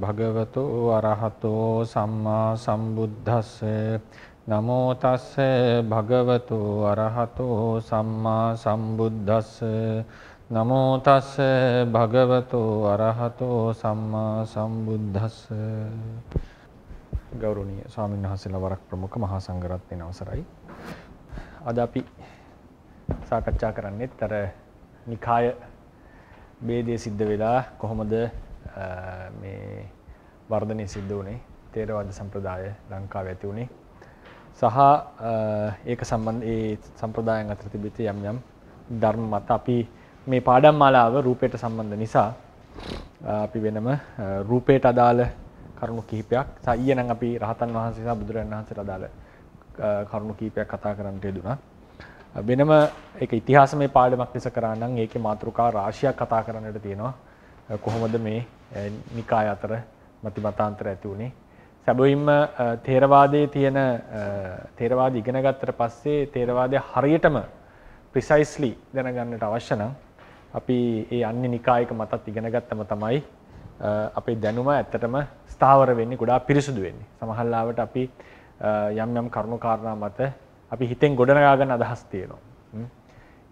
භගවතෝ අරහතෝ සම්මා සම්බුද්දස්ස නමෝ තස්ස භගවතෝ අරහතෝ සම්මා සම්බුද්දස්ස නමෝ තස්ස භගවතෝ අරහතෝ සම්මා සම්බුද්දස්ස ගෞරවනීය ස්වාමීන් වහන්සේලා වරක් ප්‍රමුඛ මහා සංඝරත්නයේ අවසරයි අද අපි සාකච්ඡා කරන්නේත් අර නිකාය ભેදේ සිද්ධ වෙලා කොහොමද මේ වර්ධනය සිද්ධ වනේ තේරවාද සම්ප්‍රදාය ලංකාව ඇති වුණේ සහ ඒක සම්බන්ධ ඒ සම්ප්‍රදායන් අතර තිබිති යම් යම් ධර්ම මත අපි මේ පාඩම් මාලාව රූපයට සම්බන්ධ නිසා අපි වෙනම රූපයට අදාළ කරුණු කිහිපයක් සයියනම් අපි රහතන් වහන්සේ සහ බුදුරන් වහන්සේට අදාළ කරුණු කිහිපයක් කතා කරන්නට යෙදුණා වෙනම ඒක ඉතිහාසමය පාඩමක් ලෙස කරා නම් ඒකේ මාතෘකා රාශියක් කතා කරන්නට තියෙනවා කොහොමද මේ නිකාය අතර මතිමතාන්තර ඇති වුණේ. සැබවින්ම තේරවාදයේ තියෙන තේරවාද ඉගෙන ගත්තට පස්සේ තේරවාදය හරියටම ප්‍රිසයිස්ලි දැනගන්නට අවශ්‍ය නම් අපි ඒ අන්‍ය නිකායක මතත් ඉගෙන ගත්තම තමයි අපේ දැනුම ඇත්තටම ස්ථාවර වෙන්නේ ගොඩාක් පිරිසුදු වෙන්නේ. සමහරවිට අපි යම් යම් කරුණු කාරණා මත අපි හිතෙන් ගොඩනගා ගන්න අදහස් තියෙනවා.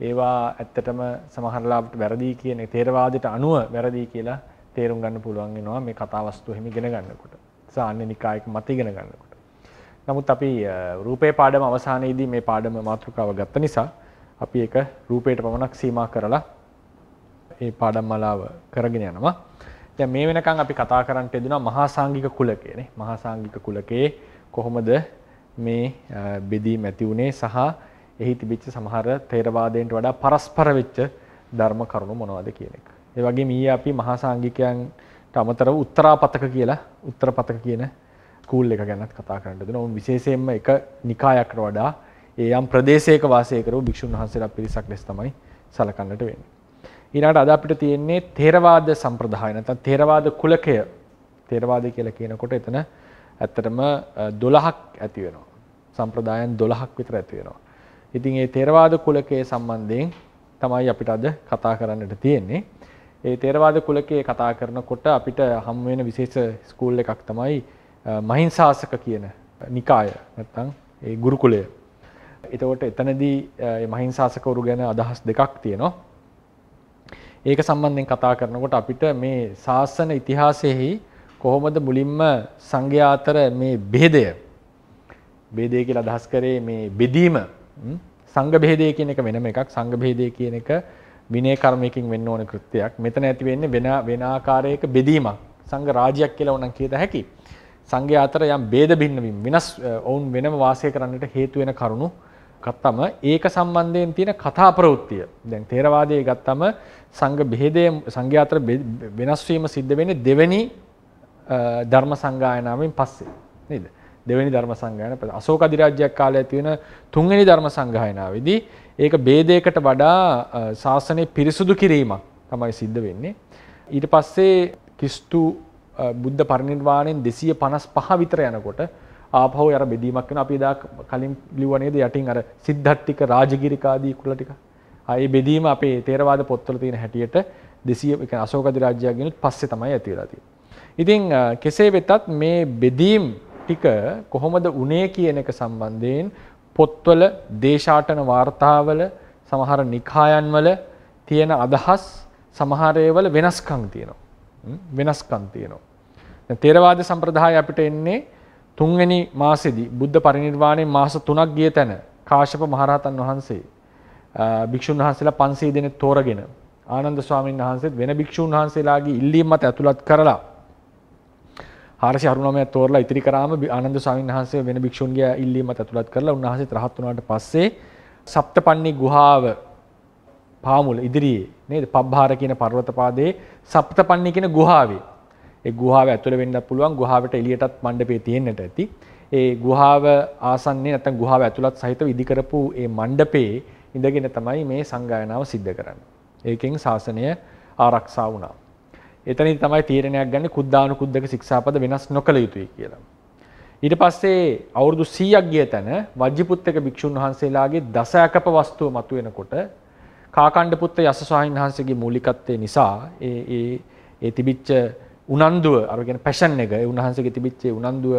ඒවා ඇත්තටම සමහරලාට වැරදි කියන තේරවාදයට අනුව වැරදි කියලා තේරුම් ගන්න පුළුවන් වෙනවා මේ කතාවස්තුව හිම ඉගෙන ගන්නකොට. සාමාන්‍ය නිකායක මත ඉගෙන ගන්නකොට. නමුත් අපි රූපේ පාඩම අවසානයේදී මේ පාඩම මාතෘකාව ගත්ත නිසා අපි ඒක රූපයට පමණක් සීමා කරලා ඒ පාඩම් මාලාව කරගෙන යනවා. දැන් මේ වෙනකන් අපි කතා කරන්නට යෙදුනා මහා සංගික කුලකයනේ. මහා සංගික කුලකයේ කොහොමද මේ බෙදීම ඇති වුනේ සහ එහි තිබිච්ච සමහර තේරවාදයන්ට වඩා පරස්පර වෙච්ච ධර්ම කරුණු මොනවද කියන එක. ඒ වගේම ඊයේ අපි මහා සංගිකයන්ට අමතරව උත්තරාපතක කියලා උත්තරපතක කියන ස්කූල් එක ගැනත් කතා කරන්න දෙනවා. උන් විශේෂයෙන්ම එක නිකායකට වඩා ඒ යම් ප්‍රදේශයක වාසය කරපු භික්ෂුන් වහන්සේලා පිරිසක් ලෙස තමයි සලකන්නට වෙන්නේ. ඊළඟට අද අපිට තියෙන්නේ තේරවාද සම්ප්‍රදාය නැත්නම් තේරවාද කුලකය. තේරවාදය කියලා කියනකොට එතන ඇත්තටම 12ක් ඇති වෙනවා. සම්ප්‍රදායන් 12ක් විතර ඇති වෙනවා. ඉතින් ඒ තේරවාද කුලකයේ සම්බන්ධයෙන් තමයි අපිට අද කතා කරන්නට තියෙන්නේ. ඒ තේරවාද කුලකයේ කතා කරනකොට අපිට හම් වෙන විශේෂ ස්කූල් එකක් තමයි මහින්සාසක කියන නිකාය නැත්නම් ඒ ගුරුකුලය. එතකොට එතනදී මේ මහින්සාසකවරු ගැන අදහස් දෙකක් තියෙනවා. ඒක සම්බන්ධයෙන් කතා කරනකොට අපිට මේ ශාසන ඉතිහාසයේහි කොහොමද මුලින්ම සංඝයා අතර මේ බෙදය බෙදය කියලා අදහස් කරේ මේ බෙදීම සංඝ බෙහෙදය කියන එක වෙනම එකක් සංඝ බෙහෙදය කියන එක විනය කර්මයකින් වෙන්න ඕන කෘත්‍යයක්. මෙතන ඇති වෙන්නේ වෙන වෙන ආකාරයක බෙදීමක්. සංඝ රාජ්‍යයක් කියලා උනම් කියත හැකියි. සංඝයා අතර යම් ભેද භින්න වීම වෙනස් ඔවුන් වෙනම වාසය කරන්නට හේතු වෙන කරුණු ගත්තම ඒක සම්බන්ධයෙන් තියෙන කතා ප්‍රවෘත්තිය දැන් තේරවාදයේ ගත්තම සංඝ බෙහෙදයේ සංඝයා අතර වෙනස් වීම සිද්ධ වෙන්නේ දෙවෙනි ධර්ම සංගායනාවෙන් පස්සේ නේද දෙවැනි ධර්ම සංගායන අශෝක අධිරාජ්‍යයක් කාලේ ඇති වෙන තුන්වෙනි ධර්ම සංගායනාවේදී ඒක ભેදයකට වඩා ශාසනය පිරිසුදු කිරීමක් තමයි සිද්ධ වෙන්නේ. ඊට පස්සේ කිස්තු බුද්ධ පරිනිර්වාණයෙන් 255 විතර යනකොට ආපහු අර බෙදීමක් වෙනවා. අපි එදා කලින් ලිව්වා නේද යටින් අර සිද්ධාර්ථික රාජගිරිකාදී කුල ටික. ආයේ බෙදීම අපේ තේරවාද පොත්වල තියෙන හැටියට 200 ඒ කියන්නේ අශෝක අධිරාජ්‍යයක් ගෙනුත් පස්සේ තමයි ඇති වෙලා තියෙන්නේ. ඉතින් කෙසේ වෙතත් මේ බෙදීම් ටික කොහොමද උනේ කියන එක සම්බන්ධයෙන් පොත්වල දේශාටන වාර්තාවල සමහර නිකායන්වල තියෙන අදහස් සමහරයවල වෙනස්කම් තියෙනවා. වෙනස්කම් තියෙනවා. තේරවාද සම්ප්‍රදාය අපිට එන්නේ තුන්වෙනි මාසෙදී බුද්ධ පරිනිර්වාණයෙන් මාස 3ක් ගිය තැන කාශ්‍යප මහරහතන් වහන්සේ භික්ෂුන් වහන්සේලා 500 දෙනෙක් තෝරගෙන ආනන්ද ස්වාමීන් වහන්සේත් වෙන භික්ෂුන් වහන්සේලාගේ ඉල්ලීම් මත ඇතුළත් කරලා හාරසි අරුණමය තෝරලා ඉතිරි කරාම ආනන්ද ස්වාමීන් වහන්සේ වෙන භික්ෂුන්ගේ ඉල්ලීම ඇතුළත් කරලා උන්වහන්සේ රහත් වුණාට පස්සේ සප්තපන්නී ගුහාව පාමුල ඉදිරියේ නේද පබ්බාර කියන පර්වත පාදයේ සප්තපන්නී කියන ගුහාවේ ඒ ගුහාව ඇතුළ වෙන්නත් පුළුවන් ගුහාවට එළියටත් මණ්ඩපේ තියෙන්නට ඇති. ඒ ගුහාව ආසන්නේ නැත්නම් ගුහාව ඇතුළත් සහිතව ඉදි කරපු ඒ මණ්ඩපේ ඉඳගෙන තමයි මේ සංගායනාව සිද්ධ කරන්නේ. ඒකෙන් ශාසනය ආරක්ෂා වුණා. එතනින් තමයි තීරණයක් ගන්න කුද්දානුකුද්දක ශික්ෂාපද වෙනස් නොකළ යුතුයි කියලා. ඊට පස්සේ අවුරුදු 100ක් ගිය තැන වජ්ජිපුත්තක භික්ෂුන් වහන්සේලාගේ දසයකප වස්තුව මතුවෙනකොට කාකණ්ඩ පුත්ත යස ස්වාමීන් වහන්සේගේ මූලිකත්වය නිසා ඒ ඒ ඒ තිබිච්ච උනන්දුව අර කියන්නේ පැෂන් එක ඒ උන්වහන්සේගේ තිබිච්ච උනන්දුව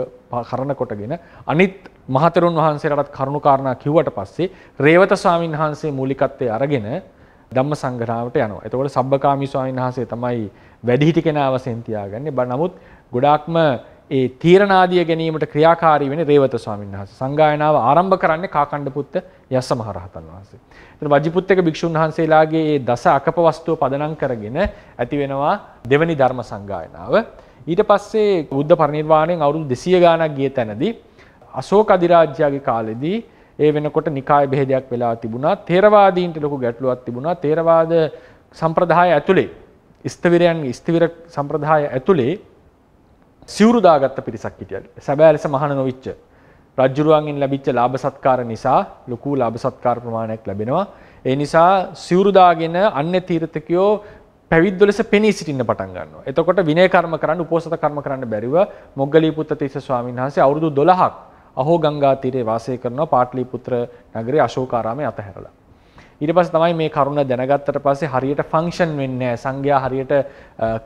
කරන කොටගෙන අනිත් මහතෙරුන් වහන්සේලාට කරුණු කාරණා කිව්වට පස්සේ රේවත ස්වාමීන් වහන්සේ මූලිකත්වයේ අරගෙන ධම්ම සංග්‍රහාවට යනවා. එතකොට සබ්බකාමී ස්වාමීන් වහන්සේ තමයි වැඩිහිටි කෙනා වශයෙන් තියාගන්නේ. නමුත් ගොඩාක්ම ඒ තීරණාදිය ගැනීමට ක්‍රියාකාරී වෙන්නේ රේවත ස්වාමීන් වහන්සේ. සංගායනාව ආරම්භ කරන්නේ කාකණ්ඩ පුත්ත යස්ස මහරහතන් වහන්සේ. එතන වජිපුත්තක භික්ෂුන් වහන්සේලාගේ මේ දස අකප වස්තුව පදනම් කරගෙන ඇති වෙනවා දෙවනි ධර්ම සංගායනාව. ඊට පස්සේ බුද්ධ පරිනිර්වාණයෙන් අවුරුදු 200 ගාණක් ගිය තැනදී අශෝක අධිරාජ්‍යගේ කාලෙදී ඒ වෙනකොට නිකාය බෙහෙදයක් වෙලා තිබුණා. තේරවාදීන්ට ලොකු ගැටලුවක් තිබුණා. තේරවාද සම්ප්‍රදාය ඇතුලේ ස්තවිරයන්ගේ ස්තවිර සම්ප්‍රදාය ඇතුළේ සිවරුදාගත්ත පිරිසක් හිටියල් සැබෑ ලෙස මහන නොවිච්ච රජ්ජුරුවන්ගෙන් ලැබිච්ච ලාභ සත්කාර නිසා ලොකු ලාභ සත්කාර ප්‍රමාණයක් ලැබෙනවා ඒ නිසා සිවරුදාගෙන අන්න තීර්ථකයෝ පැවිද්ද ලෙස පෙනී සිටින්න පටන් ගන්නවා. එතකොට විනය කර්ම කරන්න උපෝසත කර්ම කරන්න බැරිව මොග්ගලී පුත්ත තිස්ස ස්වාමීන් වහන්සේ අවුරුදු 12ක් අහෝ ගංගා තීරේ වාසය කරනවා පාටලිපුත්‍ර නගරයේ අශෝකාරාමයේ අතහැරලා. ඊට පස්සේ තමයි මේ කරුණ දැනගත්තට පස්සේ හරියට ෆන්ක්ෂන් වෙන්නේ නැහැ සංඝයා හරියට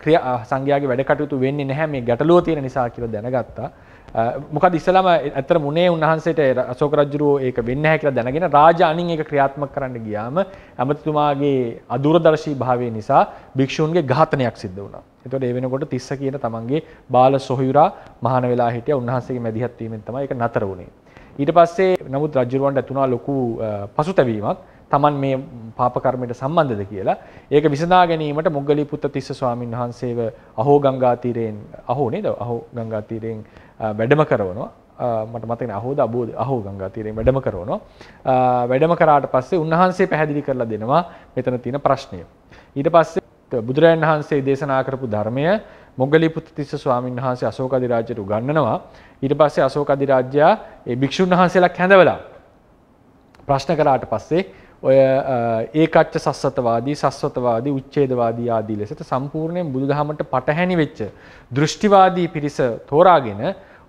ක්‍රියා සංඝයාගේ වැඩ කටයුතු වෙන්නේ නැහැ මේ ගැටලුව තියෙන නිසා කියලා දැනගත්තා මොකද ඉස්සලම ඇතර මුණේ උන්වහන්සේට අශෝක රජුරෝ ඒක වෙන්නේ නැහැ කියලා දැනගෙන රාජා අනින් ඒක ක්‍රියාත්මක කරන්න ගියාම ඇමතිතුමාගේ අදූරදර්ශී භාවය නිසා භික්ෂූන්ගේ ඝාතනයක් සිද්ධ වුණා. එතකොට ඒ වෙනකොට 30 කියන තමන්ගේ බාල සොහොයුරා මහාන වෙලා හිටිය උන්වහන්සේගේ මැදිහත් වීමෙන් තමයි ඒක නතර වුණේ. ඊට පස්සේ නමුත් රජුරවන්ට ඇතුණා ලොකු පසුතැවීමක්. තමන් මේ පාපකර්මයට සම්බන්ධද කියලා ඒක විසඳා ගැනීමට මුගලී පුත්ත තිස්ස ස්වාමින් වහන්සේව අහෝ ගංගා තීරයෙන් අහෝ නේද අහෝ ගංගා තීරයෙන් වැඩම කරවනවා මට මතකයි අහෝද අබෝද අහෝ ගංගා තීරයෙන් වැඩම කරවනවා වැඩම කරාට පස්සේ උන්වහන්සේ පැහැදිලි කරලා දෙනවා මෙතන තියෙන ප්‍රශ්නය ඊට පස්සේ බුදුරජාණන් වහන්සේ දේශනා කරපු ධර්මය මොගලී පුත්ත තිස්ස ස්වාමින් වහන්සේ අශෝක අධිරාජ්‍යයට උගන්වනවා ඊට පස්සේ අශෝක අධිරාජ්‍යයා ඒ භික්ෂුන් වහන්සේලා කැඳවලා ප්‍රශ්න කරාට පස්සේ ඔය ඒකච්ච සස්වතවාදී සස්වතවාදී උච්චේදවාදී ආදී ලෙසට සම්පූර්ණයෙන් බුදුදහමට පටහැනි වෙච්ච දෘෂ්ටිවාදී පිරිස තෝරාගෙන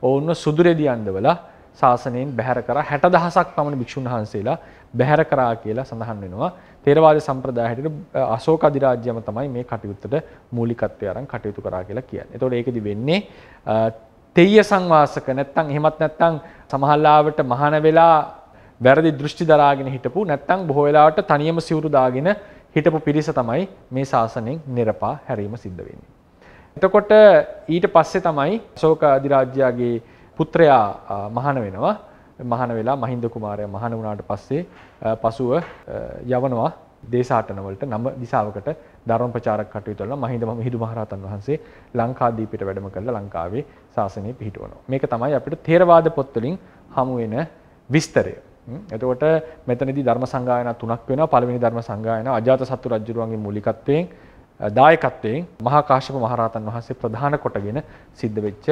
ඔවුන්ව සුදුරෙදි යන්නවලා ශාසනයෙන් බැහැර කරා 60000ක් පමණ භික්ෂුන් වහන්සේලා බැහැර කරා කියලා සඳහන් වෙනවා. තේරවාද සම්ප්‍රදාය හැටියට අශෝක අධිරාජ්‍යම තමයි මේ කටයුත්තට මූලිකත්වය අරන් කටයුතු කරා කියලා කියන්නේ. එතකොට ඒකෙදි වෙන්නේ තෙය්‍ය සංවාසක නැත්තම් එහෙමත් නැත්තම් සමහල්ලාවට මහාන වෙලා වැරදි දෘෂ්ටි දරාගෙන හිටපු නැත්නම් බොහෝ වෙලාවට තනියම සිවුරු දාගෙන හිටපු පිරිස තමයි මේ ශාසනයෙන් නිරපා හැරීම සිද්ධ වෙන්නේ. එතකොට ඊට පස්සේ තමයි ශෝක අධිරාජ්‍යයාගේ පුත්‍රයා මහාන වෙනවා. මහාන වෙලා මහින්ද කුමාරයා මහාන වුණාට පස්සේ පසුව යවනවා දේශාටන වලට නම දිසාවකට ධර්ම ප්‍රචාරක කටයුතු වල මහින්ද මිහිඳු මහරහතන් වහන්සේ ලංකාදීපයට වැඩම කරලා ලංකාවේ ශාසනය පිහිටවනවා. මේක තමයි අපිට තේරවාද පොත් වලින් හමු වෙන විස්තරය. එතකොට මෙතනදි ධර්ම සංගායන තුනක් වෙනවා. පළවෙනි ධර්ම සංගායන අජාත සත්තු රජුරුවන්ගේ මූලිකත්වයෙන් දායකත්වයෙන් මහා කාශ්‍යප මහරහතන් වහන්සේ ප්‍රධාන කොටගෙන සිද්ධ වෙච්ච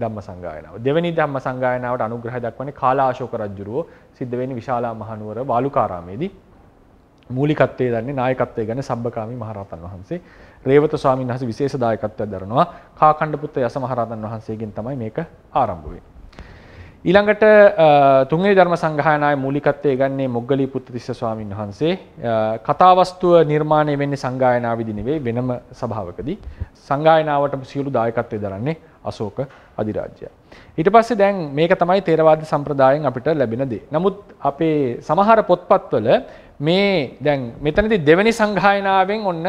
ධම්ම සංගායනාව. දෙවෙනි ධම්ම සංගායනාවට අනුග්‍රහය දක්වන්නේ කාලාශෝක රජුරුව සිද්ධ වෙන්නේ විශාලා මහනුවර බාලුකාරාමේදී. මූලිකත්වයේ දන්නේ නායකත්වය ගැන සබ්බකාමී මහරහතන් වහන්සේ. රේවත ස්වාමීන් වහන්සේ විශේෂ දායකත්වයක් දරනවා. කාකණ්ඩ පුත්ත යස මහරහතන් වහන්සේගෙන් තමයි මේක ආරම්භ වෙන්නේ. ඊළඟට තුන්ේ ධර්ම සංගායනාය මූලිකත්වය ගන්නේ මුග්ගලී පුත්තිස්ස ස්වාමීන් වහන්සේ කතාවස්තුව නිර්මාණය වෙන්නේ සංගායනාව විදිනෙවේ වෙනම සභාවකදී සංගායනාවට සියලු දායකත්වය දරන්නේ අශෝක අධිරාජ්‍යය. ඊට පස්සේ දැන් මේක තමයි තේරවාද සම්ප්‍රදායෙන් අපිට ලැබෙන දේ. නමුත් අපේ සමහර පොත්පත්වල මේ දැන් මෙතනදී දෙවැනි සංගායනාවෙන් ඔන්න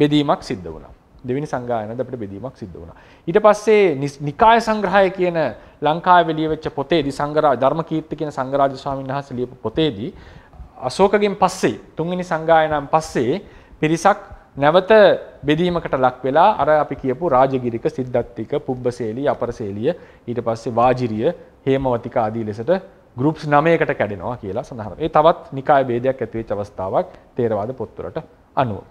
බෙදීමක් සිද්ධ වුණා. දෙවිනි සංගායනද අපට බෙදීමක් සිද්ධ වුණා. ඊට පස්සේ නිකාය සංග්‍රහය කියන ලංකාවේ වෙලිය වෙච්ච පොතේදී සංගරා ධර්මකීර්ති කියන සංගරාජ ස්වාමීන් වහන්සේ ලියපු පොතේදී අශෝකගෙන් පස්සේ තුන්වෙනි සංගායනාවෙන් පස්සේ පිරිසක් නැවත බෙදීමකට ලක් වෙලා අර අපි කියපු රාජගිරික සිද්ධාත්තික පුබ්බසේලිය අපරසේලිය ඊට පස්සේ වාජිරිය හේමවතික ආදී ලෙසට ගරුප්ස් 9කට කැඩෙනවා කියලා සඳහන්. ඒ තවත් නිකාය ભેදයක් ඇති වෙච්ච අවස්ථාවක් තේරවාද පොත්වලට අනුව.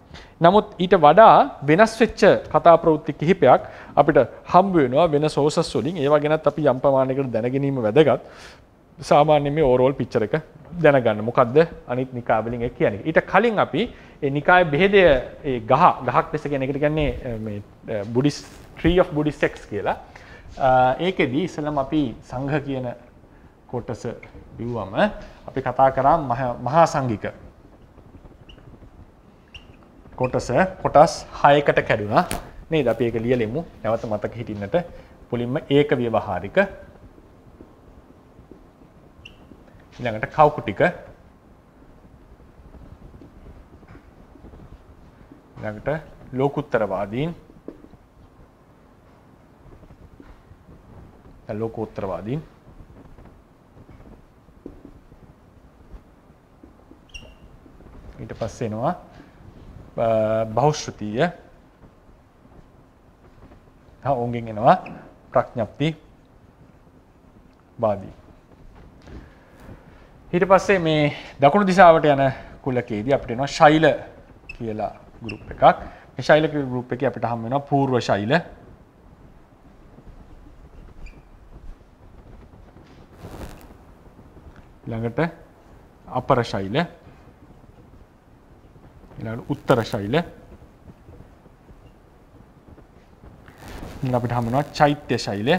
නමුත් ඊට වඩා වෙනස් වෙච්ච කතා ප්‍රවෘත්ති කිහිපයක් අපිට හම්බ වෙනවා වෙන සෝසස් වලින් ඒවා ගැනත් අපි යම් ප්‍රමාණයකට දැනගැනීම වැදගත්. සාමාන්‍යයෙන් මේ ඕවරෝල් පික්චර් එක දැනගන්න. මොකද්ද අනිත් නිකාය වලින් එක කියන්නේ. ඊට කලින් අපි ඒ නිකාය බෙහෙදය ඒ ගහ ගහක් ලෙස කියන එකට කියන්නේ මේ බුඩිස් tree of buddhist sects කියලා. ඒකෙදී ඉස්සෙල්ලම අපි සංඝ කියන කොටස බිව්වම අපි කතා කරා මහා සංඝික කොටස කොටස් හයකට කැඩුණා නේ අපි ඒක ලියලෙමු නැවත මතක හිටින්නට පුලින්ම ඒක ව්‍යවහාරික ඊළඟට කවුකු ටික ඊළඟට ලෝකුත්තරවාදීන් ලෝකෝත්තරවාදීන් ඊට පස්සේ එනවා බහු ශ්‍රුතිය ඔවුන්ගෙන් එනවා ප්‍රඥප්ති බාදී. හිට පස්සේ මේ දකුණු දිසාවට යන කුලකේදී අපිට එනවා ශෛල කියලා ගුරුප් එකක්. මේ ශෛල ගුරුප් එකේ අපිට හම් වෙනවා පූර්ව ශෛල. ළඟට අපර ශෛල ඊළඟට උත්තර ශෛල අපිට හමුණා චෛත්‍ය ශෛලය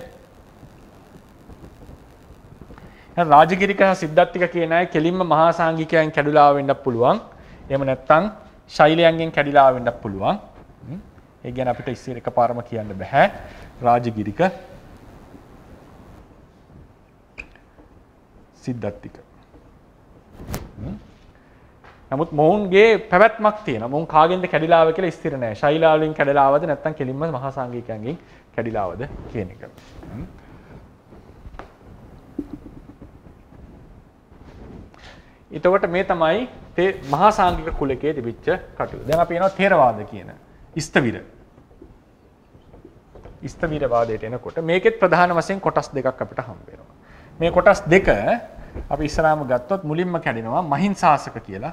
රාජගිරික සිද්ධත්තික කියන අය කෙලින්ම මහා සංගීකයන් කැඩිලා වෙන්නත් පුළුවන්. එහෙම නැත්නම් ශෛලයන්ගෙන් කැඩිලා වෙන්නත් පුළුවන්. ඒ ගැන අපිට ඉස්සර එකපාරම කියන්න බෑ. රාජගිරික සිද්ධත්තික. නමුත් මොවුන්ගේ පැවැත්මක් තියෙන මොන් කාගෙන්ද කැඩිලාව කියලා ස්ථිර නැහැ. ශෛලාවලින් කැඩිලාවද නැත්නම් කෙලින්ම මහා සංගීකයන්ගෙන් කැඩිලාවද කියන එක. එතකොට මේ තමයි තේ මහා සංගීක කුලකයේ තිබිච්ච කටයුතු. දැන් අපි එනවා තේරවාද කියන ස්තවිර ස්ථවීරවාදයට එනකොට මේකෙත් ප්‍රධාන වශයෙන් කොටස් දෙකක් අපිට හම්බෙනවා. මේ කොටස් දෙක අපි ඉස්සරහම ගත්තොත් මුලින්ම කැඩෙනවා මහින්සාසක කියලා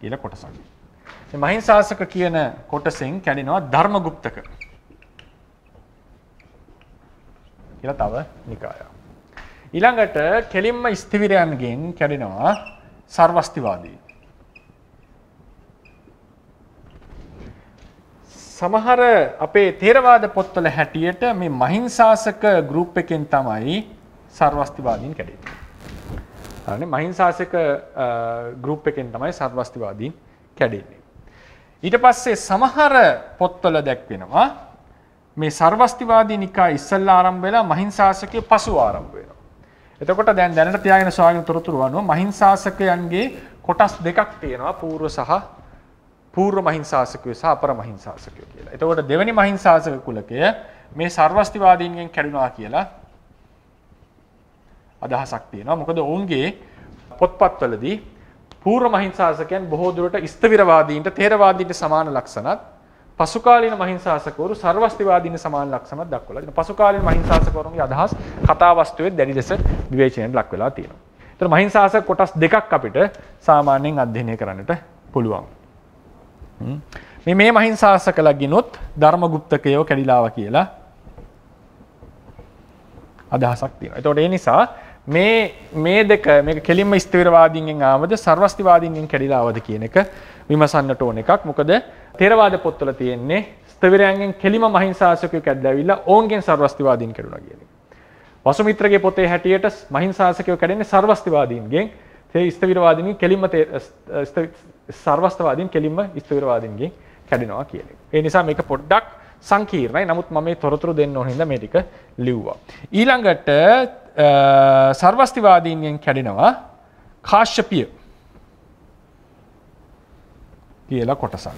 කියල කොටසක්. මහිංසාසක කියන කොටසින් කැඩිනවා ධර්මගුප්තක කියල තව නිකාය. ඉළඟට කෙලින්ම ස්තිවිරයන්ගෙන් කැඩිනවා සර්වස්තිවාදී. සමහර අපේ තේරවාද පොත්වල හැටියට මේ මහිංසාසක ගරුප් එකෙන් තමයි සර්වස්තිවාදීන් කැඩේ. අනේ මහින්සාසක ගෲප් එකෙන් තමයි සත්වස්තිවාදීන් කැඩෙන්නේ. ඊට පස්සේ සමහර පොත්වල දැක්වෙනවා මේ සර්වස්තිවාදී නිකා ඉස්සල්ලා ආරම්භ වෙලා මහින්සාසකයේ පසු ආරම්භ වෙනවා. එතකොට දැන් දැනට තියාගෙන ස්වාමීන් තොරතුරු අනුව මහින්සාසකයන්ගේ කොටස් දෙකක් තියෙනවා පූර්ව සහ පූර්ව මහින්සාසකයෝ සහ අපර මහින්සාසකයෝ කියලා. එතකොට දෙවෙනි මහින්සාසක කුලකය මේ සර්වස්තිවාදීන්ගෙන් කැඩුනා කියලා අදහසක් තියෙනවා මොකද ඔවුන්ගේ පොත්පත්වලදී පූර්ව මහින්සාසකයන් බොහෝ දුරට ස්ථවිරවාදීන්ට තේරවාදීන්ට සමාන ලක්ෂණත් පසුකාලීන මහින්සාසකවරු සර්වස්තිවාදීන් සමාන ලක්ෂණ දක්වලා තියෙනවා. පසුකාලීන මහින්සාසකවරුන්ගේ අදහස් කතා වස්තුවේ දැඩි ලෙස විවේචනයට ලක් වෙලා තියෙනවා. ඒතර මහින්සාසක කොටස් දෙකක් අපිට සාමාන්‍යයෙන් අධ්‍යයනය කරන්නට පුළුවන්. මේ මේ මහින්සාසකලා ගිනොත් ධර්මගුප්තකයෝ කැඩිලාවා කියලා අදහසක් තියෙනවා. ඒතකොට ඒ නිසා මේ මේ දෙක මේ කෙලින්ම ස්ථවිරවාදීන්ගෙන් ආවද සර්වස්තිවාදීන්ගෙන් කැඩිලාවද කියන එක විමසන්නට ඕන එකක්. මොකද තේරවාද පොත්වල තියෙන්නේ ස්ථවිරයන්ගෙන් කෙලිම මහින්සාසකයෝ කැඩලාවිලා ඔවුන්ගෙන් සර්වස්තිවාදීන් කැඩුණා කියන එක. වසුමිත්‍රගේ පොතේ හැටියට මහින්සාසකයෝ කැඩෙන්නේ සර්වස්තිවාදීන්ගෙන් තේ ස්ථවිරවාදීන්ගෙන් කෙලින්ම සර්වස්තවාදීන් කෙලින්ම ස්ථවිරවාදීන්ගෙන් කැඩෙනවා කියන එක. ඒ නිසා මේක පොඩ්ඩක් සංකීර්ණයි. නමුත් මම මේ තොරතුරු දෙන්න ඕන හින්දා මේ ටික ලිව්වා. ඊළඟට සර්වස්තිවාදීන්ගෙන් කැඩෙනවා කාශ්‍යපිය කියලා කොටසක්.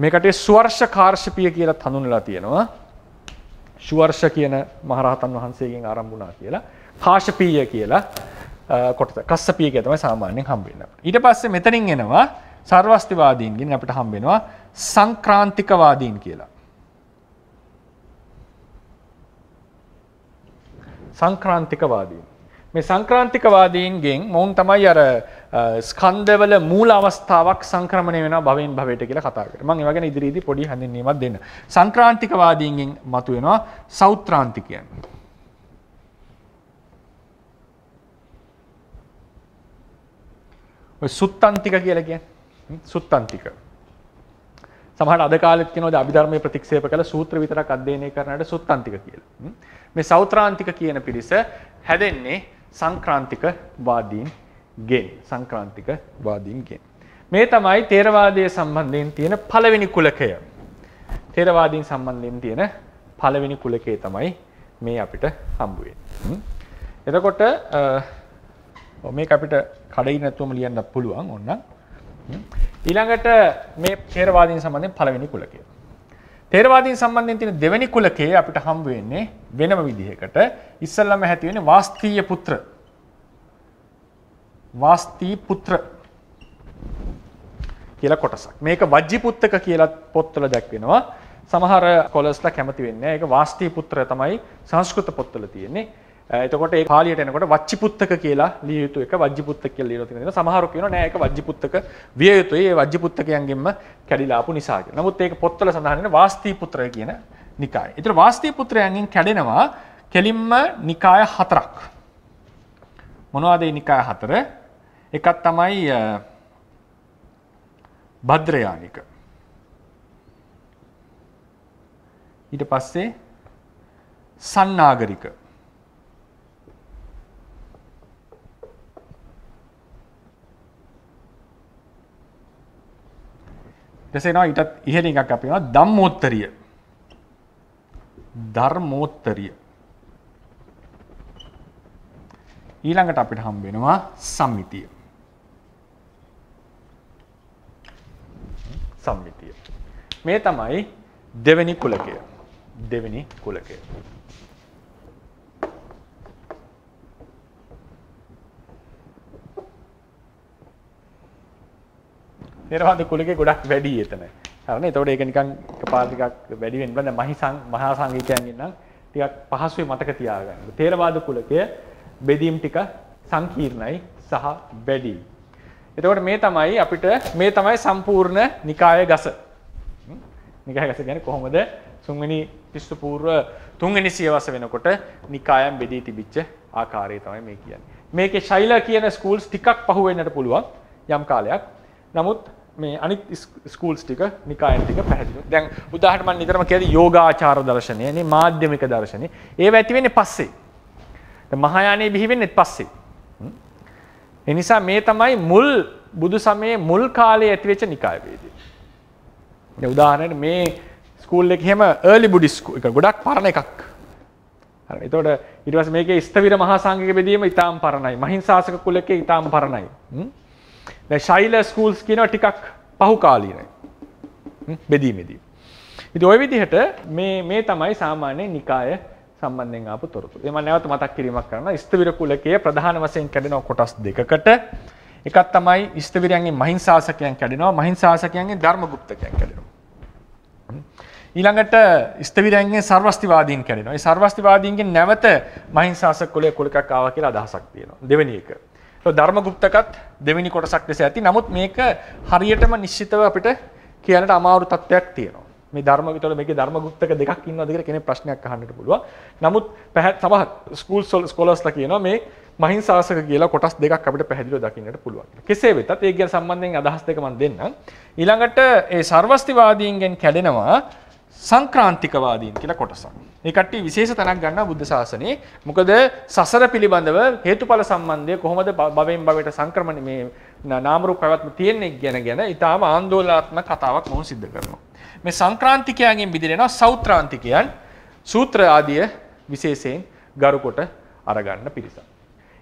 මේකට ස්වර්ෂ කාර්ශපිය කියලත් හඳුන්ලා තියෙනවා. ශුවර්ෂ කියන මහරහතන් වහන්සේගෙන් ආරම්භුණා කියලා කාශපීය කියලා කොට කස්සපිය ඇතම සාමාන්‍යෙන් හම්බෙන්න. ඊට පස්සේ මෙතනින් එනවා සර්වස්තිවාදීන්ගෙන් අපිට හම්බෙනවා සංක්‍රාන්තිකවාදීන් කියලා. සංක්‍රාන්තිකවාදීන්. මේ සංක්‍රාන්තිකවාදීන්ගෙන් මොවුන් තමයි අර ස්කන්දවල මූල අවස්ථාවක් සංක්‍රමණය වෙන භවෙන් භවයට කියලා කතාකට මං වගෙන ඉදිරිදි පොඩි හැඳින්වීමක් දෙන්න. සංක්‍රාන්තිකවාදීන්ගෙන් මතුවෙනවා සෞත්‍රාන්තිකයන්. සුත්තන්තික කියලා කියන්නේ සුත්තන්තික. සමහර අද කාලෙත් කියනවාද අභිධර්මයේ ප්‍රතික්ෂේප කළ සූත්‍ර විතරක් අධ්‍යයනය කරනට සුත්තන්තික කියලා. මේ සෞත්‍රාන්තික කියන පිරිස හැදෙන්නේ සංක්‍රාන්තික වාදීන් ගෙන් සංක්‍රාන්තික වාදීන් ගෙන්. මේ තමයි තේරවාදය සම්බන්ධයෙන් තියෙන පළවෙනි කුලකය. තේරවාදීන් සම්බන්ධයෙන් තියෙන පළවෙනි කුලකේ තමයි මේ අපිට හම්බුවෙන්. එතකොට මේ අපිට කඩයි නැතුවම ලියන්න පුළුවන් ඔන්න. ඊළඟට මේ තේරවාදීන් සම්බන්ධයෙන් පළවෙනි කුලකේ. තේරවාදීන් සම්බන්ධයෙන් තියෙන දෙවෙනි කුලකයේ අපිට හම්බ වෙන්නේ වෙනම විදිහකට ඉස්සල්ලාම ඇති වෙන්නේ වාස්තීය පුත්‍ර වාස්තී පුත්‍ර කියලා කොටසක්. මේක වජ්ජි පුත්තක කියලා පොත්වල දැක්වෙනවා. සමහර කොලස්ලා කැමති වෙන්නේ නැහැ. ඒක වාස්තී පුත්‍ර තමයි සංස්කෘත පොත්වල තියෙන්නේ. එතකොට ඒ පාලියට එනකොට වච්චිපුත්තක කියලා ලිය යුතු එක වජ්ජිපුත්තක කියලා ලියලා තියෙනවා. සමහරව කියනවා නෑ ඒක වජ්ජිපුත්තක විය යුතුයි. ඒ වජ්ජිපුත්තකයන්ගෙන්ම කැඩිලා ආපු නිසා කියලා. නමුත් ඒක පොත්වල සඳහන් වෙන වාස්තිපුත්‍රය කියන නිකාය. ඒතර වාස්තිපුත්‍රයන්ගෙන් කැඩෙනවා කෙලින්ම නිකාය හතරක්. මොනවද ඒ නිකාය හතර? එකක් තමයි භද්‍රයානික. ඊට පස්සේ සන්නාගරික එසේනවා ඊටත් ඉහළ එකක් අපේවා ධම්මෝත්තරිය ධර්මෝත්තරිය ඊළඟට අපිට හම්බෙනවා සම්මිතිය සම්මිතිය මේ තමයි දෙවෙනි කුලකය දෙවෙනි කුලකය නිර්වාද කුලක ගොඩක් වැඩි එතන. හරිනේ. එතකොට ඒක නිකන් කපාල ටිකක් වැඩි වෙන්න බලන්න මහිසං මහා සංගීතයන්ගෙන් නම් ටිකක් පහසුවේ මතක තියාගන්න. තේරවාද කුලකය බෙදීම් ටික සංකීර්ණයි සහ වැඩි. එතකොට මේ තමයි අපිට මේ තමයි සම්පූර්ණ නිකාය ගස. නිකාය ගස කියන්නේ කොහොමද තුන්වෙනි ක්‍රිස්තු පූර්ව තුන්වෙනි සියවස වෙනකොට නිකායන් බෙදී තිබිච්ච ආකාරය තමයි මේ කියන්නේ. මේකේ ශෛල කියන ස්කූල්ස් ටිකක් පහු වෙන්නට පුළුවන් යම් කාලයක්. නමුත් මේ අනිත් ස්කූල්ස් ටික නිකායන් ටික පැහැදිලි. දැන් උදාහරණයක් මම නිතරම කියන්නේ යෝගාචාර දර්ශනය, නේ මාධ්‍යමික දර්ශනේ. ඒව ඇති වෙන්නේ පස්සේ. දැන් මහායානෙ බිහි වෙන්නේ පස්සේ. ඒ නිසා මේ තමයි මුල් බුදු සමයේ මුල් කාලේ ඇති වෙච්ච නිකාය වේදේ. දැන් උදාහරණයක් මේ ස්කූල් එකේ හැම early buddhist එක ගොඩක් පරණ එකක්. හරි. එතකොට ඊට පස්සේ මේකේ ස්ථවිර මහා සංඝයේ බෙදීම ඊටාම් පරණයි. මහින්සාසක කුලකේ ඊටාම් පරණයි. හ්ම්. ශයිල ස්කූල්ස් කියනව ටිකක් පහුකාලීනයි බෙදීමදී. ඉති ඔය විදිහට මේ මේ තමයි සාමාන්‍ය නිකාය සම්බන්ධෙන් අප තොරතු එම නැවත මතක් කිරීමක් කරන ස්තවිර කුලකයේ ප්‍රධාන වසයෙන් කැඩෙනව කොටස් දෙකට එකත් තමයි ස්තවිරයන්ගේ මහිංසාසකයන් කැඩෙනවා මහිංසාසකයන්ගේ ධර්මගුප්තකයන් කැඩෙනවා. ඊළඟට ස්තවිරයන්ගේ සර්වස්තිවාදීන් කැඩෙනවා. ඒ සර්වස්තිවාදීන්ගේ නැවත මහිංසාසක කුලය කුලකක් ආවා කියලා අදහසක් තියෙනවා. දෙවෙනි එක. ධර්මගුප්තකත් දෙවිනි කොටසක් ලෙස ඇති නමුත් මේක හරියටම නිශ්චිතව අපිට කියලට අමාරු තත්ත්වයක් තියෙනවා මේ ධර්ම විතර මේක ධර්මගුප්තක දෙකක් ඉන්නවද කියලා කෙනෙක් ප්‍රශ්නයක් අහන්නට පුළුවන්. නමුත් සමහර ස්කූල් ස්කෝලර්ස්ලා කියනවා මේ මහින්සාසක කියලා කොටස් දෙකක් අපිට පැහැදිලිව දකින්නට පුළුවන්. කෙසේ වෙතත් ඒ ගැන සම්බන්ධයෙන් අදහස් දෙක මම දෙන්නම්. ඊළඟට ඒ සර්වස්තිවාදීන්ගෙන් කැඩෙනවා සංක්‍රාන්තිකවාදීන් කියලා කොටසක්. ඒකට විශේෂ තැනක් ගන්න බුද්ධ ශාසනයේ මොකද සසර පිළිබඳව හේතුඵල සම්බන්ධය කොහොමද භවෙන් භවයට සංක්‍රමණ මේ නාම රූප පැවැත්ම තියෙන්නේ ගැන ගැන ඊටාම ආందోලනාත්මක කතාවක් මොහු සිද්ධ කරනවා. මේ සංක්‍රාන්තිකයන්ගෙන් බිදිරෙනවා සෞත්‍රාන්තිකයන් සූත්‍ර ආදිය විශේෂයෙන් ගරුකොට අරගන්න පිරිසක්.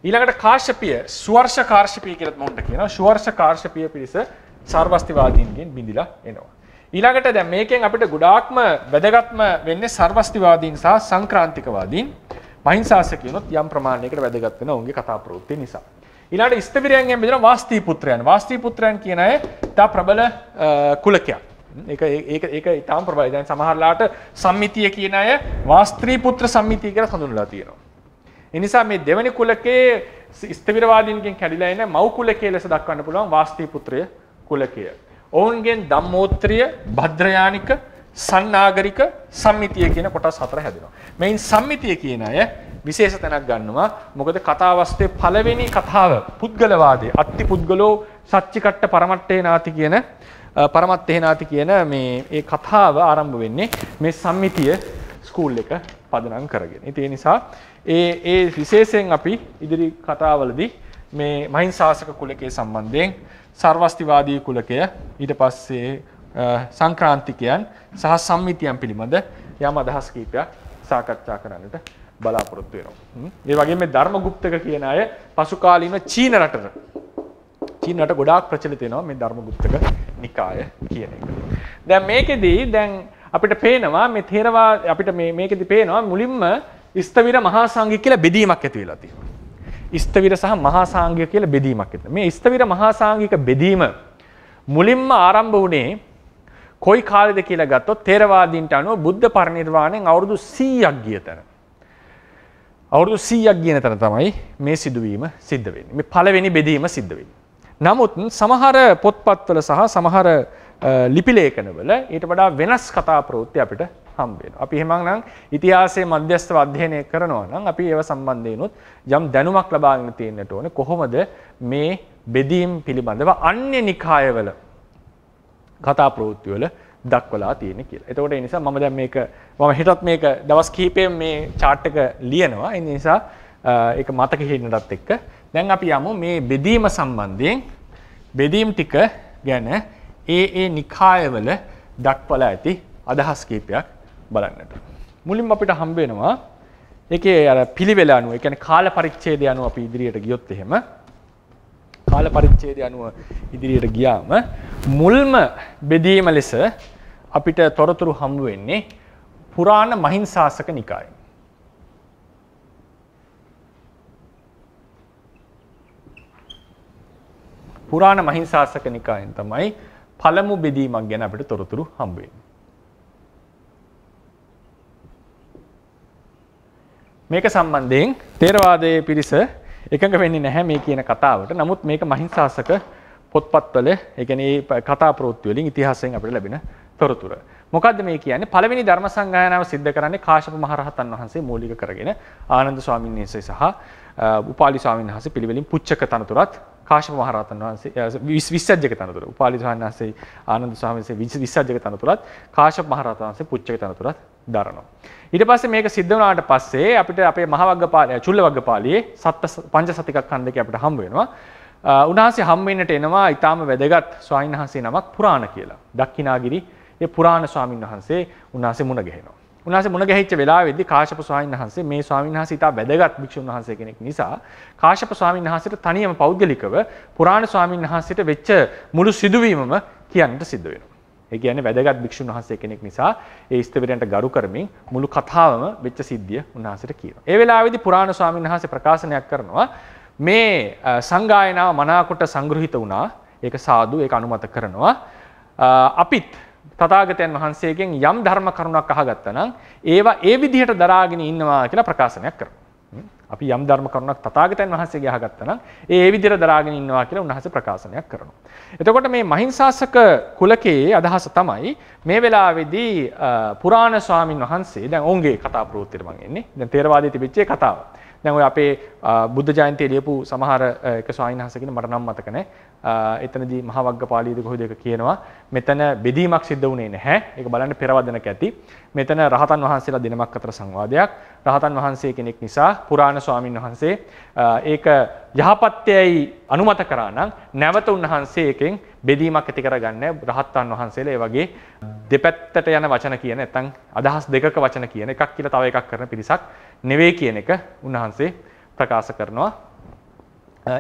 ඊළඟට කාශ්‍යපිය ස්වර්ෂ කාශ්‍යපිය කියලා මොන්ට කියනවා ස්වර්ෂ කාශ්‍යපිය පිරිස සර්වස්තිවාදීන්ගෙන් බිඳිලා එනවා. ඊළඟට දැන් මේකෙන් අපිට ගොඩාක්ම වැදගත්ම වෙන්නේ සර්වස්තිවාදීන් සහ සංක්‍රාන්තිකවාදීන් මහින්සාසකිනුත් යම් ප්‍රමාණයකට වැදගත් වෙන ඔවුන්ගේ කතා ප්‍රවෘත්ති නිසා. ඊළඟට ස්ථවිරයන්ගෙන් බෙදෙන වාස්තී පුත්‍රයන්. වාස්තී පුත්‍රයන් කියන අය ඉතා ප්‍රබල කුලකයක්. ඒක ඒක ඒක ඉතාම ප්‍රබලයි. දැන් සමහරලාට සම්මිතිය කියන අය වාස්ත්‍රී පුත්‍ර සම්මිතිය කියලා හඳුන්වලා තියෙනවා. ඒ නිසා මේ දෙවනි කුලකයේ ස්ථවිරවාදීන්ගෙන් කැඩිලා එන මව් කුලකයේ ලෙස දක්වන්න පුළුවන් වාස්තී පුත්‍රය කුලකය. ඔවුන්ගෙන් ධම්මෝත්‍රිය භද්‍රයානික සන්නාගරික සම්මිතිය කියන කොටස් හතර හැදෙනවා. මෙයින් සම්මිතිය කියන අය විශේෂ තැනක් ගන්නවා. මොකද කතාවස්තේ පළවෙනි කතාව පුද්ගලවාදී අත්ති පුද්ගලෝ සච්චිකට්ට පරමට්ඨේ නාති කියන පරමත්තේ නාති කියන මේ ඒ කතාව ආරම්භ වෙන්නේ මේ සම්මිතිය ස්කූල් එක පදනම් කරගෙන. ඉතින් ඒ නිසා ඒ ඒ විශේෂයෙන් අපි ඉදිරි කතාවලදී මේ මහින්සාසක කුලකයේ සම්බන්ධයෙන් සර්වස්තිවාදී කුලකය ඊට පස්සේ සංක්‍රාන්තිකයන් සහ සම්මිතියන් පිළිබඳ යම් අදහස් කීපයක් සාකච්ඡා කරන්නට බලාපොරොත්තු වෙනවා. ඒ වගේම මේ ධර්මගුප්තක කියන අය පසු කාලීන චීන රටට චීන රට ගොඩාක් ප්‍රචලිත වෙනවා මේ ධර්මගුප්තක නිකාය කියන එක. දැන් මේකෙදී දැන් අපිට පේනවා මේ තේරවාද අපිට මේ මේකෙදී පේනවා මුලින්ම ස්ථවිර මහා සංඝය කියලා බෙදීමක් ඇති වෙලා තියෙනවා. ස්ථවිර සහ මහා සංඝය කියලා බෙදීමක් ඇත. මේ ස්ථවිර මහා සංඝික බෙදීම මුලින්ම ආරම්භ වුණේ කොයි කාලෙද කියලා ගත්තොත් තේරවාදීන්ට අනුව බුද්ධ පරිනිර්වාණයෙන් අවුරුදු 100ක් ගිය තැන. අවුරුදු 100ක් ගියන තැන තමයි මේ සිදුවීම සිද්ධ වෙන්නේ. මේ පළවෙනි බෙදීම සිද්ධ වෙන්නේ. නමුත් සමහර පොත්පත්වල සහ සමහර ලිපිලේඛනවල ඊට වඩා වෙනස් කතා ප්‍රවෘත්ති අපිට හම්බෙනවා. අපි එහෙමනම් ඉතිහාසයේ මධ්‍යස්ථව අධ්‍යයනය කරනවා නම් අපි ඒව සම්බන්ධයෙන්ුත් යම් දැනුමක් ලබාගෙන තියෙන්නට ඕනේ. කොහොමද මේ බෙදීම් පිළිබඳව අන්‍ය නිකායවල කතා ප්‍රවෘත්තිවල දක්වලා තියෙන කියලා. එතකොට ඒ නිසා මම දැන් මේක මම හිතත් මේක දවස් කිහිපයෙන් මේ chart එක ලියනවා. ඒ නිසා ඒක මතක හිටින්නටත් එක්ක දැන් අපි යමු මේ බෙදීම සම්බන්ධයෙන් බෙදීම් ටික ගැන ඒ ඒ නිකායවල දක්වලා ඇති අදහස් කීපයක් බලන්නට. මුලින්ම අපිට හම්බ වෙනවා ඒකේ අර පිළිවෙල අනුව, ඒ කියන්නේ කාල පරිච්ඡේදය අනුව අපි ඉදිරියට ගියොත් එහෙම කාල පරිච්ඡේදය අනුව ඉදිරියට ගියාම මුල්ම බෙදීම ලෙස අපිට තොරතුරු හම්බ වෙන්නේ පුරාණ මහින්සාසක නිකායෙන්. පුරාණ මහින්සාසක නිකායෙන් තමයි පළමු බෙදීමක් ගැන අපිට තොරතුරු හම්බ වෙනවා. මේක සම්බන්ධයෙන් තේරවාදයේ පිරිස එකඟ වෙන්නේ නැහැ මේ කියන කතාවට. නමුත් මේක මහින්සාසක පොත්පත්වල ඒ කියන්නේ කතා ප්‍රවෘත්ති වලින් ඉතිහාසයෙන් අපිට ලැබෙන තොරතුර. මොකද්ද මේ කියන්නේ? පළවෙනි ධර්ම සංගායනාව සිද්ධ කරන්නේ කාශ්‍යප මහරහතන් වහන්සේ මූලික කරගෙන ආනන්ද ස්වාමීන් වහන්සේ සහ උපාලි ස්වාමීන් වහන්සේ පිළිවෙලින් පුච්චක තනතුරත් කාශ්‍යප මහරහතන් වහන්සේ විශ්වජ්‍යක තනතුර උපාලි ස්වාමීන් වහන්සේ ආනන්ද ස්වාමීන් වහන්සේ විශ්වජ්‍යක තනතුරත් කාශ්‍යප මහරහතන් වහන්සේ පුච්චක තනතුරත් දරනවා. ඊට පස්සේ මේක සිද්ධ වුණාට පස්සේ අපිට අපේ මහවග්ගපාලය චුල්ලවග්ගපාලියේ සත්ත පංචසතිකක් ඛණ්ඩකේ අපිට හම්බ වෙනවා. උන්වහන්සේ හම් වෙන්නට එනවා ඊටාම වැදගත් ස්වාමීන් වහන්සේ නමක් පුරාණ කියලා. දක්ෂිනාගිරි ඒ පුරාණ ස්වාමින් වහන්සේ උන්වහන්සේ මුණ ගැහෙනවා. උන්වහන්සේ මුණ ගැහිච්ච වෙලාවේදී කාශ්‍යප ස්වාමීන් වහන්සේ මේ ස්වාමීන් වහන්සේ ඉතා වැදගත් භික්ෂුන් වහන්සේ කෙනෙක් නිසා කාශ්‍යප ස්වාමීන් වහන්සේට තනියම පෞද්ගලිකව පුරාණ ස්වාමීන් වහන්සේට වෙච්ච මුළු සිදුවීමම කියන්නට සිද්ධ වෙනවා. ඒ කියන්නේ වැදගත් භික්ෂුන් වහන්සේ කෙනෙක් නිසා ඒ ස්ථවිරයන්ට ගරු කරමින් මුළු කතාවම වෙච්ච සිද්ධිය උන්වහන්සේට කියනවා. ඒ වෙලාවේදී පුරාණ ස්වාමීන් වහන්සේ ප්‍රකාශනයක් කරනවා මේ සංගායනාව මනාකොට සංග්‍රහිත වුණා. ඒක සාදු ඒක අනුමත කරනවා. අපිත් තථාගතයන් වහන්සේගෙන් යම් ධර්ම කරුණක් අහගත්තා නම් ඒවා ඒ විදිහට දරාගෙන ඉන්නවා කියලා ප්‍රකාශනයක් කරනවා. අපි යම් ධර්ම කරුණක් තථාගතයන් වහන්සේගේ අහගත්තා නම් ඒ ඒ විදිහට දරාගෙන ඉන්නවා කියලා උන්වහන්සේ ප්‍රකාශනයක් කරනවා. එතකොට මේ මහින්සාසක කුලකයේ අදහස තමයි මේ වෙලාවේදී පුරාණ ස්වාමින් වහන්සේ දැන් ඔවුන්ගේ කතා ප්‍රවෘත්තියට මම එන්නේ. දැන් තේරවාදී තිබිච්ච ඒ කතාව. දැන් ඔය අපේ බුද්ධ ජයන්තිය ලියපු සමහර එක ස්වාමීන් වහන්සේගෙන මට නම් මතක නැහැ. එතනදී මහවග්ගපාලීද කොහෙද ඒක කියනවා. මෙතන බෙදීමක් සිද්ධ වුණේ නැහැ. ඒක බලන්න පෙරවදනක ඇති. මෙතන රහතන් වහන්සේලා දෙනමක් අතර සංවාදයක්. රහතන් වහන්සේ කෙනෙක් නිසා පුරාණ ස්වාමින් වහන්සේ ඒක යහපත්යයි අනුමත කරා නම් නැවත උන්වහන්සේ එකෙන් බෙදීමක් ඇති කරගන්නේ රහත්තන් වහන්සේලා ඒ වගේ දෙපැත්තට යන වචන කියන නැත්නම් අදහස් දෙකක වචන කියන එකක් කියලා තව එකක් කරන පිරිසක් නෙවෙයි කියන එක උන්වහන්සේ ප්‍රකාශ කරනවා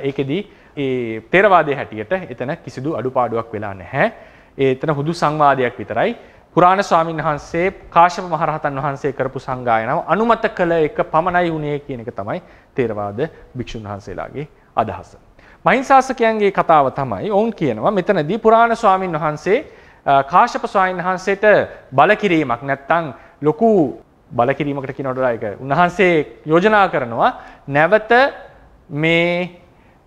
ඒකෙදී ඒ තෙරවාදය හැටියට එතන කිසිදු අඩුපාඩුවක් වෙලා නැහැ. එතන හුදු සංවාදයක් විතරයි. පුරාණ ස්වාමීන් වහන්සේ කාශ්‍යප මහරහතන් වහන්සේ කරපු සංගායනාව අනුමත කළ එක පමණයි වුණේ කියන එක තමයි තේරවාද භික්ෂුන් වහන්සේලාගේ අදහස. මහින්සාසකයන්ගේ කතාව තමයි ඔවුන් කියනවා මෙතනදී පුරාණ ස්වාමීන් වහන්සේ කාශ්‍යප ස්වාමීන් වහන්සේට බලකිරීමක් නැත්තම් ලොකු බලකිරීමකට කියනවටලා ඒක උන්වහන්සේ යෝජනා කරනවා නැවත මේ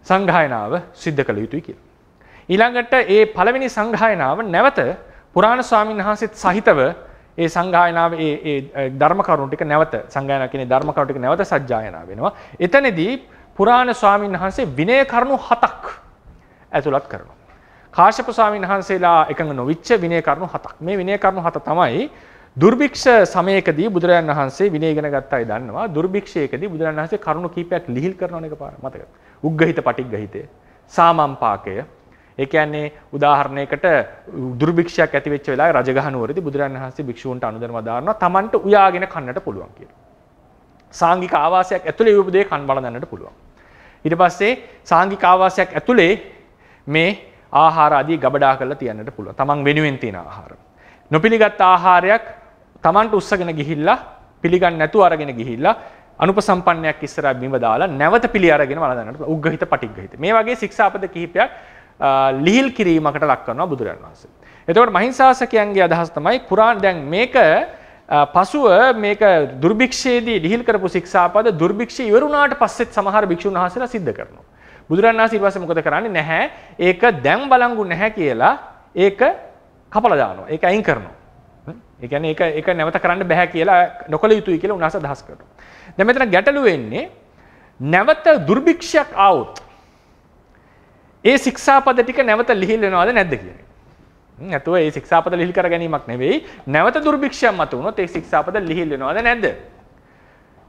සංගායනාව සිද්ධ කළ යුතුයි කියලා. ඊළඟට ඒ පළවෙනි සංගායනාව නැවත පුරාණ ස්වාමීන් වහන්සේත් සහිතව ඒ සංගායනාව ඒ ඒ ධර්ම කරුණු ටික නැවත සංගායනාව කියන්නේ ධර්ම කරුණු ටික නැවත සජ්ජායනා වෙනවා. එතනදී පුරාණ ස්වාමීන් වහන්සේ විනය කරුණු හතක් ඇතුළත් කරනවා. කාශ්‍යප ස්වාමීන් වහන්සේලා එකඟ නොවිච්ච විනය කරුණු හතක්. මේ විනය කරුණු හත තමයි දුර්භික්ෂ සමයකදී බුදුරජාණන් වහන්සේ විනය ඉගෙන ගත්තායි දන්නවා. දුර්භික්ෂයකදී බුදුරජාණන් වහන්සේ කරුණු කීපයක් ලිහිල් කරනවන එක පාර මතකද? උග්ගහිත පටිග්ගහිතය. සාමම්පාකය ඒ කියන්නේ උදාහරණයකට දුර්භික්ෂයක් ඇති වෙච්ච වෙලාවේ රජගහනුවරදී බුදුරජාණන් වහන්සේ භික්ෂූන්ට අනුදැනුම දානවා Tamanට උයාගෙන කන්නට පුළුවන් කියලා. සාංගික ආවාසයක් ඇතුලේ විපදේ කන් බල ගන්නට පුළුවන්. ඊට පස්සේ සාංගික ආවාසයක් ඇතුලේ මේ ආහාර ආදී ගබඩා කරලා තියන්නට පුළුවන්. Taman වෙනුවෙන් තියෙන ආහාර. නොපිළිගත් ආහාරයක් Tamanට උස්සගෙන ගිහිල්ලා පිළිගන්නේ නැතුව අරගෙන ගිහිල්ලා අනුපසම්පන්නයක් ඉස්සරහ බිම දාලා නැවත පිළි අරගෙන වළඳන්නට උග්ගහිත පටිග්ගහිත. මේ වගේ ශික්ෂාපද කිහිපයක් ලිහිල් කිරීමකට ලක් කරනවා බුදුරජාණන් වහන්සේ. එතකොට මහින්සාසකයන්ගේ අදහස තමයි කුරාන් දැන් මේක පසුව මේක දුර්භික්ෂයේදී ලිහිල් කරපු ශික්ෂාපද දුර්භික්ෂය ඉවර වුණාට පස්සෙත් සමහර භික්ෂුන් වහන්සේලා සිද්ධ කරනවා. බුදුරජාණන් වහන්සේ ඊපස්සේ මොකද කරන්නේ? නැහැ. ඒක දැන් බලංගු නැහැ කියලා ඒක කපලා දානවා. ඒක අයින් කරනවා. ඒ කියන්නේ ඒක ඒක නැවත කරන්න බෑ කියලා නොකල යුතුයි කියලා උන්වහන්සේ අදහස් කරනවා. දැන් මෙතන ගැටලුව එන්නේ නැවත දුර්භික්ෂයක් આવොත් ඒ ශික්ෂාපද ටික නැවත ලිහිල් වෙනවද නැද්ද කියන එක. නැතුව ඒ ශික්ෂාපද ලිහිල් කර ගැනීමක් නෙවෙයි නැවත දුර්භික්ෂයක් මත වුණොත් ඒ ශික්ෂාපද ලිහිල් වෙනවද නැද්ද?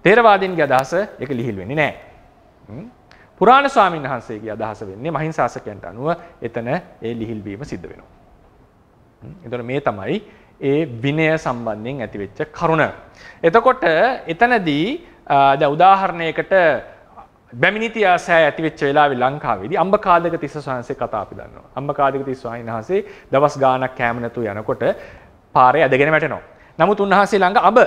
තේරවාදීන්ගේ අදහස ඒක ලිහිල් වෙන්නේ නැහැ. පුරාණ ස්වාමීන් වහන්සේගේ අදහස වෙන්නේ මහින්සාසකයන්ට අනුව එතන ඒ ලිහිල් වීම සිද්ධ වෙනවා. එතකොට මේ තමයි ඒ විනය සම්බන්ධයෙන් ඇතිවෙච්ච කරුණ. එතකොට එතනදී ද උදාහරණයකට බැමිනිතියාසෑ ඇතිවෙච්ච වෙලාවෙ ලංකාවේදී අම්බකාදක තිස්ස වහන්සේ කතා අපි දන්නවා. අම්බකාදක තිස්ස වහන්සේ දවස් ගාණක් කෑම නැතුව යනකොට පාරේ ඇදගෙන වැටෙනවා. නමුත් උන්වහන්සේ ළඟ අබ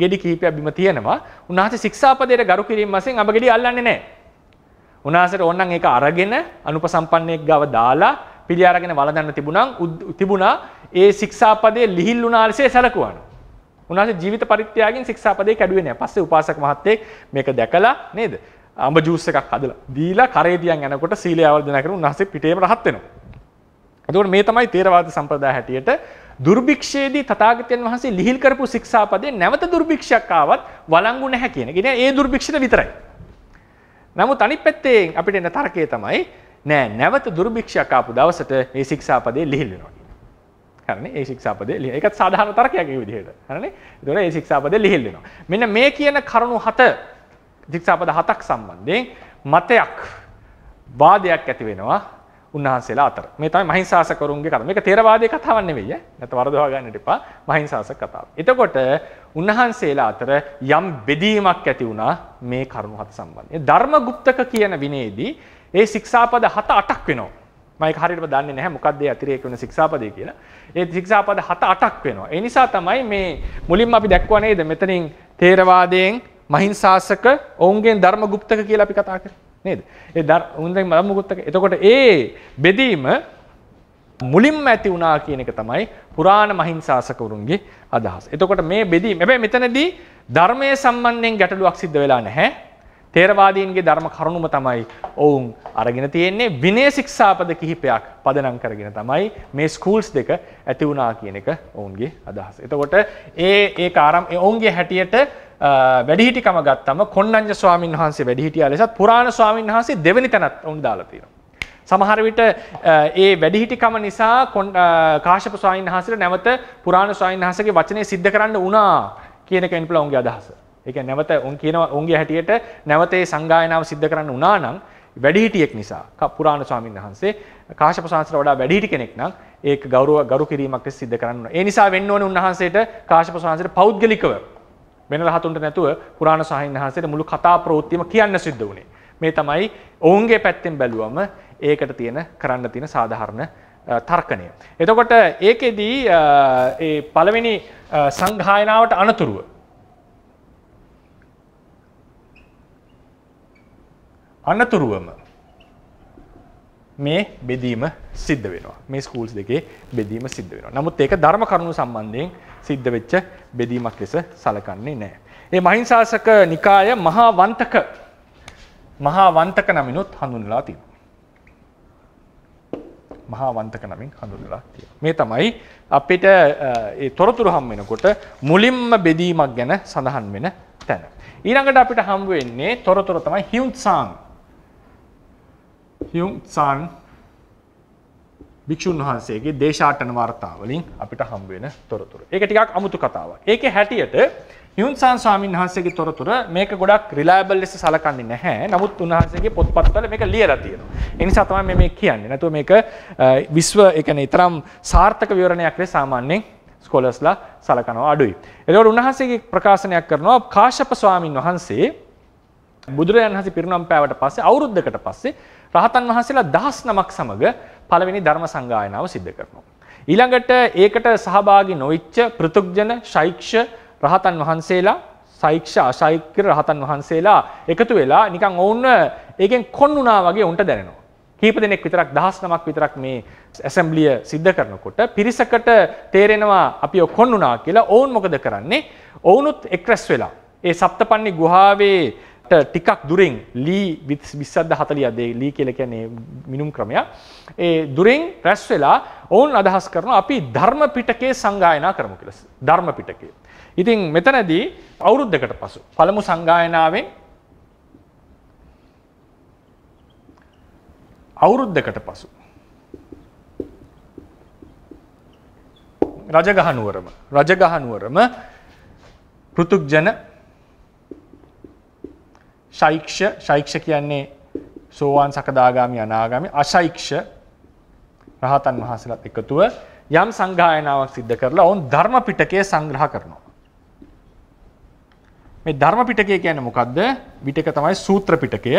ගෙඩි කීපයක් බිම තියෙනවා. උන්වහන්සේ ශික්ෂාපදයට ගරු කිරීම වශයෙන් අබ ගෙඩි අල්ලන්නේ නැහැ. උන්වහන්සේට ඕනනම් ඒක අරගෙන අනුපසම්පන්නෙක් ගාව දාලා පිළි අරගෙන වළඳන්න තිබුණා. තිබුණා ඒ ශික්ෂාපදයේ ලිහිල් වුණාලසේ සැලකුවානවා. උන්වහන්සේ ජීවිත පරිත්‍යාගයෙන් ශික්ෂාපදේ කැඩුවේ නැහැ. පස්සේ උපාසක මහත්තයෙක් මේක දැකලා නේද? අඹ ජූස් එකක් හදලා දීලා කරේ තියන් යනකොට සීලය ආවර්ජන කරන උන්වහන්සේ පිටේම රහත් වෙනවා. එතකොට මේ තමයි තේරවාද සම්ප්‍රදාය හැටියට දුර්භික්ෂයේදී තථාගතයන් වහන්සේ ලිහිල් කරපු ශික්ෂාපදේ නැවත දුර්භික්ෂයක් ආවත් වළංගු නැහැ කියන එක. කියන්නේ ඒ දුර්භික්ෂිත විතරයි. නමුත් අනිත් පැත්තෙන් අපිට එන තර්කය තමයි නෑ නැවත දුර්භික්ෂයක් ආපු දවසට මේ ශික්ෂාපදේ ලිහිල් වෙනවා. කරන ඒ ශික්ෂාපදේ ලියන. ඒකත් සාධාරණ තර්කයක් ඒ විදිහට. හරිනේ? ඒතකොට ඒ ශික්ෂාපදේ ලිහිල් වෙනවා. මෙන්න මේ කියන කරුණු හත ශික්ෂාපද හතක් සම්බන්ධයෙන් මතයක් වාදයක් ඇති වෙනවා උන්වහන්සේලා අතර. මේ තමයි මහින්සාසකරුන්ගේ කතාව. මේක තේරවාදයේ කතාවක් නෙවෙයි ඈ. නැත්නම් වරදවා ගන්නට එපා. මහින්සාසක කතාව. එතකොට උන්වහන්සේලා අතර යම් බෙදීමක් ඇති වුණා මේ කරුණු හත සම්බන්ධයෙන්. ධර්මගුප්තක කියන විනයේදී ඒ ශික්ෂාපද හත අටක් වෙනවා. මයික හරියට දන්නේ නැහැ මොකක්ද අතිරේක වෙන ශික්ෂාපදේ කියලා. ඒ ශික්ෂාපද 7 8ක් වෙනවා. ඒ නිසා තමයි මේ මුලින්ම අපි දැක්ුවා නේද මෙතනින් තේරවාදයෙන් මහින්සාසක ඔවුන්ගෙන් ධර්මගුප්තක කියලා අපි කතා කරේ නේද? ඒ උන්ගෙන් ධර්මගුප්තක. එතකොට ඒ බෙදීම මුලින්ම ඇති වුණා කියන එක තමයි පුරාණ මහින්සාසකවරුන්ගේ අදහස. එතකොට මේ බෙදීම හැබැයි මෙතනදී ධර්මයේ සම්බන්ධයෙන් ගැටලුවක් සිද්ධ වෙලා නැහැ. තේරවාදීන්ගේ ධර්ම කරුණුම තමයි ඔවුන් අරගෙන තියෙන්නේ විනේ ශික්ෂාපද කිහිපයක් පදනම් කරගෙන තමයි මේ ස්කූල්ස් දෙක ඇති වුණා කියන එක ඔවුන්ගේ අදහස. එතකොට ඒ ඒ කාරම් ඔවුන්ගේ හැටියට වැඩිහිටිකම ගත්තම කොණ්ණඤ්ඤ ස්වාමින් වහන්සේ වැඩිහිටියා ලෙසත් පුරාණ ස්වාමින් වහන්සේ දෙවෙනි තැනත් ඔවුන් දාලා තියෙනවා. සමහර විට ඒ වැඩිහිටිකම නිසා කාශ්‍යප ස්වාමීන් වහන්සේට නැවත පුරාණ ස්වාමීන් වහන්සේගේ වචනේ सिद्ध කරන්න වුණා කියන එක වෙන පුළුවන් ඔවුන්ගේ අදහස. එක නැවත උන් කියනවා උන්ගේ හැටියට නැවතේ සංගායනාව සිද්ධ කරන්න වුණා නම් වැඩිහිටියෙක් නිසා පුරාණ ස්වාමීන් වහන්සේ කාශ්‍යප සාංශට වඩා වැඩිහිටි කෙනෙක් නම් ඒක ගෞරව ගරු කිරීමක් ලෙස සිද්ධ කරන්න ඕන. ඒ නිසා වෙන්න ඕනේ උන්වහන්සේට කාශ්‍යප සාංශට පෞද්ගලිකව වෙන රහතුන්ට නැතුව පුරාණ ස්වාමීන් වහන්සේට මුළු කතා ප්‍රවෘත්තියම කියන්න සිද්ධ වුණේ. මේ තමයි ඔවුන්ගේ පැත්තෙන් බැලුවම ඒකට තියෙන කරන්න තියෙන සාධාරණ තර්කණය. එතකොට ඒකෙදී ඒ පළවෙනි සංඝායනාවට අනතුරුව අනතුරුවම මේ බෙදීම සිද්ධ වෙනවා මේ ස්කූල්ස් දෙකේ බෙදීම සිද්ධ වෙනවා. නමුත් ඒක ධර්ම කරුණු සම්බන්ධයෙන් සිද්ධ වෙච්ච බෙදීමක් ලෙස සලකන්නේ නැහැ. ඒ මහින්සාසක නිකාය මහා වන්තක මහා වන්තක නමිනුත් හඳුන්වලා තියෙනවා. මහා වන්තක නමින් හඳුන්වලා තියෙනවා. මේ තමයි අපිට ඒ තොරතුරු හම් වෙනකොට මුලින්ම බෙදීමක් ගැන සඳහන් වෙන තැන. ඊළඟට අපිට හම් වෙන්නේ තොරතුරු තමයි හියුන්සාන් හියුම් සාන් භික්‍ෂූන් වහන්සේගේ දේශාටන වාර්තාවලින් අපිට හම්බුවෙන තොරතුර. ඒක ටිකක් අමුතු කතාව. ඒක හැටියට යුන්සාන් ස්වාමීන් වහන්සේගේ තොරතුර මේක ගොඩක් රිලාබල් ලෙස සලකන්නේ නැහැ. නමුත් උන්වහන්සේගේ පොත්පත්වල මේක ලියලා තියෙනවා. ඒ නිසා තමයි මේ කියන්නේ. නැතුව මේක විශ්ව ඒ කියන්නේ ඊතරම් සාර්ථක විවරණයක් ලෙස සාමාන්‍යයෙන් ස්කෝලර්ස්ලා සලකනවා අඩුයි. එතකොට උන්වහන්සේගේ ප්‍රකාශනයක් කරනවා කාශ්‍යප ස්වාමින් වහන්සේ බුදුරජාණන් වහන්සේ පිරිනම් පෑවට පස්සේ අවුරුද්දකට පස්සේ රහතන් වහන්සේලා දහස් නමක් සමග පළවෙනි ධර්ම සංගායනාව සිද්ධ කරනවා. ඊළඟට ඒකට සහභාගි නොවිච්ච පෘථග්ජන ශෛක්ෂ රහතන් වහන්සේලා සෛක්ෂ අශෛක්‍ය රහතන් වහන්සේලා එකතු වෙලා නිකන් ඔවුන් ඒකෙන් කොන්නුනා වගේ උන්ට දැනෙනවා. කීප දෙනෙක් විතරක් දහස් නමක් විතරක් මේ ඇසම්බ්ලිය සිද්ධ කරනකොට පිරිසකට තේරෙනවා අපි කොන්නුනා කියලා ඔවුන් මොකද කරන්නේ? ඔවුනුත් එක්රැස් වෙලා ඒ සප්තපන්නේ ගුහාවේ ටිකක් දුරින් ලී විස්සද්ධ හතලිය දේ ලී කියලකැනේ මිනුම් ක්‍රමයක් ඒ දුරින් රැස් වෙලා ඔවුන් අදහස් කරන අපි ධර්ම පිටකේ සංගායනා කරමු කියලස ධර්ම පිටකේ. ඉතින් මෙතනදී අවුරුද්ධකට පසු පළමු සංගායනාවෙන් අවුරුද්ධකට පසු රජගහනුවරම රජගහනුවරම පෘතුක්ජන ශෛක්ෂ ශෛක්ෂ කියන්නේ සෝවාන් සකදාගාමි අනාගාමි අශෛක්ෂ රහතන් වහන්සේලාත් එකතුව යම් සංගායනාවක් සිද්ධ කරලා ඔවුන් ධර්ම පිටකය සංග්‍රහ කරනවා. මේ ධර්ම පිටකය කියන්නේ මොකද්ද? පිටක තමයි සූත්‍ර පිටකය.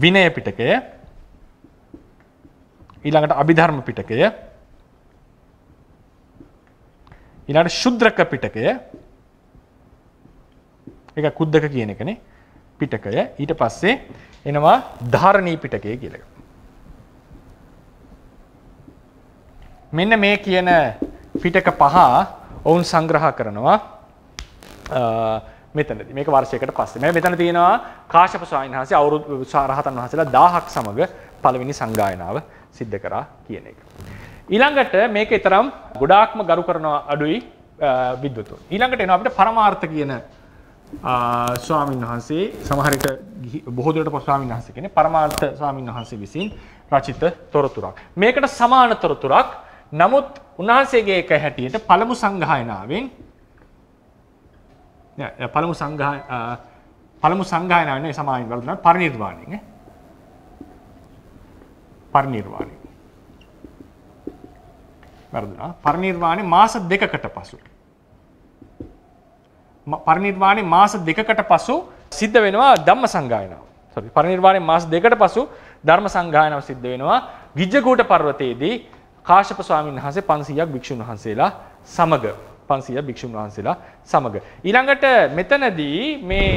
විනය පිටකය. ඊළඟට අභිධර්ම පිටකය. ඊළඟට ශුද්‍රක පිටකය. එක කුද්දක කියන එකනේ පිටකය ඊට පස්සේ එනවා ධාරණී පිටකය කියලක. මෙන්න මේ කියන පිටක පහ ඔවුන් සංග්‍රහ කරනවා මෙතනද මේක වර්ෂයකට පස්සේ මේ මෙතන තියෙනවා කාශ්‍යප ස්වාමීන් වහන්සේ අවුරුදු රහතන් වහන්සේලා 1000ක් සමග පළවෙනි සංගායනාව සිද්ධ කරා කියන එක. ඊළඟට මේක ඊතරම් ගොඩාක්ම ගරු කරන අඩුයි විද්වතුන්. ඊළඟට එනවා අපිට පරමාර්ථ කියන ස්වාමීන් වහන්සේ සමහරිට බොහෝදුරට ස්වාමීන් වහන්සේ කෙනෙක් පරමාර්ථ ස්වාමීන් වහන්සේ විසින් රචිත තොරතුරක්. මේකට සමාන තොරතුරක්. නමුත් උන්වහන්සේගේ එක හැටියට පළමු සංගායනාවෙන් පළමු සංගාය පළමු සංගායනාව නේ සමායින් වලුණා පරිණිර්වාණය නේ. පරිණිර්වාණය. වැරදුනා. පරිණිර්වාණය මාස දෙකකට පසු. පරිනිර්වාණය මාස දෙකකට පසු සිද්ධ වෙනවා ධම්ම සංගායනාව. සෝරි පරිනිර්වාණය මාස දෙකකට පසු ධර්ම සංගායනාව සිද්ධ වෙනවා ගිජ්ජකූට පර්වතයේදී කාශ්‍යප ස්වාමීන් වහන්සේ 500ක් භික්ෂුන් වහන්සේලා සමග 500 භික්ෂුන් වහන්සේලා සමග ඊළඟට මෙතනදී මේ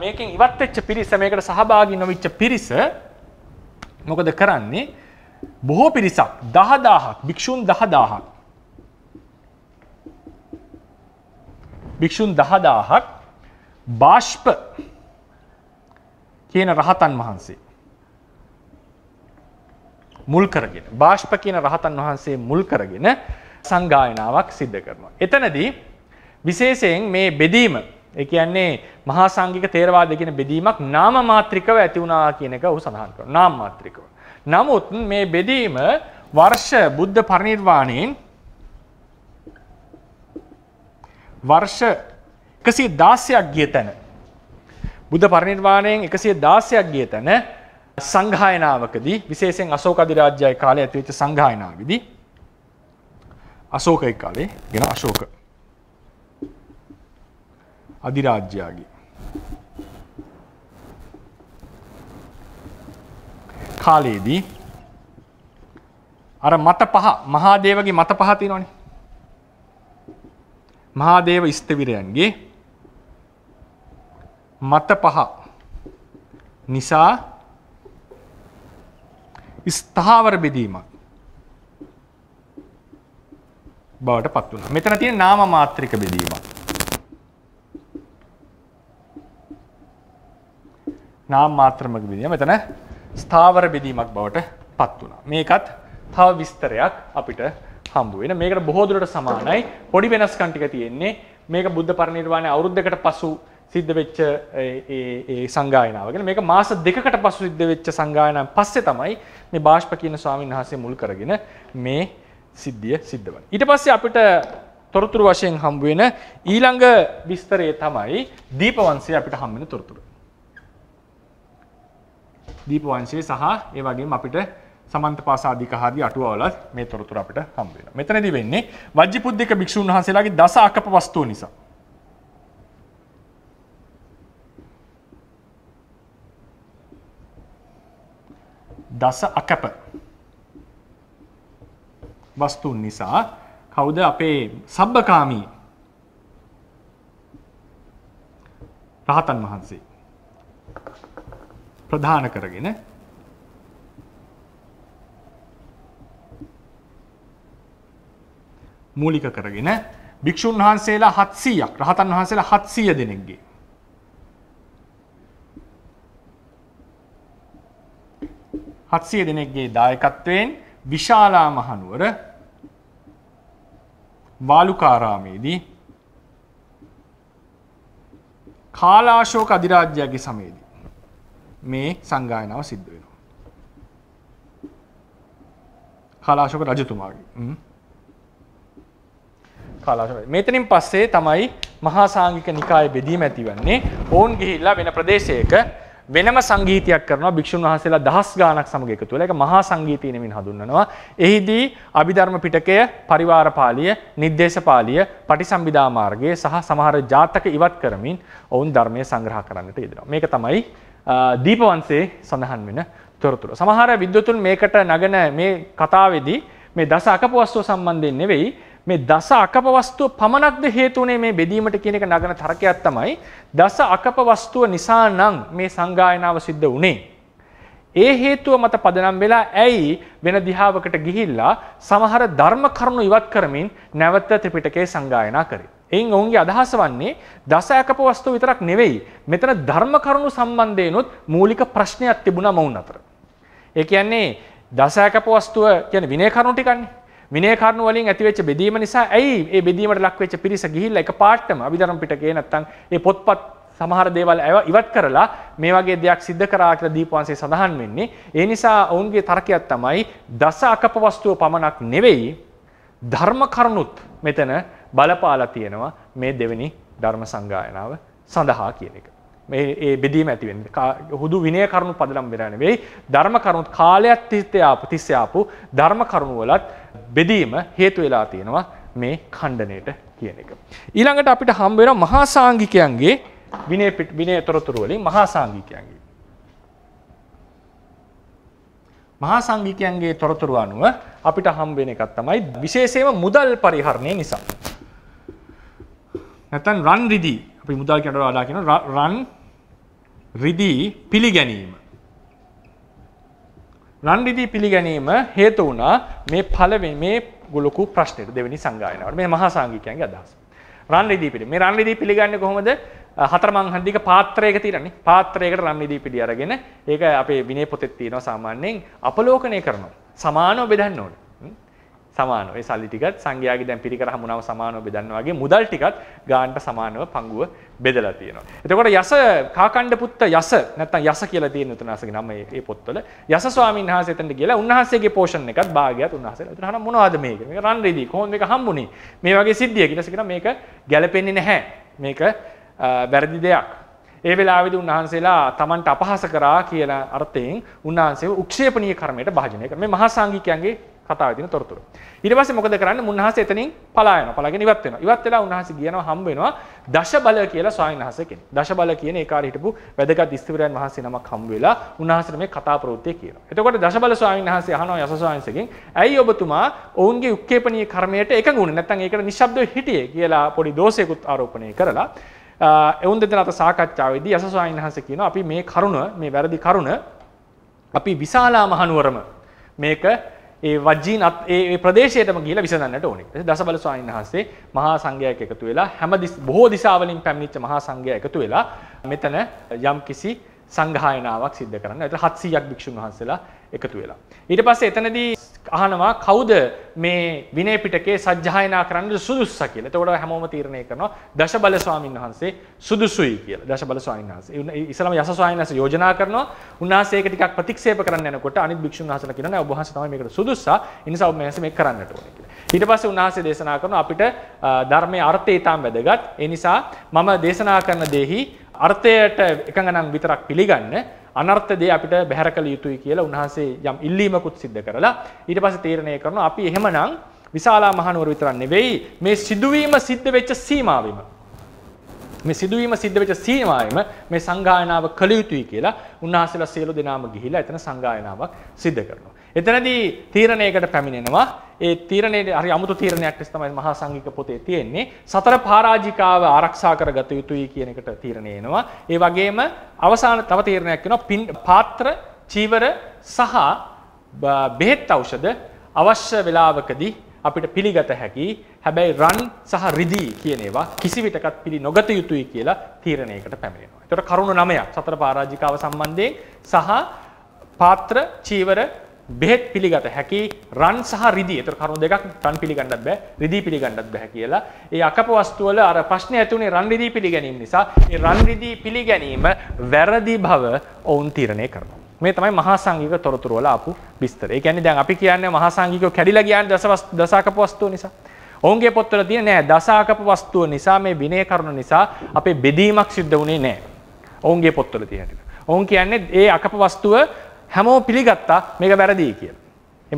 මේකෙන් ඉවත් වෙච්ච පිරිස මේකට සහභාගී නොවිච්ච පිරිස මොකද කරන්නේ බොහෝ පිරිසක් 10000ක් භික්ෂුන් 10000ක් භික්‍ෂූන් දහදාහක් භාෂ්ප කියන රහතන් වහන්සේ. මුල් කරගෙන භාෂ්ප කියන රහතන් වහන්සේ මුල් කරගෙන සංගායනාවක් සිද්ධ කරනවා. එතනදී විශේෂයෙන් මේ බෙදීම ඒ කියන්නේ මහා සංඝික තේරවාද කියන බෙදීමක් නාම මාත්‍රිකව ඇති වුණා කියන එක ඔහු සඳහන් කරනවා. නාම මාත්‍රිකව. නමුත් මේ බෙදීම වර්ෂ බුද්ධ පරිනිර්වාණයෙන් වර්ෂ එකසේ දාසයක් ගිය තැන. බුද්ධ පරිනිර්වාණයෙන් එකසේ දාසයක් ගිය තැන සංඝායනාවකදී විශේෂෙන් අසෝක අධිරාජ්‍යය කාලය ඇතිවෙච්ච සංඝායනාවකදී අසෝක ඒ කාලේ ගෙන අශෝක අධිරාජ්‍යයාගේ කාලයේදී අර මත පහ මහාදේවගේ මත පහ තියෙනවනේ මහාදේව ස්තවිරයන්ගේ මත පහ නිසා ස්ථාවර බෙදීමක් බවට පත් වුණා. මෙතන තියෙන නාම මාත්‍රික බෙදීම. නාම මාත්‍රමක බෙදීම මෙතන ස්ථාවර බෙදීමක් බවට පත් වුණා. මේකත් තව විස්තරයක් අපිට හම්බ වෙන මේකට බොහෝදුරට සමානයි පොඩි වෙනස්කම් ටික තියෙන්නේ මේක බුද්ධ පරිනිර්වාණය අවුරුද්දකට පසු සිද්ධ වෙච්ච ඒ සංගායනාව ගැන මේක මාස දෙකකට පසු සිද්ධ වෙච්ච සංගායනාව පස්සේ තමයි මේ බාෂ්ප කියන ස්වාමීන් වහන්සේ මුල් කරගෙන මේ සිද්ධිය සිද්ධ වෙන්නේ ඊට පස්සේ අපිට තොරතුරු වශයෙන් හම්බ වෙන ඊළඟ විස්තරය තමයි දීපවංශයේ අපිට හම්බ වෙන තොරතුරු. දීපවංශයේ සහ ඒ වගේම අපිට සමන්ත පාසාධික හරි අටුවවලත් මේ තොරතුර අපට හම්බ වෙනවා. මෙතනදී වෙන්නේ වජ්ජිපුද්දික භික්ෂුන් වහන්සේලාගේ දස අකප වස්තුව නිසා. දස අකැප වස්තුන් නිසා කවුද අපේ සබ්බකාමී රහතන් වහන්සේ ප්‍රධාන කරගෙන මූලික කරගෙන භික්‍ෂූන් වහන්සේලා හත්සීයක් රහතන් වහන්සේලා හත්සීය දෙනෙක්ගේ. හත්සිය දෙනෙක්ගේ දායකත්වයෙන් විශාලා මහනුවර වාලුකාරාමේදී කාලාශෝක අධිරාජ්‍යයගේ සමයේදී මේ සංගායනාව සිද්ධ වෙනවා. කාලාශෝක රජතුමාගේ කාලාශාර. මෙතනින් පස්සේ තමයි මහා සාංගික නිකායේ බෙදීම ඇතිවන්නේ. ඔවුන් ගිහිල්ලා වෙන ප්‍රදේශයක වෙනම සංගීතයක් කරනවා භික්ෂුන් වහන්සේලා දහස් ගාණක් සමග එකතු වෙලා ඒක මහා සංගීතය නමින් හඳුන්වනවා. එහිදී අභිධර්ම පිටකය, පරිවාර පාළිය, නිද්දේශ පාළිය, පටිසම්භිදා මාර්ගය සහ සමහර ජාතක ඉවත් කරමින් ඔවුන් ධර්මය සංග්‍රහ කරන්නට යෙදෙනවා. මේක තමයි දීපවංශයේ සඳහන් වෙන තොරතුරු. සමහර විද්වතුන් මේකට නගන මේ කතාවේදී මේ දස අකපුවස්සෝ සම්බන්ධයෙන් නෙවෙයි මේ දස අකප වස්තුව පමණක්ද හේතුනේ මේ බෙදීමට කියන එක නගන තර්කයක් තමයි දස අකප වස්තුව නිසා නම් මේ සංගායනාව සිද්ධ වුණේ. ඒ හේතුව මත පදනම් වෙලා ඇයි වෙන දිහාවකට ගිහිල්ලා සමහර ධර්ම කරුණු ඉවත් කරමින් නැවත ත්‍රිපිටකයේ සංගායනා කරේ. එයින් ඔවුන්ගේ අදහස වන්නේ දස අකප වස්තුව විතරක් නෙවෙයි මෙතන ධර්ම කරුණු සම්බන්ධයෙන්ුත් මූලික ප්‍රශ්නයක් තිබුණා මොවුන් අතර. ඒ කියන්නේ දස අකප වස්තුව කියන්නේ විනය කරුණු ටිකන්නේ. විනය කරුණු වලින් ඇතිවෙච්ච බෙදීම නිසා ඇයි ඒ බෙදීමට ලක්වෙච්ච පිරිස ගිහිල්ලා එක පාටම අභිධර්ම පිටකේ නැත්තම් ඒ පොත්පත් සමහර දේවල් ඉවත් කරලා මේ වගේ දෙයක් සිද්ධ කරා කියලා දීපවංශය සඳහන් වෙන්නේ. ඒ නිසා ඔවුන්ගේ තර්කයක් තමයි දස අකප වස්තුව පමණක් නෙවෙයි ධර්ම කරුණුත් මෙතන බලපාලා තියෙනවා මේ දෙවෙනි ධර්ම සංගායනාව සඳහා කියන එක. මේ ඒ බෙදීම ඇති වෙන්නේ හුදු විනය කරුණු පදනම් වෙලා නෙවෙයි ධර්ම කරුණුත් කාලයක් තිස්සේ ආපු තිස්සේ ආපු ධර්ම කරුණු වලත් බෙදීම හේතු වෙලා තියෙනවා මේ ඛණ්ඩණයට කියන එක. ඊළඟට අපිට හම්බ වෙනවා මහා සාංගිකයන්ගේ විනය විනය තොරතුරු වලින් මහා සාංගිකයන්ගේ මහා සංගිකයන්ගේ තොරතුරු අනුව අපිට හම්බෙන එකක් තමයි විශේෂයෙන්ම මුදල් පරිහරණය නිසා. නැත්නම් රන් රිදී අපි මුදල් කියනට වඩා කියන රන් රිදී පිළිගැනීම. නන්දිදී පිළිගැනීම හේතු වුණා මේ පළවෙනි මේ ගොලොකු ප්‍රශ්නෙට දෙවෙනි සංගායනාවට. මේ මහා සංගීකයන්ගේ අදහස. රන්දිදී පිළි. මේ රන්දිදී පිළිගන්නේ කොහොමද? හතර මංහන්දික පාත්‍රයක තියෙනනේ. පාත්‍රයකට රන්දිදී පිළි අරගෙන ඒක අපේ විනය පොතේ තියෙනවා සාමාන්‍යයෙන් අපලෝකණය කරනවා. සමානව බෙදන්න ඕනේ. සමාන ඒ සල්ලි ටිකත් සංඝයාගේ දැන් පිරිකර හමුනාව සමානව බෙදන්නා වගේ මුදල් ටිකත් ගාන්ට සමානව පංගුව බෙදලා තියෙනවා. එතකොට යස කාකණ්ඩ පුත්ත යස නැත්නම් යස කියලා තියෙන උතුනාසගේ නම මේ පොත්වල යස ස්වාමීන් වහන්සේ එතනට ගිහලා උන්වහන්සේගේ පෝෂන් එකත් භාගයත් උන්වහන්සේලා එතන හන මොනවද මේක? මේක රන් රෙදි කොහොමද මේක හම්බුනේ? මේ වගේ සිද්ධිය කියලා කියනවා මේක ගැළපෙන්නේ නැහැ. මේක වැරදි දෙයක්. ඒ වෙලාවේදී උන්වහන්සේලා Tamanට අපහාස කරා කියන අර්ථයෙන් උන්වහන්සේව උක්ෂේපණීය කර්මයට භාජනය කරනවා. මේ මහා සංඝිකයන්ගේ කතාවේ තියෙන තොරතුරු. ඊට පස්සේ මොකද කරන්නේ? මුන්නහස එතනින් පලා යනවා. පලාගෙන ඉවත් වෙනවා. ඉවත් වෙලා උන්වහන්සේ කියනවා හම්බ වෙනවා දශබල කියලා ස්වාමීන් වහන්සේ කෙනෙක්. දශබල කියන ඒ කාලේ හිටපු වැදගත් ස්ථවිරයන් වහන්සේ නමක් හම්බ වෙලා උන්වහන්සේට මේ කතා ප්‍රවෘත්තිය කියනවා. එතකොට දශබල ස්වාමීන් වහන්සේ අහනවා යස ස්වාමීන්සගෙන් ඇයි ඔබතුමා ඔවුන්ගේ උක්කේපනීය කර්මයට එකඟ වුණේ? නැත්නම් ඒකට නිශ්ශබ්දව හිටියේ කියලා පොඩි දෝෂයකුත් ආරෝපණය කරලා එවුන් දෙදෙනා අතර සාකච්ඡාවේදී යස ස්වාමීන් වහන්සේ කියනවා අපි මේ කරුණ මේ වැරදි කරුණ අපි විශාලා මහනුවරම මේක ඒ වජීනත් ඒ ප්‍රදේශයටම ගිහිලා විසඳන්නට ඕනේ. එතකොට දසබල ස්වාමීන් වහන්සේ මහා සංඝයාක එකතු වෙලා හැම බොහෝ දිශාවලින් පැමිණිච්ච මහා සංඝයා එකතු වෙලා මෙතන යම්කිසි සංඝායනාවක් සිද්ධ කරන්න. එතකොට 700ක් භික්ෂුන් වහන්සේලා එකතු වෙලා ඊට පස්සේ එතනදී අහනවා කවුද මේ විනය පිටකේ සජ්ජායනා කරන්න සුදුස්සා කියලා. එතකොට හැමෝම තීරණය කරනවා දශබල ස්වාමීන් වහන්සේ සුදුසුයි කියලා. දශබල ස්වාමීන් වහන්සේ. ඉස්ලාම යස ස්වාමීන් වහන්සේ යෝජනා කරනවා. උන්වහන්සේ ඒක ටිකක් ප්‍රතික්ෂේප කරන්න යනකොට අනිත් භික්ෂුන් වහන්සේලා කියනවා නෑ ඔබ වහන්සේ තමයි මේකට සුදුස්සා. ඒ නිසා ඔබ මේක මේක කරන්නට ඕනේ කියලා. ඊට පස්සේ උන්වහන්සේ දේශනා කරනවා අපිට ධර්මයේ අර්ථය ඊටාම් වැදගත්. ඒ නිසා මම දේශනා කරන දෙහි අර්ථයට එකඟ නම් විතරක් පිළිගන්න අනර්ථ දේ අපිට බැහැර කළ යුතුයි කියලා උන්වහන්සේ යම් ඉල්ලීමකුත් සිද්ධ කරලා ඊට පස්සේ තීරණය කරනවා අපි එහෙමනම් විශාලා මහනුවර විතරක් නෙවෙයි මේ සිදුවීම සිද්ධ වෙච්ච සීමාවෙම මේ සිදුවීම සිද්ධ වෙච්ච සීමාවෙම මේ සංගායනාව කළ යුතුයි කියලා උන්වහන්සේලා සියලු දෙනාම ගිහිලා එතන සංගායනාවක් සිද්ධ කරනවා. එතනදී තීරණයකට පැමිණෙනවා ඒ තීරණයට හරි අමුතු තීරණයක් ලෙස තමයි මහා සංඝික පොතේ තියෙන්නේ. සතර පරාජිකාව ආරක්ෂා කරගත යුතුයි කියන එකට තීරණය එනවා. ඒ වගේම අවසාන තව තීරණයක් වෙනවා පාත්‍ර, චීවර සහ බෙහෙත් ඖෂධ අවශ්‍ය වෙලාවකදී අපිට පිළිගත හැකි හැබැයි රන් සහ රිදී කියන ඒවා කිසිවිටකත් පිළි නොගත යුතුයි කියලා තීරණයකට පැමිණෙනවා. ඒතර කරුණු 9ක් සතර පරාජිකාව සම්බන්ධයෙන් සහ පාත්‍ර චීවර බෙහෙත් පිළිගත හැකි රන් සහ රිදි. ඒතර කරුණු දෙකක් රන් පිළිගන්නත් බෑ, රිදි පිළිගන්නත් බෑ කියලා. ඒ අකප වස්තු වල අර ප්‍රශ්නේ ඇති උනේ රන් රිදි පිළිගැනීම නිසා ඒ රන් රිදි පිළිගැනීම වැරදි බව ඔවුන් තීරණය කරනවා. මේ තමයි මහා සංගීක තොරතුරු වල ආපු විස්තර. ඒ කියන්නේ දැන් අපි කියන්නේ මහා සංගීකෝ කැඩිලා ගියානේ දස දසාකප වස්තුව නිසා. ඔවුන්ගේ පොත්වල තියෙන නෑ දසාකප වස්තුව නිසා මේ විනය කරුණ නිසා අපේ බෙදීමක් සිද්ධ වුණේ නෑ. ඔවුන්ගේ පොත්වල තියෙන හැටි. ඔවුන් කියන්නේ ඒ අකප වස්තුව හැමෝ පිළිගත්තා මේක වැරදිී කියලා.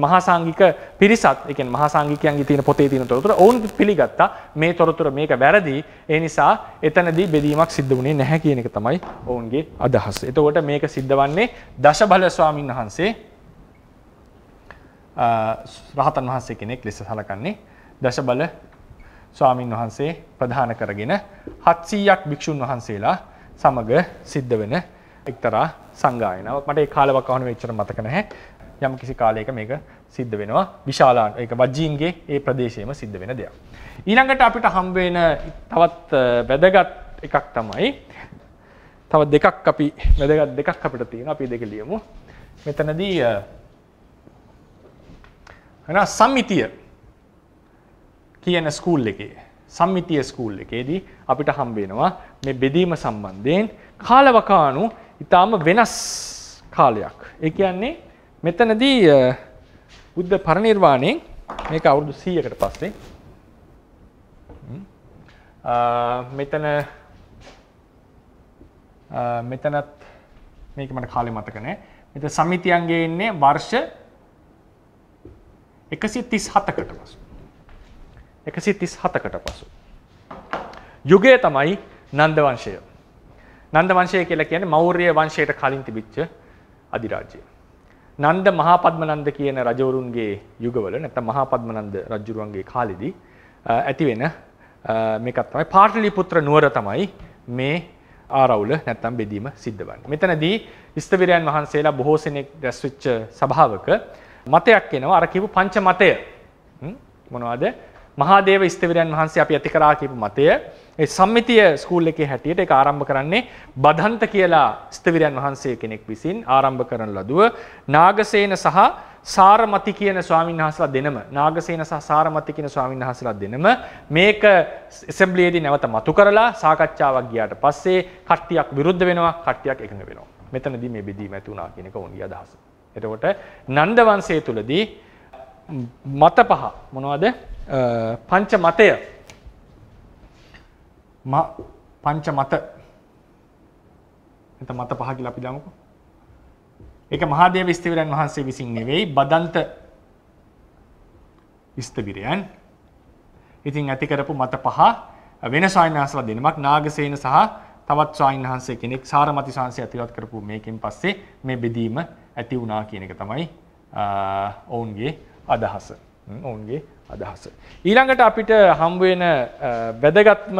මහා සංගික පිරිසත් එක මහා සංගිකයන්ගේ තියෙන පොතේ තියෙන තොරතුර ඔවුන් පිළිගත්තා මේ තොරතුර මේක වැරදි. ඒ නිසා එතනදී බෙදීමක් සිද්ධ වුණේ නැහැ කියන එක තමයි ඔවුන්ගේ අදහස. එතකොට මේක සිද්ධ වන්නේ දශබල ස්වාමින් වහන්සේ රහතන් වහන්සේ කෙනෙක් ලෙස සලකන්නේ දශබල ස්වාමින් වහන්සේ ප්‍රධාන කරගෙන 700ක් භික්ෂුන් වහන්සේලා සමග සිද්ධ වෙන එක්තරා සංගායනාවක් මට ඒ කාලෙවක් අහන වෙච්චර මතක නැහැ. යම් කිසි කාලයක මේක සිද්ධ වෙනවා විශාලාන ඒක වජීන්ගේ ඒ ප්‍රදේශයේම සිද්ධ වෙන දෙයක්. ඊළඟට අපිට හම්බ වෙන තවත් වැදගත් එකක් තමයි තව දෙකක් අපි වැදගත් දෙකක් අපිට තියෙනවා අපි දෙක ලියමු. මෙතනදී වෙන සම්මිතිය කියන ස්කූල් එකේ සම්මිතිය ස්කූල් එකේදී අපිට හම්බ වෙනවා මේ බෙදීම සම්බන්ධයෙන් කාලවකාණු ඉතාම වෙනස් කාලයක්. ඒ කියන්නේ මෙතනදී බුද්ධ පරිනිර්වාණයෙන් මේක අවුරුදු 100කට පස්සේ මෙතන මෙතනත් මේක මට කාලේ මතක නෑ. මෙතන සමිතියන්ගේ ඉන්නේ වර්ෂ 137කට පසු. 137කට පසු. යුගය තමයි නන්ද වංශය. නන්ද වංශය කියලා කියන්නේ මෞර්ය වංශයට කලින් තිබිච්ච අධිරාජ්‍යය. නන්ද මහා පద్මනන්ද කියන රජවරුන්ගේ යුගවල නැත්නම් මහා පద్මනන්ද රජුරුවන්ගේ කාලෙදී ඇති වෙන මේකක් තමයි පාටලිපුත්‍ර නුවර තමයි මේ ආරවුල නැත්නම් බෙදීම සිද්ධ වන්නේ. මෙතනදී ඉස්තවිරයන් වහන්සේලා බොහෝ සෙනෙක් රැස් වෙච්ච සභාවක මතයක් එනවා අර කියපු පංච මතය මොනවද මහාදේව ස්තවිරයන් වහන්සේ අපි ඇති කරා කියපු මතය ඒ සම්මිතිය ස්කූල් එකේ හැටියට ඒක ආරම්භ කරන්නේ බදන්ත කියලා ස්තවිරයන් වහන්සේ කෙනෙක් විසින් ආරම්භ කරන ලදුව නාගසේන සහ සාරමති කියන ස්වාමීන් වහන්සලා දෙනම නාගසේන සහ සාරමති කියන ස්වාමීන් වහන්සලා දෙනම මේක ඇසෙම්බලියේදී නැවත මතු කරලා සාකච්ඡාවක් ගියාට පස්සේ කට්ටියක් විරුද්ධ වෙනවා කට්ටියක් එකඟ වෙනවා. මෙතනදී මේ බෙදීම ඇති වුණා කියන එක ඔවුන්ගේ අදහස. එතකොට නන්ද වංශය තුලදී මත පහ මොනවද? පංච මතය පංච මත එත මත පහ කියලා අපි දමකු ඒක මහාදේව ස්ථවිරයන් වහන්සේ විසින් නෙවෙයි බදන්ත ස්ථබිරයන් ඉතින් ඇති කරපු මත පහ වෙන ස්වාමින්වහන්සේලා දෙනමක් නාගසේන සහ තවත් ස්වාමින්වහන්සේ කෙනෙක් සාරමති සංසය ඇතුළත් කරපු මේකෙන් පස්සේ මේ බෙදීම ඇති වුණා කියන එක තමයි ඔවුන්ගේ අදහස. ඔවුන්ගේ අදහස. ඊළඟට අපිට හම්බුවෙන වැදගත්ම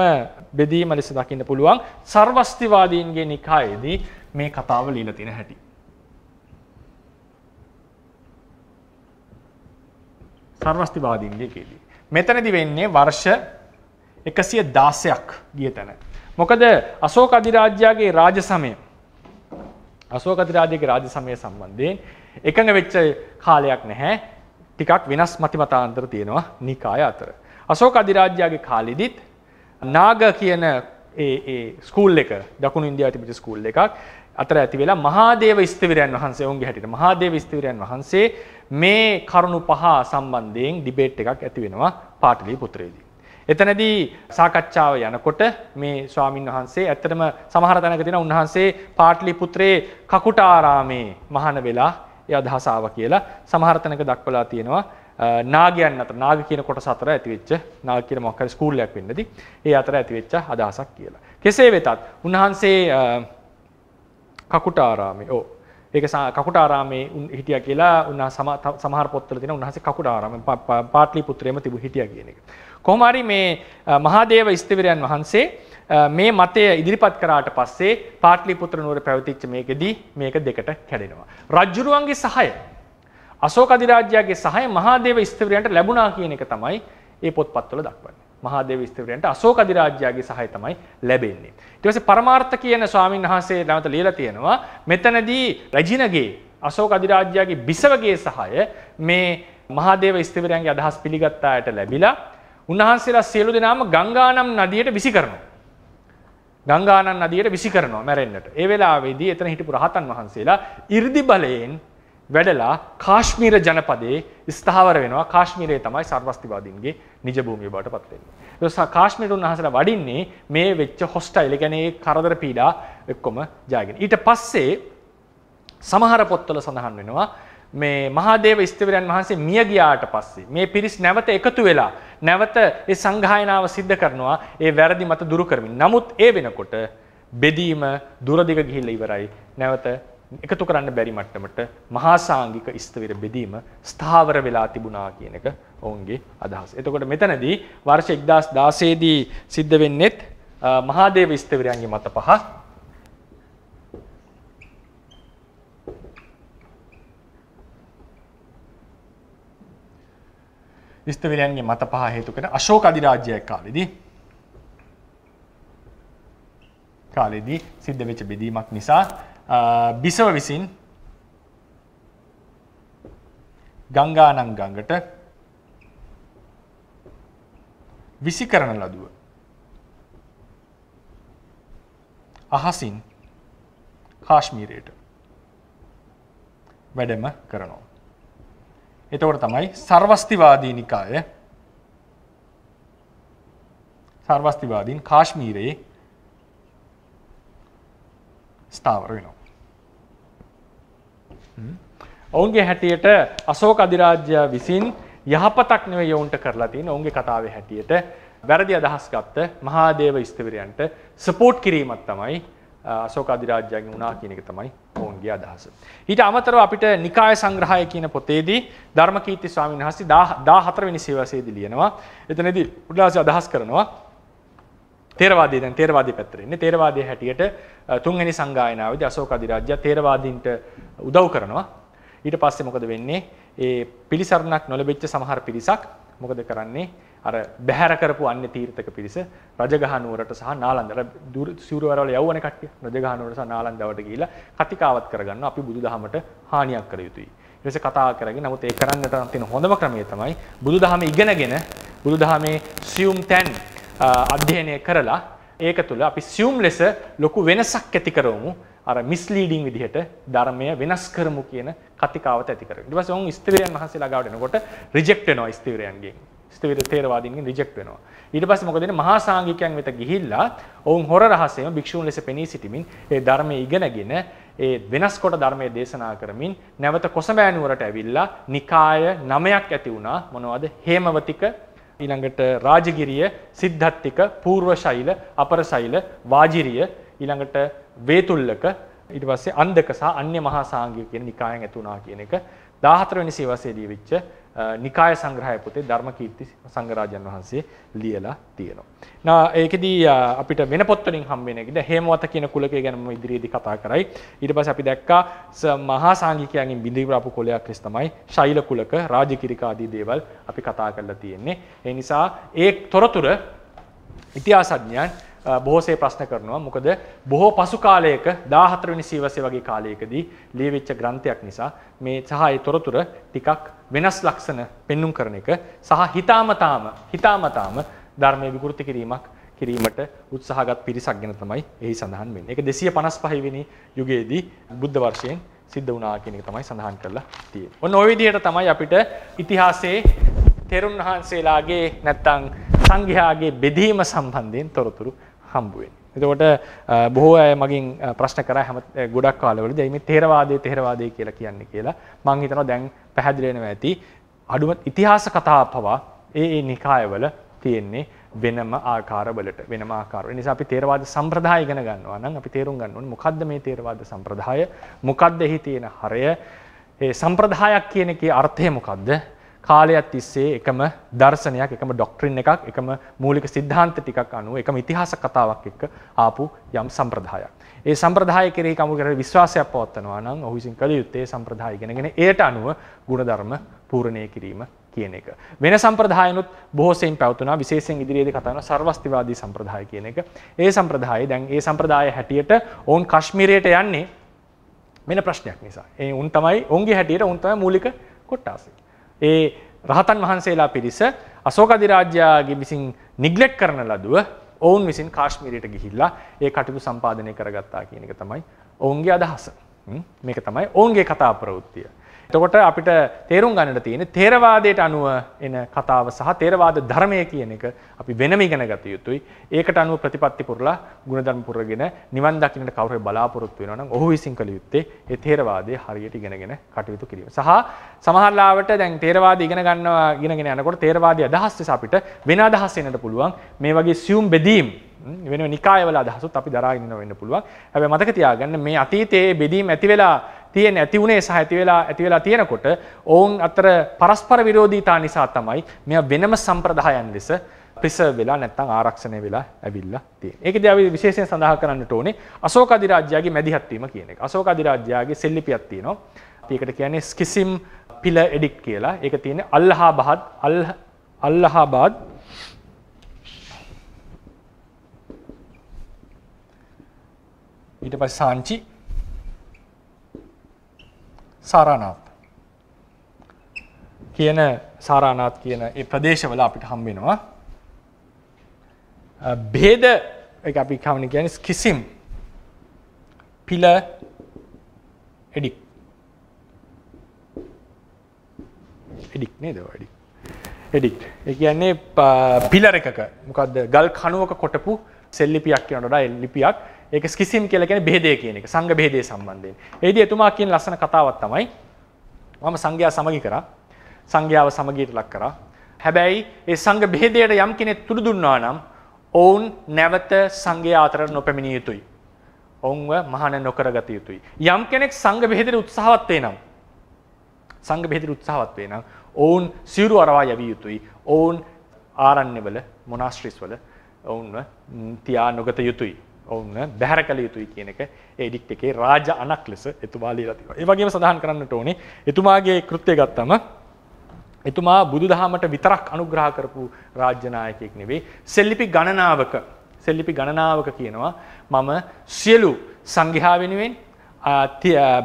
බෙදීම ලෙස දකින්න පුළුවන් සර්වස්තිවාදීන්ගේ නිකායේදී මේ කතාව ලීලා තියෙන හැටි. සර්වස්තිවාදීන්ගේ කේදී. මෙතනදි වෙන්නේ වර්ෂ 116ක් ගිය තැන. මොකද අශෝක අධිරාජ්‍යගේ රාජ සමය අශෝක අධිරාජ්‍යගේ රාජ සමය සම්බන්ධයෙන් එකඟ වෙච්ච කාලයක් නැහැ. ටිකක් වෙනස් මතිමතාන්තර තියෙනවා නිකාය අතර. අසෝක අධිරාජ්‍යයාගේ කාලෙදිත් නාග කියන ස්කූල් එක දකුණු ඉන්දයා තිබිට ස්කූල් එකක් අතර ඇති වෙලා මහාදේව ස්තවිරයන් වහන්සේ ඔුන්ගේ හැටිට මහාදේව ස්තවිරයන් වහන්සේ මේ කරුණු පහ සම්බන්ධයෙන් ඩිබේට් එකක් ඇති වෙනවා පාටලී පුත්‍රයේදී. එතනදී සාකච්ඡාව යනකොට මේ ස්වාමීන් වහන්සේ ඇත්තටම සමහර තැනක තියෙන උන්වහන්සේ පාටලී පුත්‍රයේ කකුටාරාමේ මහාන වෙලා ඒ අදහස ආවා කියලා සමහර තැනක දක්වලා තියෙනවා නාගයන් අතර නාග කියන කොටස අතර ඇතිවෙච්ච නාග කියන මොකක් හරි ස්කූල් එකක් වෙන්නදී ඒ අතර ඇතිවෙච්ච අදහසක් කියලා. කෙසේ වෙතත් උන්වහන්සේ කකුටාරාමේ ඕ ඒක කකුටාරාමේ හිටිය කියලා උන්හ සමහර පොත්තල තියෙන උන්වහන්සේ කකුටාරාම පාට්ලි පුත්‍රයම තිබු හිටිය කියන එක. කොහොම හරි මේ මහාදේව ස්තිවරයන් වහන්සේ මේ මතය ඉදිරිපත් කරාට පස්සේ පාටලිපුත්‍ර නුවර පැවතිච්ච මේකෙදී මේක දෙකට කැඩෙනවා. රජ්ජුරුවන්ගේ සහය අශෝක අධිරාජ්‍යගේ සහය මහාදේව ස්ථවිරයන්ට ලැබුණා කියන එක තමයි ඒ පොත්පත්වල දක්වන්නේ. මහාදේව ස්ථවිරයන්ට අශෝක අධිරාජ්‍යගේ සහය තමයි ලැබෙන්නේ. ඊට පස්සේ පරමාර්ථ කියන ස්වාමීන් වහන්සේ නැවත ලියලා තියෙනවා මෙතනදී රජිනගේ අශෝක අධිරාජ්‍යගේ බිසවගේ සහය මේ මහාදේව ස්ථවිරයන්ගේ අදහස් පිළිගත්තාට ලැබිලා උන්වහන්සේලා සියලු දෙනාම ගංගානම් නදියට විසි කරනවා. ගංගානන් අදියට විසි කරනවා මැරෙන්න්නට ඒ වෙලාවේදී එතන හිටපු රහතන් වහන්සේලා ඉර්දි බලයෙන් වැඩලා කාශ්මීර ජනපදේ ස්ථාවර වෙනවා කාශ්මීරයේ තමයි සර්වස්තිවාදීන්ගේ නිජභූමිය බවට පත් වෙන්නේ. ඒ කාශ්මීර උන්වහන්සේලා වඩින්නේ මේ වෙච්ච හොස්ටයිල් කියන්නේ කරදර පීඩා එක්කම ජයගෙන. ඊට පස්සේ සමහර පොත්වල සඳහන් වෙනවා මේ මහාදේව ස්තවිරයන් වහන්සේ මිය ගියාට පස්සේ මේ පිරිස් නැවත එකතු වෙලා නැවත ඒ සංගායනාව සිද්ධ කරනවා ඒ වැරදි මත දුරු කරමින්. නමුත් ඒ වෙනකොට බෙදීම දුරදිග ගිහිල්ලා ඉවරයි. නැවත එකතු කරන්න බැරි මට්ටමට මහා සාංගික ස්තවිර බෙදීම ස්ථාවර වෙලා තිබුණා කියන එක ඔවුන්ගේ අදහස. එතකොට මෙතනදී වර්ෂ 1016 දී සිද්ධ වෙන්නේත් මහාදේව ස්තවිරයන්ගේ මත පහ විස්තවිලයන්ගේ මත පහ හේතුකට අශෝක අධිරාජ්‍යයක් කාලෙදී කාලෙදී සිද්ධ වෙච්ච බෙදීමක් නිසා බිසව විසින් ගංගානං ගඟට විසි කරන ලදුව අහසින් කාශ්මීරයට වැඩම කරනවා එතකොට තමයි සර්වස්තිවාදී නිකාය සර්වස්තිවාදීන් කාශ්මීරයේ ස්ථාවර වෙනවා. ඔවුන්ගේ හැටියට අසෝක අධිරාජ්‍ය විසින් යහපතක් නෙවෙයි ඔවුන්ට කරලා තියෙන ඔවුන්ගේ කතාවේ හැටියට වැරදි අදහස් ගත්ත මහාදේව ස්ථවිරයන්ට සපෝට් කිරීමක් තමයි අශෝකාධිරාජ්‍යයන් වුණා කියන එක තමයි ඔවුන්ගේ අදහස. ඊට අමතරව අපිට නිකාය සංග්‍රහය කියන පොතේදී ධර්මකීර්ති ස්වාමීන් වහන්සේ 14 වෙනි සිවසේදී ලියනවා. එතනදී උඩලාසි අදහස් කරනවා තේරවාදී දැන් තේරවාදී පැත්තට ඉන්නේ. තේරවාදී හැටියට තුන්වෙනි සංගායනාවේදී අශෝකාධිරාජ්‍ය තේරවාදීන්ට උදව් කරනවා. ඊට පස්සේ මොකද වෙන්නේ? ඒ පිළිසරණක් නොලැබෙච්ච සමහර පිරිසක් මොකද කරන්නේ? අර බැහැර කරපු අන්‍ය තීර්ථක පිරිස රජගහ නුවරට සහ නාලන්දර සිවුරවරවල යවවන කට්ටිය රජගහ නුවරට සහ නාලන්දවට ගිහිලා කතිකාවත් කරගන්න අපි බුදුදහමට හානියක් කර යුතුයි. ඊටසේ කතා කරගෙන නමුත් ඒ කරන්නට තියෙන හොඳම ක්‍රමය තමයි බුදුදහම ඉගෙනගෙන බුදුදහමේ සියුම් තැන් අධ්‍යයනය කරලා ඒක තුළ අපි සියුම් ලෙස ලොකු වෙනසක් ඇති කරවමු අර මිස්ලීඩින් විදිහට ධර්මය වෙනස් කරමු කියන කතිකාවත ඇති කරගෙන. ඊට පස්සේ උන් ස්ථවිරයන් වහන්සේලා ගාවට එනකොට රිජෙක්ට් වෙනවා ස්ථවිරයන්ගෙන්. ස්ථවිර තේරවාදීන්ගෙන් රිජෙක්ට් වෙනවා. ඊට පස්සේ මොකද වෙන්නේ මහා සාංගිකයන් වෙත ගිහිල්ලා ඔවුන් හොර රහසෙම භික්ෂූන් ලෙස පෙනී සිටමින් ඒ ධර්මයේ ඉගෙනගෙන ඒ වෙනස් කොට ධර්මයේ දේශනා කරමින් නැවත කොසඹෑ නුවරට ඇවිල්ලා නිකාය නවයක් ඇති වුණා. මොනවද? හේමවතික ඊළඟට රාජගිරිය, සිද්ධාත්තික, పూర్ව ශෛල, අපර ශෛල, වාජිරිය, ඊළඟට වේතුල්ලක ඊට පස්සේ අන්දක සහ අන්‍ය මහා සාංගික කියන නිකායන් ඇති වුණා කියන එක 14 වෙනි සියවසේදී වෙච්ච නිකාය සංග්‍රහය පොතේ ධර්මකීර්ති සංඝරාජන් වහන්සේ ලියලා තියෙනවා. නා ඒකෙදී අපිට වෙන පොත් වලින් හම්බ වෙන එකද හේමවත කියන කුලකය ගැන මම ඉදිරියේදී කතා කරයි. ඊට පස්සේ අපි දැක්කා මහා සාංගිකයන්ගෙන් බිඳිවිපු කුලයක් ක්‍රිස් තමයි ශෛල කුලක, රාජකිරික ආදී දේවල් අපි කතා කරලා තියෙන්නේ. ඒ නිසා ඒ තොරතුරු ඉතිහාසඥයන් බොහෝසේ ප්‍රශ්න කරනවා. මොකද බොහෝ පසු කාලයක 14 වෙනි සීවසේ වගේ කාලයකදී ලියවිච්ච ග්‍රන්ථයක් නිසා මේ සහ ඒ තොරතුර ටිකක් වෙනස් ලක්ෂණ පෙන්눔 කරන එක සහ හිතාමතාම හිතාමතාම ධර්මයේ විකෘති කිරීමක් කිරීමට උත්සාහගත් පිරිසක් ගැන තමයි එහි සඳහන් වෙන්නේ. ඒක 255 වෙනි යුගයේදී බුද්ධ වර්ෂයෙන් සිද්ධ වුණා කියන එක තමයි සඳහන් කරලා තියෙන්නේ. ඔන්න ওই විදිහට තමයි අපිට ඉතිහාසයේ තෙරුන් වහන්සේලාගේ නැත්තම් සංඝයාගේ බෙදීම සම්බන්ධයෙන් තොරතුරු හම්බුවෙන්. එතකොට බොහෝ අය මගින් ප්‍රශ්න කර හැම ගොඩක් කාලවලද මේ තේරවාදය තේරවාදය කියලා කියන්නේ කියලා මං හිතනවා දැන් පැහැදිලෙනවා ඇති අඩුම ඉතිහාස කතා පවා ඒ ඒ නිකායවල තියෙන්නේ වෙනම ආකාරවලට වෙනම ආකාර. ඒ නිසා අපි තේරවාද සම්ප්‍රදාය ඉගෙන ගන්නවා නම් අපි තේරුම් ගන්න ඕනේ මොකද්ද මේ තේරවාද සම්ප්‍රදාය? මොකද්ද එහි තියෙන හරය? ඒ සම්ප්‍රදායක් කියන එකේ අර්ථය මොකද්ද? කාලයක් තිස්සේ එකම දර්ශනයක් එකම ඩොක්ට්‍රින් එකක් එකම මූලික සිද්ධාන්ත ටිකක් අනුව එකම ඉතිහාස කතාවක් එක්ක ආපු යම් සම්ප්‍රදායක්. ඒ සම්ප්‍රදාය කෙරෙහි කමු කරලා විශ්වාසයක් පවත්නවා නම් ඔහු විසින් කළ යුත්තේ සම්ප්‍රදාය ඉගෙනගෙන ඒට අනුව ගුණධර්ම පූර්ණේ කිරීම කියන එක. වෙන සම්ප්‍රදායනොත් බොහෝසෙයින් පැවතුනා විශේෂයෙන් ඉදිරියේදී කතා කරන සර්වස්තිවාදී සම්ප්‍රදාය කියන එක. ඒ සම්ප්‍රදාය දැන් ඒ සම්ප්‍රදාය හැටියට ඔවුන් කාශ්මීරයට යන්නේ මෙන්න ප්‍රශ්නයක් නිසා. ඒ උන් තමයි ඔවුන්ගේ හැටියට උන් තමයි මූලික කොටාසේ. ඒ රහතන් වහන්සේලා පිරිස අශෝක අධිරාජ්‍යයාගේ විසින් නිග්ලෙක්ට් කරන ලදුව ඔවුන් විසින් කාශ්මීරයට ගිහිල්ලා ඒ කටයුතු සම්පාදනය කරගත්තා කියන එක තමයි ඔවුන්ගේ අදහස. මේක තමයි ඔවුන්ගේ කතා ප්‍රවෘත්තිය. තකොට අපිට තේරුම් ගණට තියෙන තේරවාදයට අනුව එන කතාව සහ තේරවාද ධර්මය කියන එක අපි වෙනම ඉගෙන ගත යුතුයි ඒකට අනුව ප්‍රතිපත්ති පුරලා ගුණධර්ම පුරගෙන නිවන් දකින්නට කවුරු බලාපොරොත්තු වෙනවා නම් ඔහු විසින් කළ යුත්තේ ඒ තේරවාදයේ හරියට ඉගෙනගෙන කටයුතු කිරීම. සහ සමහරලාවට දැන් තේරවාදී ඉගෙන ගන්නවා ඉගෙනගෙන යනකොට තේරවාදී අදහස් නිසා අපිට වෙන අදහස් එන්නට පුළුවන් මේ වගේ සියුම් බෙදීම් වෙන නිකායවල අදහසුත් අපි දරාගෙන ඉන්න වෙන්න පුළුවන්. හැබැයි මතක තියාගන්න මේ අතීතයේ බෙදීම් ඇති වෙලා තියෙන් ඇතිවුණේ සහ ඇතිවෙලා ඇතිවෙලා තියෙනකොට ඔවුන් අතර පරස්පර විරෝධීතා නිසා තමයි මෙ වෙනම සම්ප්‍රදායන් ලෙස ප්‍රිසර් වෙලා නැත්තං ආරක්ෂණය වෙලා ඇවිල්ලා තියෙන. ඒකදී අපි විශේෂයෙන් සඳහන් කරන්නට ඕනේ අශෝක අධිරාජ්‍යයාගේ මැදිහත් වීම කියන එක. අශෝක අධිරාජ්‍යයාගේ සෙල්ලිපියක් තියෙනවා. අපි ඒකට කියන්නේ ස්කිසිම් පිල එඩික් කියලා. ඒක තියෙන්නේ අල්ලාහාබාද් අල්ලාහාබාද් ඊට පස්සේ සාංචි සාරානාත් කියන සාරානාත් කියන ඒ ප්‍රදේශවල අපිට හම්බෙනවා. බේද එක අපි කවුණ කියන්නේ කිසිම් පිළ එඩික් එඩික් නේද වැඩි එඩික් ඒ කියන්නේ පිලර එකක මොකද්ද ගල් කණුවක කොටපු සෙල්ලිපියක් කියනට වඩා එල්ලිපියක් ඒක ස්කිසිම් කියලා කියන්නේ බෙහෙදේ කියන එක. සංඝ බෙහෙදේ සම්බන්ධයෙන්. එයිදී එතුමා කියන ලස්සන කතාවක් තමයි මම සංඝයා සමගි කරා. සංඝයාව සමගියට ලක් කරා. හැබැයි ඒ සංඝ බෙහෙදයට යම් කෙනෙක් තුඩු දුන්නා නම් ඔවුන් නැවත සංඝයා අතර නොපැමිණිය යුතුයි. ඔවුන්ව මහාන නොකරගත යුතුයි. යම් කෙනෙක් සංඝ බෙහෙදේ උත්සාහවත් වේ නම් සංඝ බෙහෙදේ උත්සාහවත් වේ නම් ඔවුන් සිවුරු අරවා යවිය යුතුයි. ඔවුන් ආරණ්‍යවල මොනාස්ට්‍රිස්වල ඔවුන්ව තියා නොගත යුතුයි. ඔවුන්න බැහැර කළ යුතුයි කියන එක ඒඩික්් එකේ රාජ අනක් ලෙස එතුමා ලීලා තියෙනවා. ඒ වගේම සඳහන් කරන්නට ඕනේ එතුමාගේ කෘත්‍ය ගත්තම එතුමා බුදුදහමට විතරක් අනුග්‍රහ කරපු රාජ්‍ය නායකයෙක් නෙවෙයි. සෙල්ලිපි ගණනාවක සෙල්ලිපි ගණනාවක කියනවා මම සියලු සංඝයා වෙනුවෙන්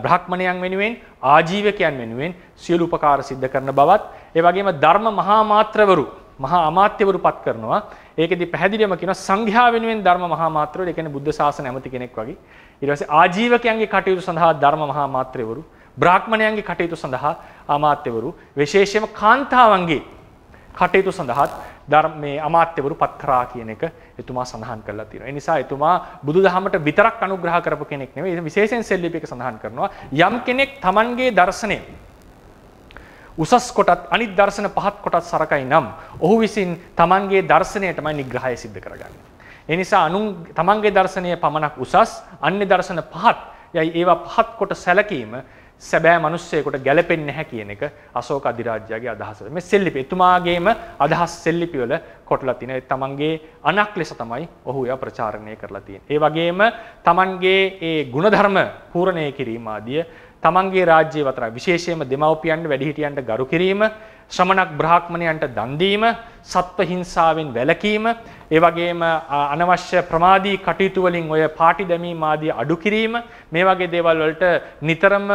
බ්‍රහ්මණයන් වෙනුවෙන් ආජීවකයන් වෙනුවෙන් සියලු උපකාර සිද්ධ කරන බවත් ඒ වගේම ධර්ම මහා මාත්‍රවරු මහා අමාත්‍යවරු පත් කරනවා ඒකෙදි පැහැදිලිවම කියනවා සංඝයා වෙනුවෙන් ධර්ම මහා මාත්‍රවරු, ඒ කියන්නේ බුද්ධ ශාසන ඇමති කෙනෙක් වගේ. ඊට පස්සේ ආජීවකයන්ගේ කටයුතු සඳහා ධර්ම මහා මාත්‍රවරු, බ්‍රාහ්මණයන්ගේ කටයුතු සඳහා අමාත්‍යවරු, විශේෂයෙන්ම කාන්තාවන්ගේ කටයුතු සඳහාත් ධර්මයේ අමාත්‍යවරු පත් කරා කියන එක එතුමා සඳහන් කරලා තියෙනවා. ඒ නිසා එතුමා බුදුදහමට විතරක් අනුග්‍රහ කරපු කෙනෙක් නෙවෙයි. විශේෂයෙන් සෙල්ලිපියක සඳහන් කරනවා යම් කෙනෙක් Tamanගේ දර්ශනය උසස් කොටත් අනිත් දර්ශන පහත් කොටත් සරකයි නම් ඔහු විසින් තමන්ගේ දර්ශනයටමයි නිග්‍රහය සිද්ධ කරගන්නේ. ඒ නිසා අනුන් තමන්ගේ දර්ශනය පමණක් උසස් අන්‍ය දර්ශන පහත් යයි ඒවා පහත් කොට සැලකීම සැබෑ මිනිස්සෙකුට ගැළපෙන්නේ නැහැ කියන එක අශෝක අධිරාජ්‍යගේ අදහස. මේ සෙල්ලිපි එතුමාගේම අදහස් සෙල්ලිපි වල කොටලා තියෙන තමන්ගේ අනක් ලෙස තමයි ඔහු ඒවා ප්‍රචාරණය කරලා තියෙන්නේ. ඒ වගේම තමන්ගේ ඒ ಗುಣධර්ම පූර්ණේ කිරීම ආදී තමන්ගේ රාජ්‍යය වතර විශේෂයෙන්ම දෙමව්පියන්ට වැඩිහිටියන්ට ගරු කිරීම ශ්‍රමණක් බ්‍රාහ්මණයන්ට දන් දීම සත්ව හිංසාවෙන් වැළකීම ඒ වගේම අනවශ්‍ය ප්‍රමාදී කටයුතු වලින් ඔය පාටි දැමීම ආදී අඩු කිරීම මේ වගේ දේවල් වලට නිතරම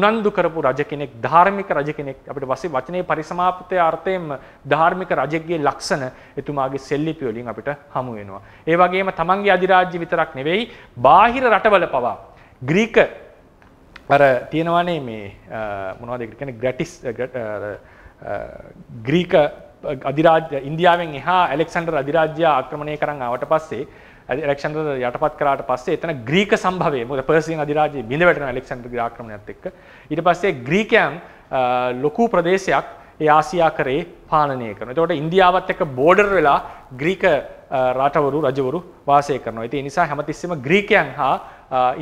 උනන්දු කරපු රජ කෙනෙක් ධාර්මික රජ කෙනෙක් අපිට පස්සේ වචනේ පරිසමාප්තයේ අර්ථයෙන්ම ධාර්මික රජෙක්ගේ ලක්ෂණ එතුමාගේ සෙල්ලිපි වලින් අපිට හමු වෙනවා ඒ වගේම තමන්ගේ අධිරාජ්‍ය විතරක් නෙවෙයි බාහිර රටවල පවා ග්‍රීක අර තියෙනවානේ මේ මොනවාදකට කන ග්‍රටිස් ග්‍රීක අධිරාජ ඉන්දියාවෙන් එහා ඇලෙක්සන්ඩර් අධිරාජ්‍ය ආක්‍රමණය කරන්න අවට පස්සේ ඇලෙක්ෂන්ඩර් යටපත් කරාට පස්සේ එතන ග්‍රීක සම්භවය මොකද පර්සියන් අධිරාජ්‍යය බිඳ වැටෙන ඇලෙක්සන්ඩර් ආක්‍රමණයත් එක්ක ඊට පස්සේ ග්‍රීකයන් ලොකු ප්‍රදේශයක් ඒ ආසියා කරේ පාලනය කරන. එතකොට ඉන්දියාවත් එක්ක බෝඩර් වෙලා ග්‍රීක රටවරු රජවරු වාසය කරනවා. ඉතින් ඒ නිසා හැමතිස්සෙම ග්‍රීකයන් හා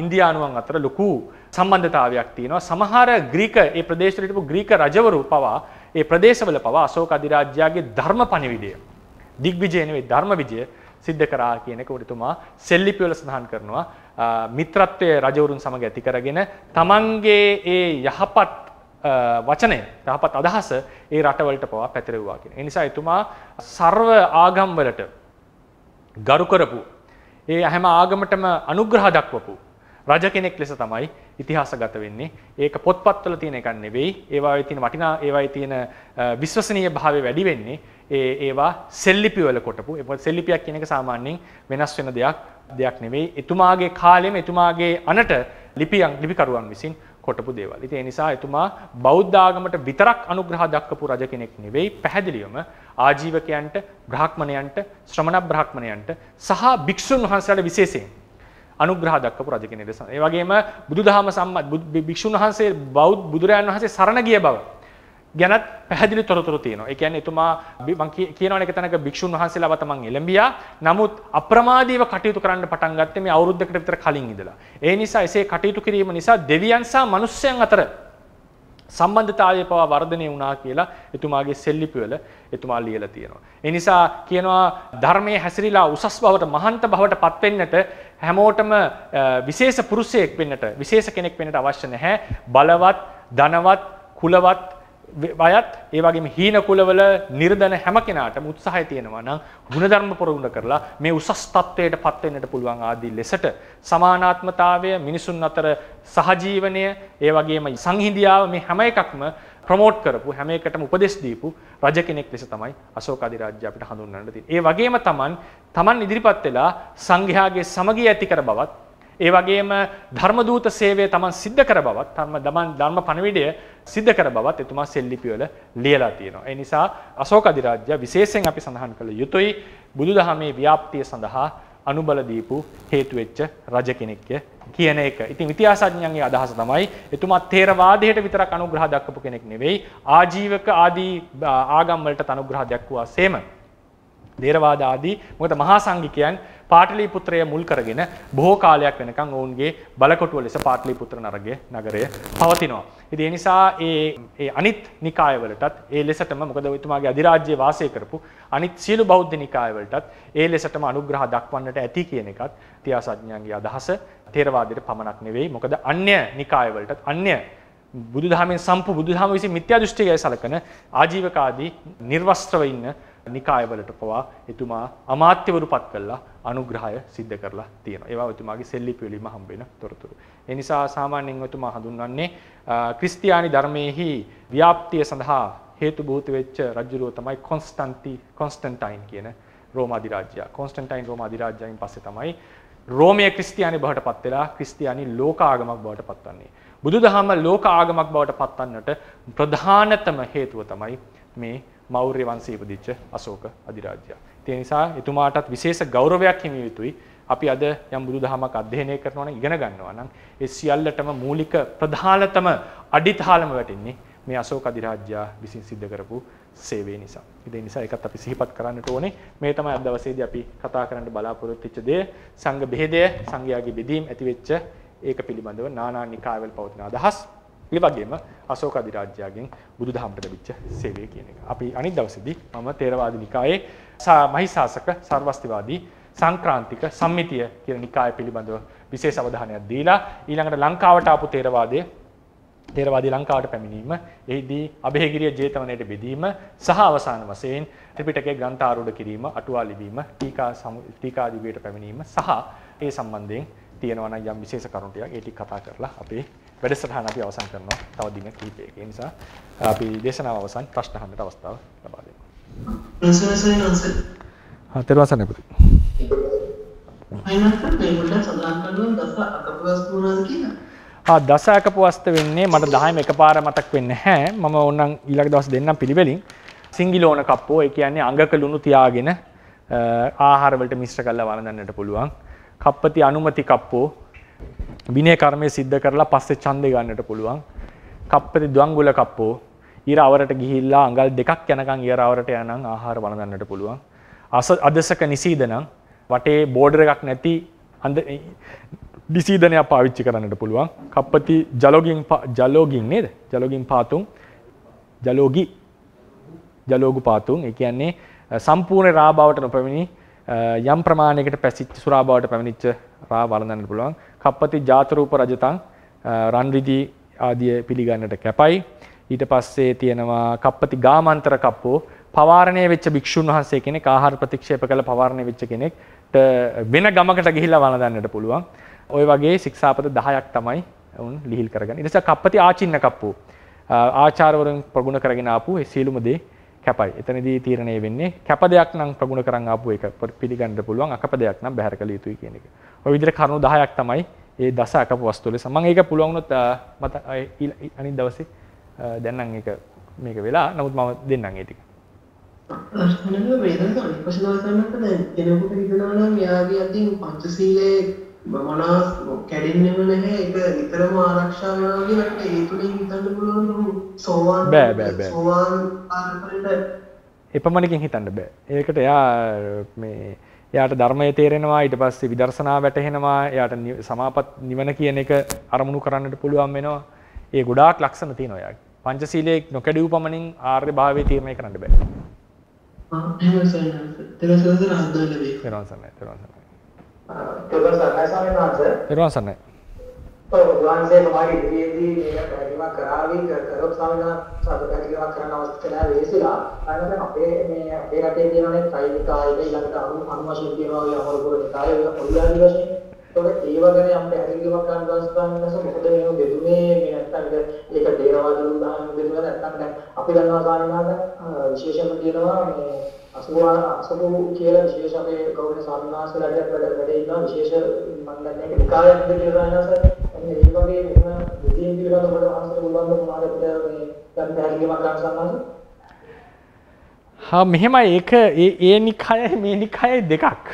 ඉන්දියානුවන් අතර ලොකු සම්බන්ධතාවයක් තියෙනවා සමහර ග්‍රීක ඒ ප්‍රදේශවල හිටපු ග්‍රීක රජවරු පවා ඒ ප්‍රදේශවල පවා අශෝක අධිරාජ්‍යගේ ධර්ම පණිවිඩය දිග්විජය නෙවෙයි ධර්ම විජය සිද්ධ කරා කියන එක උඩතුමා සෙල්ලිපිවල සඳහන් කරනවා මිත්‍රත්වයේ රජවරුන් සමග ඇති කරගෙන තමන්ගේ ඒ යහපත් වචනය යහපත් අදහස ඒ රටවලට පවා පැතිරෙව්වා කියන. ඒ නිසා එතුමා ਸਰව ආගම් වලට ගරු කරපු ඒ හැම ආගමටම අනුග්‍රහ දක්වපු රජ කෙනෙක් ලෙස තමයි ඉතිහාසගත වෙන්නේ. ඒක පොත්පත්වල තියෙන එකක් නෙවෙයි. ඒවායේ තියෙන වටිනා ඒවායේ තියෙන විශ්වසනීය භාවය වැඩි වෙන්නේ ඒ ඒවා සෙල්ලිපි වල කොටපු. ඒ සෙල්ලිපියක් කියන එක සාමාන්‍යයෙන් වෙනස් වෙන දෙයක් දෙයක් නෙවෙයි. එතුමාගේ කාලෙම එතුමාගේ අනට ලිපියන් ලිපිකරුවන් විසින් කොටපු දේවල්. ඉතින් ඒ නිසා එතුමා බෞද්ධ ආගමට විතරක් අනුග්‍රහ දක්වපු රජ කෙනෙක් නෙවෙයි. පැහැදිලිවම ආජීවකයන්ට, බ්‍රාහ්මණයන්ට, ශ්‍රමණ බ්‍රාහ්මණයන්ට සහ භික්ෂුන් වහන්සේලාට විශේෂයෙන් අනුග්‍රහ දක්වපු රජ කෙනෙක් ලෙස. ඒ වගේම බුදුදහම සම්මත් භික්ෂුන් වහන්සේ බෞද්ධ බුදුරයන් වහන්සේ සරණ ගිය බව ගැනත් පැහැදිලි තොරතුරු තියෙනවා. ඒ කියන්නේ එතුමා මම කියනවනේ එක තැනක භික්ෂුන් වහන්සේලාව තමන් එළඹියා. නමුත් අප්‍රමාදීව කටයුතු කරන්න පටන් ගත්තේ මේ අවුරුද්දකට විතර කලින් ඉඳලා. ඒ නිසා එසේ කටයුතු කිරීම නිසා දෙවියන් සහ මිනිස්යන් අතර සම්බන්ධතාවය පවා වර්ධනය වුණා කියලා එතුමාගේ සෙල්ලිපිවල එතුමා ලියලා තියෙනවා. ඒ නිසා කියනවා ධර්මයේ හැසිරීලා උසස් බවට මහන්ත බවට පත්වෙන්නට හැමෝටම විශේෂ පුරුෂයෙක් වෙන්නට විශේෂ කෙනෙක් වෙන්නට අවශ්‍ය නැහැ. බලවත්, ධනවත්, කුලවත් අයත් ඒ වගේම හීන කුලවල නිර්ධන හැම කෙනාටම උත්සාහය තියෙනවා නම් ಗುಣධර්ම ප්‍රගුණ කරලා මේ උසස් තත්වයට පත් වෙන්නට පුළුවන් ආදී ලෙසට සමානාත්මතාවය මිනිසුන් අතර සහජීවනය ඒ වගේම සංහිඳියාව මේ හැම එකක්ම ප්‍රමෝට් කරපු හැම එකටම උපදෙස් දීපු රජ කෙනෙක් ලෙස තමයි අශෝක අධිරාජ්‍ය අපිට හඳුන්වන්න තියෙන්නේ. ඒ වගේම Taman Taman ඉදිරිපත් වෙලා සංඝයාගේ සමගිය ඇති කර බවත් ඒ වගේම ධර්ම දූත සේවය Taman සිද්ධ කර බවත් ධර්ම දමන් ධර්ම පණවිඩය සිද්ධ කර බවත් එතුමා සෙල්ලිපිවල ලියලා තියෙනවා. ඒ නිසා අශෝක අධිරාජ්‍ය විශේෂයෙන් අපි සඳහන් කළ යුතුයි බුදුදහමේ ව්‍යාප්තිය සඳහා අනුබල දීපු හේතු වෙච්ච රජ කෙනෙක්ය කියන එක. ඉතින් ඉතිහාසඥයන්ගේ අදහස තමයි එතුමා තේරවාදයට විතරක් අනුග්‍රහ දක්වපු කෙනෙක් නෙවෙයි ආජීවක ආදී ආගම් වලට අනුග්‍රහ දක්වුවා සේම. තේරවාද ආදී මොකද මහා සංඝිකයන් පාටලිපුත්‍රය මුල් කරගෙන බොහෝ කාලයක් වෙනකන් ඔවුන්ගේ බලකොටුව ලෙස පාටලිපුත්‍ර නරගය නගරය පවතිනවා. ඉතින් ඒ නිසා ඒ ඒ අනිත් නිකායවලටත් ඒ ලෙසටම මොකද ඔයතුමාගේ අධිරාජ්‍යයේ වාසය කරපු අනිත් සියලු බෞද්ධ නිකායවලටත් ඒ ලෙසටම අනුග්‍රහ දක්වන්නට ඇති කියන එකත් තියාසඥයන්ගේ අදහස තේරවාදයට පමණක් නෙවෙයි මොකද අන්‍ය නිකායවලටත් අන්‍ය බුදුදහමෙන් සම්පූර්ණ බුදුදහම විසින් මිත්‍යා දෘෂ්ටියයි සලකන ආජීවකාදී නිර්වස්ත්‍රව ඉන්න නිකායවලට පවා එතුමා අමාත්‍යවරු පත් කළා අනුග්‍රහය සිද්ධ කරලා තියෙනවා. ඒවා එතුමාගේ සෙල්ලිපි වලින්ම හම්බ වෙන තොරතුරු. ඒ නිසා සාමාන්‍යයෙන් එතුමා හඳුන්වන්නේ ක්‍රිස්තියානි ධර්මයේහි ව්‍යාප්තිය සඳහා හේතු භූත වෙච්ච රජුරෝ තමයි කොන්ස්ටන්ටි කොන්ස්ටන්ටයින් කියන රෝම අධිරාජ්‍යයා. කොන්ස්ටන්ටයින් රෝම අධිරාජ්‍යයෙන් පස්සේ තමයි රෝමය ක්‍රිස්තියානි බවට පත් වෙලා ක්‍රිස්තියානි ලෝක ආගමක් බවට පත්වන්නේ. බුදුදහම ලෝක ආගමක් බවට පත්වන්නට ප්‍රධානතම හේතුව තමයි මේ මෞර්ය වංශයේ ඉපදිච්ච අශෝක අධිරාජයා. ඒ නිසා එතුමාටත් විශේෂ ගෞරවයක් හිමි යුතුයි. අපි අද යම් බුදුදහමක් අධ්‍යයනය කරනවා නම් ඉගෙන ගන්නවා නම් ඒ සියල්ලටම මූලික ප්‍රධානතම අඩිතාලම වැටෙන්නේ මේ අශෝක අධිරාජ්‍යයා විසින් සිද්ධ කරපු සේවය නිසා. ඉතින් නිසා ඒකත් අපි සිහිපත් කරන්නට ඕනේ. මේ තමයි අද දවසේදී අපි කතා කරන්න බලාපොරොත්තු වෙච්ච දේ සංඝ බෙහෙදය, සංඝයාගේ බෙදීම් ඇතිවෙච්ච ඒක පිළිබඳව නානා නිකායවල පවතින අදහස්. ඒ වගේම අශෝක අධිරාජ්‍යයෙන් බුදුදහමට ලැබිච්ච සේවය කියන එක. අපි අනිත් දවසේදී මම තේරවාදී නිකායේ මහිසාසක සර්වස්තිවාදී සංක්‍රාන්තික සම්මිතිය කියන නිකාය පිළිබඳව විශේෂ අවධානයක් දීලා ඊළඟට ලංකාවට ආපු තේරවාදයේ තේරවාදී ලංකාවට පැමිණීම එහිදී අභයගිරිය ජේතවනයට බෙදීම සහ අවසාන වශයෙන් ත්‍රිපිටකයේ ග්‍රන්ථ ආරූඪ කිරීම අටුවා ලිවීම ටීකා ටීකා දිවියට පැමිණීම සහ ඒ සම්බන්ධයෙන් තියෙනවා නම් යම් විශේෂ කරුණු ටිකක් ඒ ටික කතා කරලා අපේ වැඩසටහන අපි අවසන් කරනවා තව දින කිහිපයක. ඒ නිසා අපි දේශනාව අවසන් ප්‍රශ්න අහන්නට අවස්ථාව ලබා දෙනවා. ප්‍රශ්න සයන්ස්. හා තෙරුවන් සරණයි. අයිනත් මේ මුල සඳහන් කරන දස අකපුවස්තු වුණාද කියලා? ආ දස අකපුවස්ත වෙන්නේ මට 10ම එකපාර මතක් වෙන්නේ නැහැ. මම ඕනම් ඊළඟ දවස් දෙන්නම් පිළිවෙලින්. සිංගිලෝන කප්පෝ ඒ කියන්නේ අඟක ලුණු තියාගෙන ආහාරවලට මිශ්‍ර කරලා වළඳන්නට පුළුවන්. කප්පති අනුමති කප්පෝ විනය කර්මය සිද්ධ කරලා පස්සේ ඡන්දය ගන්නට පුළුවන්. කප්පති ද්වංගුල කප්පෝ ඊර අවරට ගිහිල්ලා අඟල් දෙකක් යනකම් ඊර අවරට යනනම් ආහාර වළඳන්නට පුළුවන්. අස අදසක නිසීදනම් වටේ බෝඩර් එකක් නැති අඳ නිසීදනයක් පාවිච්චි කරන්නට පුළුවන්. කප්පති ජලෝගින් ජලෝගින් නේද? ජලෝගින් පාතුම් ජලෝගි ජලෝගු පාතුම් ඒ කියන්නේ සම්පූර්ණ රාබාවට නොපැමිණි යම් ප්‍රමාණයකට පැසිච්ච සුරාබාවට පැමිණිච්ච රා වළඳන්න පුළුවන්. කප්පති ජාතරූප රජතන් රන්රිදී ආදිය පිළිගන්නට කැපයි. ඊට පස්සේ තියෙනවා කප්පති ගාමන්තර කප්පෝ පවාරණය වෙච්ච භික්ෂූන් වහන්සේ කෙනෙක් ආහාර ප්‍රතික්ෂේප කළ පවාරණය වෙච්ච කෙනෙක්ට වෙන ගමකට ගිහිලා වළඳන්නට පුළුවන්. ওই වගේ ශික්ෂාපද 10ක් තමයි වුන් ලිහිල් කරගන්නේ. ඊට පස්සේ කප්පති ආචින්න කප්පෝ ආචාර්යවරුන් ප්‍රගුණ කරගෙන ආපු ඒ සියලුම දේ කැපයි. එතනදී තීරණය වෙන්නේ කැප දෙයක් නම් ප්‍රගුණ කරන් ආපු එක පිළිගන්න පුළුවන් අකප දෙයක් නම් බැහැර කළ යුතුයි කියන එක. ඔය විදිහට කරුණු 10ක් තමයි ඒ දස අකපු වස්තු ලෙස. මම ඒක පුළුවන් වුණොත් මට අනිත් දවසේ දැන් නම් ඒක මේක වෙලා නමුත් මම දෙන්නම් ඒ ටික. අනේ වේදන විපස්සනා කරනකොට දැන් කෙනෙකුට හිතනවා නම් යාගේ අතින් පංචශීලයේ මොනවාස් කැඩෙන්නේම නැහැ ඒක නිතරම ආරක්ෂා වෙනවා කියලා ඒ තුලින් හිතන්න පුළුවන් සෝවාන් බෑ බෑ බෑ සෝවාන් ආරපරෙට එපමණකින් හිතන්න බෑ ඒකට එයා මේ එයාට ධර්මය තේරෙනවා ඊට පස්සේ විදර්ශනා වැටහෙනවා එයාට සමාපත් නිවන කියන එක අරමුණු කරන්නට පුළුවන් වෙනවා. ඒ ගොඩාක් ලක්ෂණ තියෙනවා එයාගේ. පංචශීලයේ නොකඩියු පමණින් ආර්ය භාවයේ තීරණය කරන්න බෑ. තෙරුවන් සරණයි. තෙරුවන් සරණයි. තෙරුවන් සරණයි. ගුවන්සේ මමගේ ඉදිරියේදී මේක පැහැදිලිමක් කරાવી කරොත් සමගන සතු පැහැදිලිමක් කරන්න අවස්ථාව ලැබෙසිලා අනතර අපේ මේ අපේ රටේ තියෙනනේ ප්‍රයිවිකායේ ඊළඟට අනු අනුවශයෙන් තියෙනවා වගේ අමරපුර නිකායේ වල පොඩි වශයෙන් ඒකට ඒව ගැන යම් පැහැදිලිමක් කරන්න අවස්ථාවක් මොකද මේ බෙදුනේ මේ නැත්තම් ඒක දේවවාද උදාහරණ බෙදුනේ නැත්තම් දැන් අපි දන්නවා සාමාන්‍යයෙන් විශේෂම තියෙනවා මේ අසුවා අසුබු කියලා විශේෂ අපේ ගෞරවනීය සාමාජිකලාට වැඩ වැඩ ඉන්න විශේෂ මම දන්නේ නිකායක් දෙකේ සාමාජික වගේ මෙතන බුද්ධියෙන් පිළිබඳ ඔබට වහන්සේ උගන්වන මොනවාද මේ දැන් පැහැදිලිවම ගන්න සම්මාස? හා මෙහෙමයි ඒක ඒ ඒ නිකායයි මේ නිකායයි දෙකක්.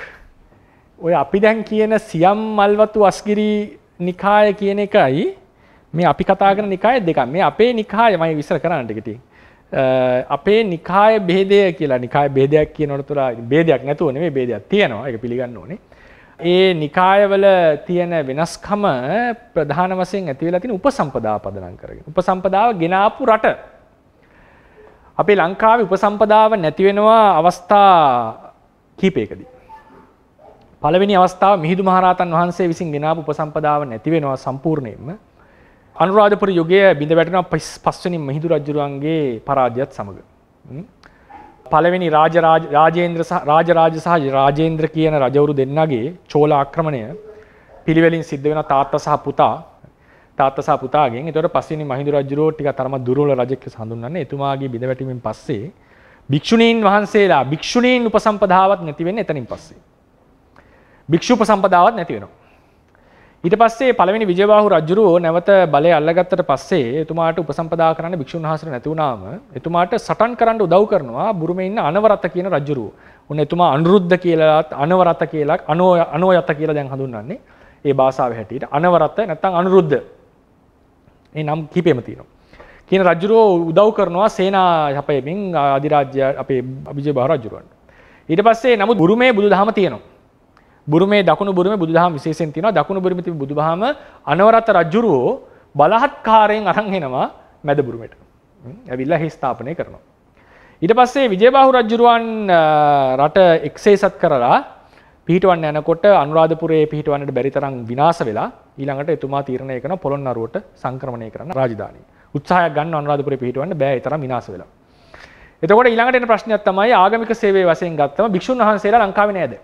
ඔය අපි දැන් කියන සියම් මල්වතු අස්ගිරි නිකාය කියන එකයි මේ අපි කතා කරන නිකාය දෙකක්. මේ අපේ නිකාය මම විස්තර කරන්න ටිකටින්. අපේ නිකාය බෙහෙදය කියලා නිකාය බෙදයක් කියනොට තුර බේදයක් නැතුව නෙවෙයි බේදයක් තියෙනවා ඒක පිළිගන්න ඕනේ. ඒ නිකායවල තියෙන වෙනස්කම ප්‍රධාන වශයෙන් ඇති වෙලා තියෙන උපසම්පදා පදනම් කරගෙන. උපසම්පදාව ගෙනාපු රට. අපේ ලංකාවේ උපසම්පදාව නැති වෙනවා අවස්ථා කීපයකදී. පළවෙනි අවස්ථාව මිහිඳු මහරහතන් වහන්සේ විසින් ගෙනාපු උපසම්පදාව නැති වෙනවා සම්පූර්ණයෙන්ම. අනුරාධපුර යුගයේ බිඳ වැටෙනවා පස්වෙනි මිහිඳු රජුරුවන්ගේ පරාජයත් සමග. පළවෙනි රාජරාජේන්ද්‍ර රාජරාජ සහ රාජේන්ද්‍ර කියන රජවරු දෙන්නගේ චෝල ආක්‍රමණය පිළිවෙලින් සිද්ධ වෙන තාත්තා සහ පුතා තාත්තා සහ පුතාගෙන් ඒතකොට පස්වෙනි මහින්ද රජුරෝ ටික තරම දුර්වල රජෙක් කියලා හඳුන්වන්නේ එතුමාගේ බිඳ වැටීමෙන් පස්සේ භික්ෂුණීන් වහන්සේලා භික්ෂුණීන් උපසම්පදාවත් නැති වෙන්නේ එතනින් පස්සේ භික්ෂු උපසම්පදාවත් නැති වෙනවා ඊට පස්සේ පළවෙනි විජයබාහු රජුරෝ නැවත බලය අල්ලගත්තට පස්සේ එතුමාට උපසම්පදා කරන්න භික්ෂුන් වහන්සේට නැති වුණාම එතුමාට සටන් කරන්න උදව් කරනවා බුරුමේ ඉන්න අනවරත කියන රජුරෝ. උන් එතුමා අනුරුද්ධ කියලා අනවරත කියලා අනෝ අනෝයත කියලා දැන් හඳුන්වන්නේ. ඒ භාෂාවේ හැටියට අනවරත නැත්නම් අනුරුද්ධ. මේ නම් කිපෙම තියෙනවා. කියන රජුරෝ උදව් කරනවා සේනා යපයමින් අධිරාජ්‍ය අපේ විජයබාහු රජුරවන්ට. ඊට පස්සේ නමුත් බුරුමේ බුදුදහම තියෙනවා. බුරුමේ දකුණු බුරුම බුදුදහම විශේෂයෙන් තියෙනවා දකුණු බුරුමේ තිබි බුදුබහම අනවරත රජුරෝ බලහත්කාරයෙන් අරන් එනවා මැද බුරුමට. ඇවිල්ලා හි ස්ථාපනය කරනවා. ඊට පස්සේ විජයබාහු රජුරුවන් රට එක්සේසත් කරලා පිහිටවන්න යනකොට අනුරාධපුරයේ පිහිටවන්නට බැරි තරම් විනාශ වෙලා ඊළඟට එතුමා තීරණය කරන පොළොන්නරුවට සංක්‍රමණය කරන රාජධානී. උත්සාහයක් ගන්න අනුරාධපුරේ පිහිටවන්න බෑ ඒ තරම් විනාශ වෙලා. එතකොට ඊළඟට එන ප්‍රශ්නයක් තමයි ආගමික සේවයේ වශයෙන් ගත්තම භික්ෂුන් වහන්සේලා ලංකාවේ නෑද?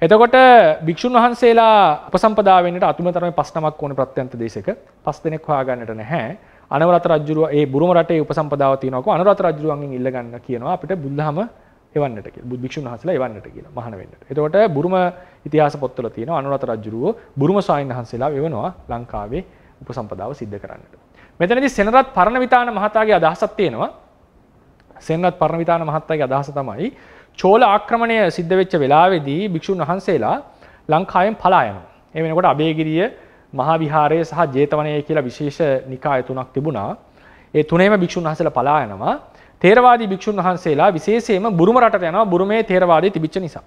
එතකොට භික්‍ෂූන් වහන්සේලා උපසම්පදාවෙන්ට අතුමතරම පස්නමක් ඕන ප්‍රත්‍යන්ත දේශක පස් දෙනෙක් හොයාගන්නට නැහැ අනවරත රජුරුව ඒ බුරුම රටේ උපසම්පදාව තියෙනක අනවරත රජුරුවන්ගෙන් ඉල්ලගන්න කියනවා අපිට බුද්ධහම එවන්නට කියලා භික්ෂූන් වහන්සේලා එවන්නට කියලා මහාන වෙන්නට. එතකොට බුරුම ඉතිහාස පොත්වල තියෙනවා අනවරත රජුරුව බුරුම ස්වාමීන් වහන්සේලා එවනවා ලංකාවේ උපසම්පදාව සිද්ධ කරන්නට. මෙතනදී සෙනරත් පරණවිතාන මහතාගේ අදහසක් තියෙනවා. සෙනරත් පරණවිතාන මහත්තාගේ අදහස තමයි චෝල ආක්‍රමණය සිද්ධ වෙච්ච වෙලාවේදී භික්ෂුන් වහන්සේලා ලංකාවෙන් පලා යනවා. ඒ වෙනකොට අබේගිරිය මහා විහාරය සහ ජේතවනය කියලා විශේෂ නිකාය තුනක් තිබුණා. ඒ තුනේම භික්ෂුන් වහන්සේලා පලා යනවා. තේරවාදී භික්ෂුන් වහන්සේලා විශේෂයෙන්ම බුරුම රටට යනවා බුරුමේ තේරවාදී තිබිච්ච නිසා.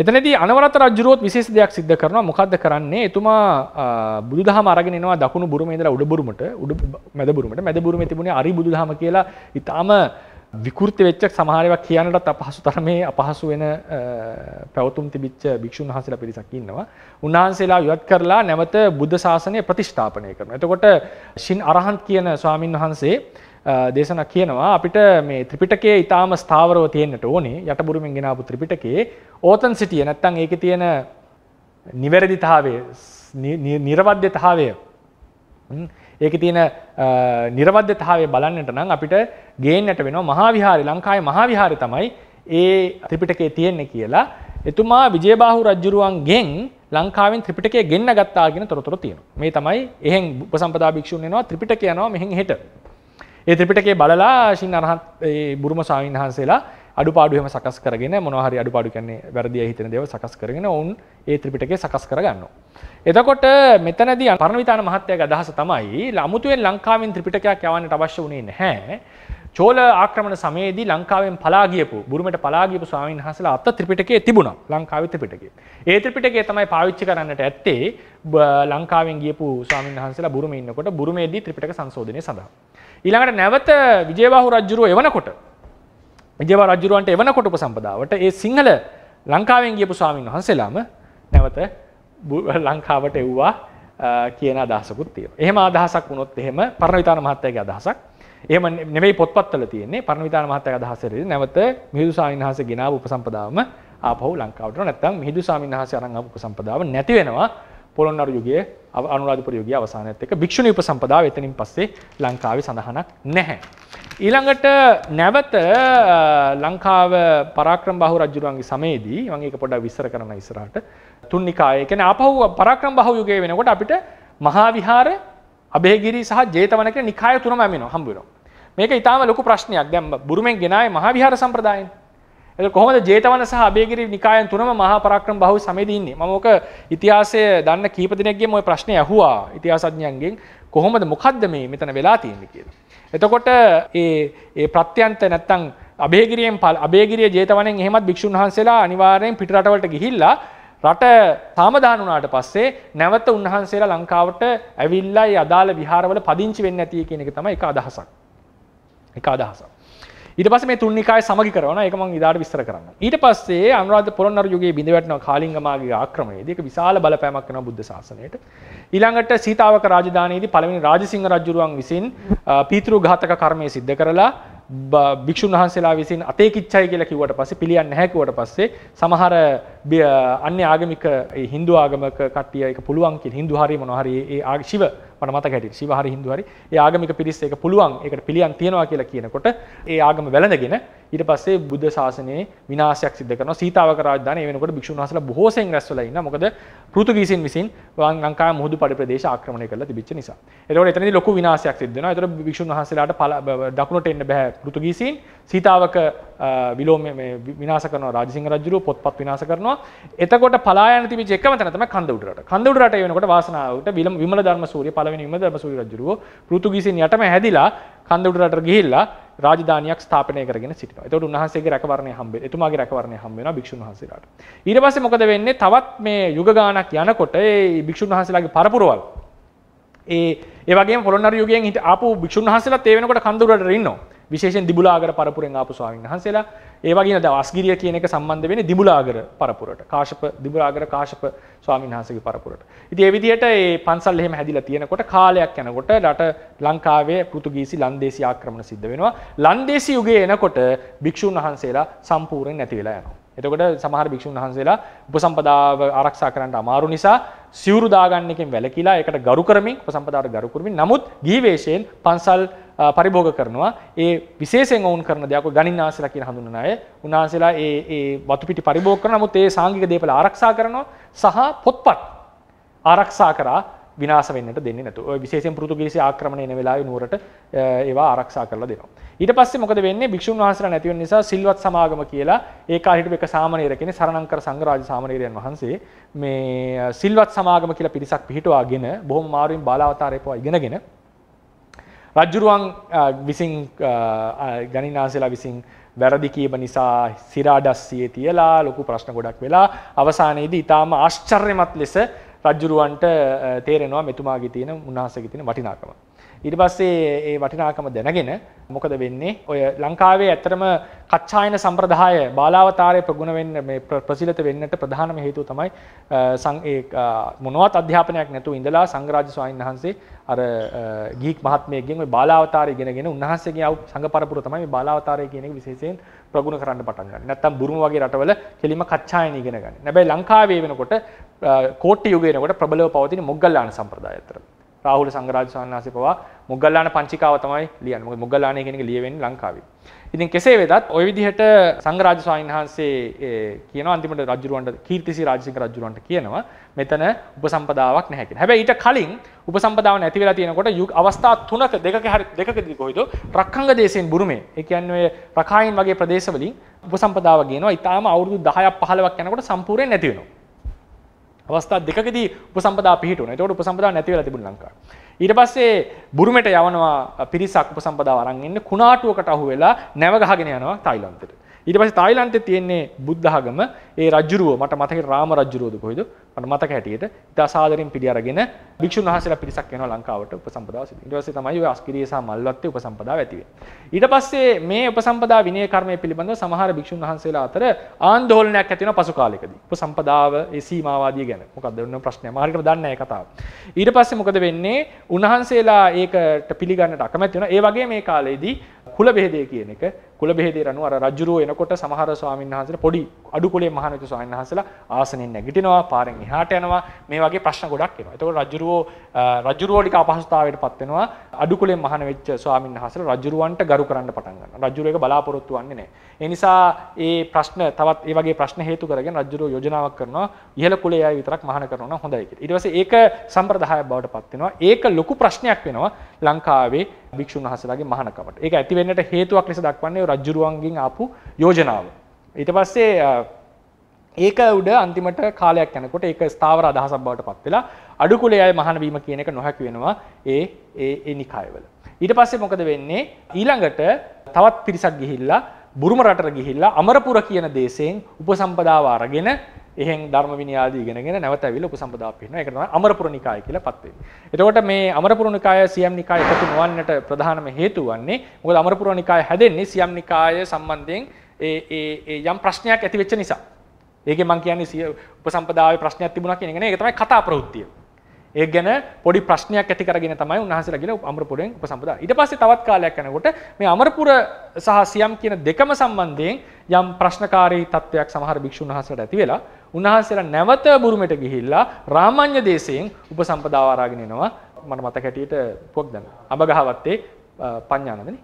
එතනදී අනවරත රජුරුවත් විශේෂ දෙයක් සිද්ධ කරනවා. මොකද්ද කරන්නේ? එතුමා බුදුදහම අරගෙන එනවා දකුණු බුරුමේ ඉඳලා උඩ බුරුමට, උඩ මැද බුරුමට. මැද බුරුමේ තිබුණේ අරි බුදුදහම කියලා ඊටාම විකෘති වෙච්චක් සමහරවක් කියනටත් අපහසු තරමේ අපහසු වෙන පැවතුම් තිබිච්ච භික්ෂුන් වහන්සේලා පිරිසක් ඉන්නවා. උන්වහන්සේලා යොත් කරලා නැවත බුද්ධ ශාසනය ප්‍රතිෂ්ඨාපනය කරනවා. එතකොට ශින් අරහන්ත් කියන ස්වාමින් වහන්සේ දේශනා කියනවා අපිට මේ ත්‍රිපිටකයේ ඊටාම ස්ථාවරව තියෙන්නට ඕනේ. යටබුරුමින් ගෙනාපු ත්‍රිපිටකයේ ඕතන් සිටිය නැත්තම් ඒකේ තියෙන නිවැරදිතාවය, නිර්වද්‍යතාවය ඒක තියෙන නිර්වද්‍යතාවය බලන්නට නම් අපිට ගේන්නට වෙනවා මහාවිහාරි ලංකාවේ මහාවිහාරය තමයි ඒ ත්‍රිපිටකයේ තියෙන්නේ කියලා එතුමා විජයබාහු රජුරුවන්ගෙන් ලංකාවෙන් ත්‍රිපිටකය ගෙන්න ගත්තා කියන තොරතුරු තියෙනවා. මේ තමයි එහෙන් උපසම්පදා භික්ෂුන් වෙනවා ත්‍රිපිටකය යනවා මෙහෙන් එහෙට. ඒ ත්‍රිපිටකය බලලා ශින් අරහත් ඒ බුරුම ස්වාමීන් වහන්සේලා අඩු පාඩුවම සකස් කරගෙන මොනහරි අඩු පාඩු කියන්නේ වැරදිය හිතන දේව සකස් කරගෙන ඔවුන් ඒ ත්‍රිපිටකේ සකස් කරගන්නවා. එතකොට මෙතනදී පරණවිතාන මහත්තයාගේ අදහස තමයි අමුතුවෙන් ලංකාවෙන් ත්‍රිපිටකයක් යවන්නට අවශ්‍ය වුණේ නැහැ. චෝල ආක්‍රමණ සමයේදී ලංකාවෙන් පලා ගියපු බුරුමට පලා ගියපු ස්වාමීන් වහන්සේලා අත ත්‍රිපිටකයේ තිබුණා ලංකාවේ ත්‍රිපිටකයේ. ඒ ත්‍රිපිටකය තමයි පාවිච්චි කරන්නට ඇත්තේ ලංකාවෙන් ගියපු ස්වාමීන් වහන්සේලා බුරුමේ ඉන්නකොට බුරුමේදී ත්‍රිපිටක සංශෝධනය සඳහා. ඊළඟට නැවත විජයබාහු රජුරුව එවනකොට විජේව රජුරුවන්ට එවනකොට උපසම්පදාවට ඒ සිංහල ලංකාවෙන් ගියපු ස්වාමීන් වහන්සේලාම නැවත ලංකාවට එව්වා කියන අදහසකුත් තියෙනවා. එහෙම අදහසක් වුණොත් එහෙම පරණවිතාන මහත්තයාගේ අදහසක්. එහෙම නෙවෙයි පොත්පත්වල තියෙන්නේ පරණවිතාන මහත්තයාගේ අදහසේදී නැවත මිහිඳු ස්වාමීන් වහන්සේ ගෙනාවු උපසම්පදාවම ආපහු ලංකාවට නැත්නම් මිහිඳු ස්වාමීන් වහන්සේ අරන් ආපු උපසම්පදාව නැති වෙනවා පොළොන්නරු යුගයේ අනුරාධපුර යුගයේ අවසානයේත් එක්ක භික්ෂුණී උපසම්පදාව එතනින් පස්සේ ලංකාවේ සඳහනක් නැහැ. ඊළඟට නැවත ලංකාව පරාක්‍රම බහු රජුරුවන්ගේ සමයේදී මම ඒක පොඩ්ඩක් විස්තර කරන්න ඉස්සරහට තුන්නිකාය කියන්නේ ආපහු පරාක්‍රම බහු යුගයේ වෙනකොට අපිට මහා විහාර අබේගිරි සහ ජේතවන කියන නිකාය තුනම ඇමිනවා හම්බ වෙනවා මේක ඊටාම ලොකු ප්‍රශ්නයක් දැන් බුරුමෙන් ගෙනාවේ මහා විහාර සම්ප්‍රදායෙන් එතකොට කොහොමද ජේතවන සහ අබේගිරි නිකායන් තුනම මහා පරාක්‍රම බහු සමයේදී ඉන්නේ මම ඕක ඉතිහාසය දන්න කීප දෙනෙක්ගෙන් ওই ප්‍රශ්නේ ඇහුවා ඉතිහාසඥයන්ගෙන් කොහොමද මොකද්ද මේ මෙතන වෙලා තියෙන්නේ කියලා එතකොට ඒ ප්‍රත්‍යන්ත නැත්තං අබේගිරියෙන් පල් අබේගිරිය ජේතවනෙන් එහෙමත් භික්ෂුන් වහන්සේලා අනිවාර්යෙන් පිටරටවලට ගිහිල්ලා රට සාමදාන වුණාට පස්සේ නැවත උන්වහන්සේලා ලංකාවට ඇවිල්ලා ඒ අදාළ විහාරවල පදිංචි වෙන්න ඇති කියන එක තමයි එක අදහසක්. එක අදහසක්. ඊට පස්සේ මේ තුන් නිකාය සමගි කරනවා ඒක මම ඊදාට විස්තර කරන්න. ඊට පස්සේ අනුරාධපුර පොළොන්නරු යුගයේ බිඳ වැටෙන කාලිංගමාගේ ආක්‍රමණයේදී ඒක විශාල බලපෑමක් කරනවා බුද්ධ ශාසනයට. ඊළඟට සීතාවක රාජධානියේදී පළවෙනි රාජසිංහ රජුරුවන් විසින් පීතෘ ඝාතක කර්මය සිද්ධ කරලා භික්ෂුන් වහන්සේලා විසින් අතේ කිච්චයි කියලා කිව්වට පස්සේ පිළියන්නේ නැහැ කිව්වට පස්සේ සමහර අන්‍ය ආගමික හින්දු ආගමක කට්ටිය ඒක පුළුවන් කියලා හින්දු හරිය මොනවා හරි ඒ ආශිව මනමත ගැට සිවාහරි හින්දුවරි ඒ ආගමික පිරිස් ඒක පුළුවන් ඒකට පිළියම් තියෙනවා කියලා කියනකොට ඒ ආගම වැළඳගෙන ඊට පස්සේ බුද්ධ ශාසනයේ විනාශයක් සිද්ධ කරනවා සීතාවක රාජධානිය වෙනකොට භික්ෂුන් වහන්සේලා බොහෝසෙන් රැස්වලා ඉන්න මොකද පෘතුගීසින් විසින් ලංකාවේ මුහුදු පඩි ප්‍රදේශ ආක්‍රමණය කරලා තිබිච්ච නිසා. එතකොට එතනදී ලොකු විනාශයක් සිද්ධ වෙනවා. එතකොට භික්ෂුන් වහන්සේලාට දකුණට එන්න බෑ පෘතුගීසින් සීතාවක විලෝම මේ විනාශ කරනවා රාජසිංහ රජුරුව පොත්පත් විනාශ කරනවා. එතකොට පලා යන තිබිච්ච එකම තැන තමයි කන්ද උඩරට. කන්ද උඩරට එනකොට වාසනාවට විමල ධර්මසූරිය පළවෙනි විමල ධර්මසූරිය රජුරුව පෘතුගීසින් යටම හැදිලා කන්දුඩරට ගිහිල්ලා රාජධානයක් ස්ථාපනය කරගෙන සිටිනවා. එතකොට උන්වහන්සේගේ රැකවරණය හම්බ වෙනවා. එතුමාගේ රැකවරණය හම්බ වෙනවා භික්ෂුන් වහන්සේලාට. ඊට පස්සේ මොකද වෙන්නේ? තවත් මේ යුග ගානක් යනකොට ඒ භික්ෂුන් වහන්සේලාගේ පරපුරවල් ඒ ඒ වගේම පොළොන්නරු යුගයෙන් හිට ආපු භික්ෂුන් වහන්සේලාත් ඒ වෙනකොට කන්දුඩරට ඉන්නවා. විශේෂයෙන් දිබුලාගර පරපුරෙන් ආපු ස්වාමීන් වහන්සේලා ඒවගේ දවස්ගිරිය කියන එක සම්බන්ධ වෙන දිමුලාගර පරපුරට කාශප දිමුලාගර කාශප ස්වාමින්හසගේ පරපුරට. ඉති එවිදිට ඒ පන්සල් එහෙම හැදිලා තියෙනකොට කාලයක් යනකොට රට ලංකාවේ පෘතුගීසි ලන්දේසි ආක්‍රමණ සිද්ධ වෙනවා. ලන්දේසි යුගේ එනකොට භික්‍ෂූන් වහන්සේලා සම්පූර්ණයෙන් නැති වෙලා යනවා. එතකොට සමහර භික්ෂුන් වහන්සේලා උපසම්පදාව ආරක්ෂා කරන්න අමාරු නිසා සිවුරු දාගන්න එකෙන් වැළකීලා ඒකට ගරු කරමින් උපසම්පදාවට ගරු කරමින් නමුත් ගිහි වේශයෙන් පන්සල් පරිභෝග කරනවා ඒ විශේෂයෙන් ඔවුන් කරන දයක් ගණින්නාසලා කියලා හඳුන්වන අය උන්වහන්සේලා ඒ ඒ වතු පිටි පරිභෝග කරන නමුත් ඒ සාංගික දේපල ආරක්ෂා කරනවා සහ පොත්පත් ආරක්ෂා කරා විනාස වෙන්නට දෙන්න නතු විශේෂෙන් පෘතුගීසි ආක්‍රමණය එන වෙලාවේ නුවරට ඒවා ආරක්ෂා කරලා දෙනවා. ඊට පස්සේ මොකද වෙන්නේ භික්ෂුන් වහන්සේලා නැති වෙන නිසා සිල්වත් සමාගම කියලා ඒ කාලේ හිටපු එක සාමණේර කෙනෙක් සරණංකර සංඝරාජ සාමණේරයන් වහන්සේ මේ සිල්වත් සමාගම කියලා පිරිසක් පිහිටවාගෙන බොහොම මාරුවෙන් බාලාවතාරය පවා ඉගෙනගෙන රජුරුවන් විසින් ගණින්නාසලා විසින් වැරදි කියීම නිසා සිරාඩස්සියේ තියලා ලොකු ප්‍රශ්න ගොඩක් වෙලා අවසානයේදී ඉතාම ආශ්චර්යමත් ලෙස රජ්ජුරුවන්ට තේරෙනවා මෙතුමාගේ තියෙන උන්වහන්සේගේ තියෙන වටිනාකම. ඊට පස්සේ ඒ වටිනාකම දැනගෙන මොකද වෙන්නේ? ඔය ලංකාවේ ඇත්තටම කච්චායන සම්ප්‍රදාය බාලාවතාරයේ ප්‍රගුණ වෙන්න මේ ප්‍රසිලිත වෙන්නට ප්‍රධානම හේතුව තමයි ඒ මොනවත් අධ්‍යාපනයක් නැතුව ඉඳලා සංඝරාජ ස්වාමීන් වහන්සේ අර ගීක් මහත්මයෙක්ගෙන් ওই බාලාවතාරය ඉගෙනගෙන උන්වහන්සේගේ ආ සංඝ පරපුර තමයි මේ බාලාවතාරය කියන එක විශේෂයෙන් ප්‍රගුණ කරන්න පටන් ගන්න. නැත්තම් බුරුම වගේ රටවල කෙලිම කච්චායන ඉගෙන ගන්න. හැබැයි ලංකාවේ වෙනකොට කෝට්ටි යුගය වෙනකොට ප්‍රබලව පවතින මොග්ගල්ලාන සම්ප්‍රදාය අතර. රාහුල සංගරාජ ස්වාමීන් වහන්සේ පවා මොග්ගල්ලාන පංචිකාව තමයි ලියන්නේ. මොකද මොග්ගල්ලාන කියන එක ලියවෙන්නේ ලංකාවේ. ඉතින් කෙසේ වෙතත් ওই විදිහට සංගරාජ ස්වාමීන් වහන්සේ කියනවා අන්තිමට රජුරවන්ට කීර්තිසි රාජසිංහ රජුරවන්ට කියනවා මෙතන උපසම්පදාවක් නැහැ කියලා. හැබැයි ඊට කලින් උපසම්පදාව නැති වෙලා තියෙනකොට යුග අවස්ථා තුනක දෙකක හරි දෙකකදී කොහේද රක්ඛංග දේශයෙන් බුරුමේ. ඒ කියන්නේ ඔය රකායින් වගේ ප්‍රදේශවලින් උපසම්පදාව ගේනවා. ඊටාම අවුරුදු 10ක් 15ක් යනකොට සම්පූර්ණයෙන් නැති වෙනවා. අවස්ථා දෙකකදී උපසම්පදා පිහිටුණා. ඒකට උපසම්පදා නැති වෙලා තිබුණ ලංකාවේ. ඊට පස්සේ බුරුමෙට යවනවා පිරිසක් උපසම්පදාව අරන් ඉන්න කුණාටුවකට අහු වෙලා නැව ගහගෙන යනවා තායිලන්තෙට. ඊට පස්සේ තායිලන්තේ තියෙන්නේ බුද්ධ ආගම ඒ රජුරුව මට මතකයි රාම රජුරුවද කොහෙද මට මතක හැටියට ඉතා සාදරයෙන් පිළි අරගෙන භික්ෂුන් වහන්සේලා පිරිසක් එනවා ලංකාවට උපසම්පදාව සිදු. ඊට පස්සේ තමයි ඔය අස්කිරිය සහ මල්වත්තේ උපසම්පදාව ඇති වෙන්නේ. ඊට පස්සේ මේ උපසම්පදා විනය කර්මය පිළිබඳව සමහර භික්ෂුන් වහන්සේලා අතර ආන්දෝලනයක් ඇති වෙනවා පසු කාලයකදී. උපසම්පදාව ඒ සීමාවාදී ගැන. මොකක්ද වෙන ප්‍රශ්නය? මාර්ගිකව දන්නේ නැහැ කතාව. ඊට පස්සේ මොකද වෙන්නේ? උන්වහන්සේලා ඒකට පිළිගන්නට අකමැති වෙනවා. ඒ වගේ මේ කාලේදී කුල බෙහෙදය කියන එක කුල බෙහෙදේ අනුව අර රජුරෝ එනකොට සමහර ස්වාමීන් වහන්සේලා පොඩි අඩු කුලේ මහානක ස්වාමීන් වහන්සේලා ආසනෙන් නැගිටිනවා පාරෙන් එහාට යනවා මේ වගේ ප්‍රශ්න ගොඩක් එනවා. එතකොට රජුරෝ රජුරෝ ටික අපහසුතාවයට පත් වෙනවා අඩුකුලේ මහන වෙච්ච ස්වාමීන් වහන්සේලා රජුරවන්ට ගරු කරන්න පටන් ගන්නවා. රජුර ඒක බලාපොරොත්තු වෙන්නේ නැහැ. ඒ නිසා ඒ ප්‍රශ්න තවත් ඒ වගේ ප්‍රශ්න හේතු කරගෙන රජුරෝ යෝජනාවක් කරනවා ඉහළ කුලේ අය විතරක් මහාන කරනවා නම් හොඳයි කියලා. ඊට පස්සේ ඒක සම්ප්‍රදාය බවට පත් වෙනවා. ඒක ලොකු ප්‍රශ්නයක් වෙනවා ලංකාවේ භික්ෂුන් වහන්සේලාගේ මහානකමට. ඒක ඇති වෙන්නට හේතුවක් ලෙස දක්වන්නේ රජුරවන්ගෙන් ආපු යෝජනාව. ඊට පස්සේ ඒක උඩ අන්තිමට කාලයක් යනකොට ඒක ස්ථාවර අදහසක් බවට පත් වෙලා අඩුකුලේ අය මහාන වීම කියන එක නොහැකි වෙනවා ඒ ඒ නිකායවල. ඊට පස්සේ මොකද වෙන්නේ? ඊළඟට තවත් පිරිසක් ගිහිල්ලා බුරුම රටට ගිහිල්ලා අමරපුර කියන දේශයෙන් උපසම්පදාව අරගෙන එහෙන් ධර්ම විනය ආදී ඉගෙනගෙන නැවත ඇවිල්ලා උපසම්පදාව පිරිනව. ඒක තමයි අමරපුර නිකාය කියලා පත් වෙන්නේ. එතකොට මේ අමරපුර නිකාය සියම් නිකාය එකතු නොවන්නට ප්‍රධානම හේතුව වන්නේ මොකද අමරපුර නිකාය හැදෙන්නේ සියම් නිකාය සම්බන්ධයෙන් ඒ ඒ යම් ප්‍රශ්නයක් ඇති වෙච්ච නිසා. ඒකෙන් මම කියන්නේ උපසම්පදාවේ ප්‍රශ්නයක් තිබුණා කියන එක නේ. ඒක තමයි කතා ප්‍රවෘත්තිය. ඒ ගැන පොඩි ප්‍රශ්නයක් ඇති කරගෙන තමයි උන්වහන්සේලා ගිහින් අමරපුරෙන් උපසම්පදා. ඊට පස්සේ තවත් කාලයක් යනකොට මේ අමරපුර සහ සියම් කියන දෙකම සම්බන්ධයෙන් යම් ප්‍රශ්නකාරී තත්වයක් සමහර භික්ෂුන් වහන්සේලාට ඇති වෙලා උන්වහන්සේලා නැවත බුරුමෙට ගිහිල්ලා රාමඤ්‍ය දේශයෙන් උපසම්පදාව ආරාගෙන එනවා. මට මතක හැටියට පුවක් දන්න. අඹගහවත්තේ පඤ්ඤානන්දනේ.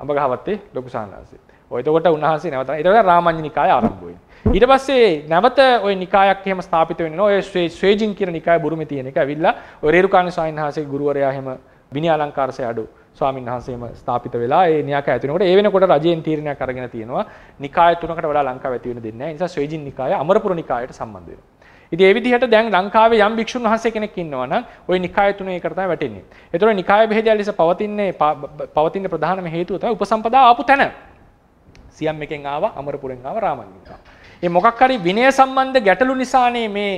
අඹගහවත්තේ ලොකු සානහන්සේ. ඔය එතකොට උන්වහන්සේ නැවත ඊට පස්සේ රාමඤ්‍ය නිකාය ආරම්භ වෙනවා. ඊට පස්සේ නැවත ඔය නිකායක් එහෙම ස්ථාපිත වෙන්නේ නෝ ඔය ස්වේජින් කියන නිකාය බුරුමේ තියෙන එක ඇවිල්ලා ඔය රේරුකාණ ස්වාමීන් වහන්සේගේ ගුරුවරයා එහෙම විනය අලංකාරසේ අඩු ස්වාමීන් වහන්සේම ස්ථාපිත වෙලා ඒ නිකාය ඇති වෙනකොට ඒ වෙනකොට රජයෙන් තීරණයක් අරගෙන තියෙනවා නිකාය තුනකට වඩා ලංකාව ඇති වෙන දෙන්නේ නැහැ. ඒ නිසා ස්වේජින් නිකාය අමරපුර නිකායට සම්බන්ධ වෙනවා. ඉතින් ඒ විදිහට දැන් ලංකාවේ යම් භික්ෂුන් වහන්සේ කෙනෙක් ඉන්නවා නම් ওই නිකාය තුනේ ඒකට තමයි වැටෙන්නේ. ඒතකොට නිකාය බෙහෙදය ලෙස පවතින්නේ පවතින ප්‍රධානම හේතුව තමයි උපසම්පදා ආපු තැන. සියම් එකෙන් ආවා අමරපුරෙන් ආවා රාමන්ගෙන් ආවා. මේ මොකක් හරි විනය සම්බන්ධ ගැටලු නිසානේ මේ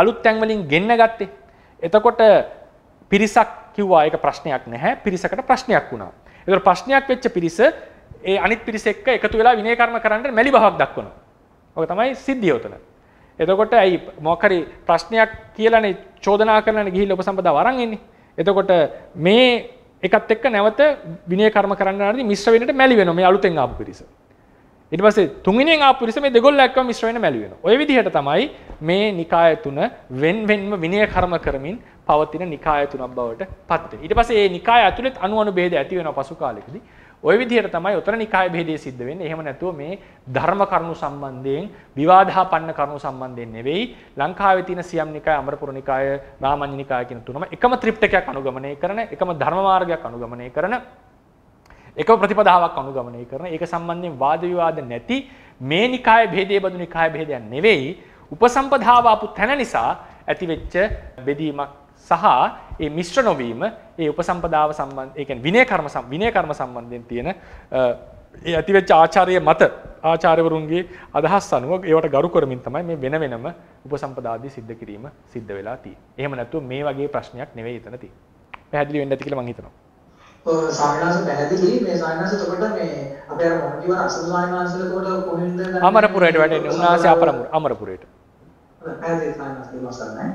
අලුත් තැන් වලින් ගෙන්න ගත්තේ. එතකොට පිරිසක් කිව්වා ඒක ප්‍රශ්නයක් නැහැ. පිරිසකට ප්‍රශ්නයක් වුණා. ඒතර ප්‍රශ්නයක් වෙච්ච පිරිස ඒ අනිත් පිරිස එක්ක එකතු වෙලා විනය කර්ම කරන්න මැලි බහක් දක්වනවා. ඔක තමයි සිද්ධිය උතන. එතකොට ඇයි මොකක් හරි ප්‍රශ්නයක් කියලානේ චෝදනා කරන්න ගිහිල්ලා උපසම්පදා වරන් එන්නේ. එතකොට මේ එකත් එක්ක නැවත විනය කර්ම කරන්න ආදී මිශ්‍ර වෙන්නට මැලි වෙනවා මේ අලුතෙන් ආපු පිරිස. ඉට පසේ තුන්ගෙන පිරිස මේ දෙගොල්ලක්ම මිශ්‍රවන මැලුවෙන ඔය විදිහට තමයි මේ නිකාය තුන වෙන් වෙන්ම විනය කරම කරමින් පවතින නිකාය තුනක් බවට පත්ව ඉට පසේ නිකාය ඇතුළෙත් අනුව අනු බේද ඇතිවෙන පසු කාලෙකද ඔය විදිහට තමයි උතර නිකාය බෙදේ සිද්ධ වෙන්නේ. එහෙම නැතුව මේ ධර්ම කරුණු සම්බන්ධයෙන් විවාදහා පන්න කරුණු සම්බන්ධයෙන් නෙවෙයි ලංකාවේ තියෙන සියම් නිකාය, අමරපුර නිකාය, රාමඤ්ඤ නිකාය කියන තුනම එකම ත්‍රිපිටකයක් අනුගමනය කරන, එකම ධර්ම මාර්ගයක් අනුගමනය කරන එක ප්‍රතිපදාවක් අනුගමනය කරන ඒක සම්බන්ධයෙන් වාද විවාද නැති මේ නිකාය භේදයේ බඳු නිකාය භේදයක් නෙවෙයි උපසම්පදාව ආපු තැන නිසා ඇතිවෙච්ච බෙදීමක් සහ ඒ මිශ්‍ර නොවීම ඒ උපසම්පදාව සම්බන්ධ ඒ කියන්නේ විනය කර්ම විනය කර්ම සම්බන්ධයෙන් තියෙන ඒ ඇතිවෙච්ච ආචාර්ය මත ආචාර්යවරුන්ගේ අදහස් අනුව ඒවට ගරු කරමින් තමයි මේ වෙන වෙනම උපසම්පදාදී සිද්ධ කිරීම සිද්ධ වෙලා තියෙන්නේ. එහෙම නැත්නම් මේ වගේ ප්‍රශ්නයක් නෙවෙයි එතන තියෙන්නේ. පැහැදිලි වෙන්න ඇති කියලා මම හිතනවා. සාමාන්‍යස පැහැදිලි මේ සාමාන්‍යස එතකොට මේ අපේ අර මොන කිවර අසල සාමාන්‍යස එතකොට කොහෙන්ද අමරපුරයට වැටෙන්නේ උන්වහන්සේ අපරමුර අමරපුරයට පැහැදිලි සාමාන්‍යස දවසන්නේ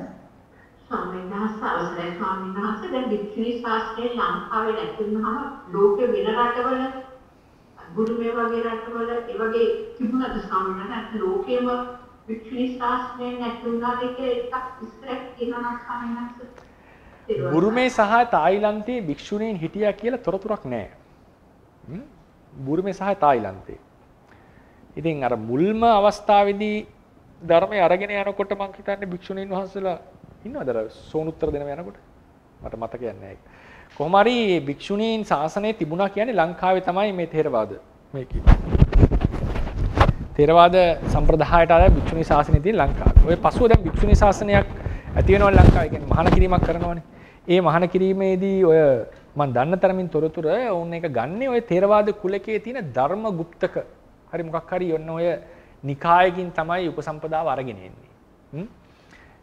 ස්වාමීන් වහන්සේ අවසරයි ස්වාමීන් වහන්සේ දැන් විද්‍යාවේ ශාස්ත්‍රයේ ලංකාවේ නැතිවම ලෝක වෙන රටවල ගුරු මේ වගේ රටවල ඒ වගේ තිබුණාද ස්වාමීන් වහන්සේ ලෝකෙම විද්‍යාවේ ශාස්ත්‍රයේ නැතිවම ඒක එකක් ඉස්සරහ කියනවා ස්වාමීන් වහන්සේ බුරුමේ සහ තායිලන්තයේ භික්ෂුණීන් හිටියා කියලා තොරතුරක් නැහැ. බුරුමේ සහ තායිලන්තයේ. ඉතින් අර මුල්ම අවස්ථාවේදී ධර්මය අරගෙන යනකොට මං හිතන්නේ භික්ෂුණීන් වහන්සේලා ඉන්නවද අර සෝනුත්තර දෙනව යනකොට? මට මතක යන්නේ නැහැ. කොහොම හරි මේ භික්ෂුණීන් ශාසනය තිබුණා කියන්නේ ලංකාවේ තමයි මේ ථේරවාද මේ කියන්නේ. ථේරවාද සම්ප්‍රදායට ආදී භික්ෂුණී ශාසනය තියෙන ලංකාව. ඔය පසුව දැන් භික්ෂුණී ශාසනයක් ඇති වෙනවා ලංකාවේ කියන්නේ මහාන කිරීමක් කරනවානේ. ඒ මහන කිරීමේදී ඔය මන් දන්න තරමින් තොරතුර ඔන්න එක ගන්නේ ඔය තේරවාද කුලකේ තියෙන ධර්ම ගුප්තක හරි මොකක් හරි ඔන්න ඔය නිකායකින් තමයි උපසම්පදාව අරගෙන එන්නේ.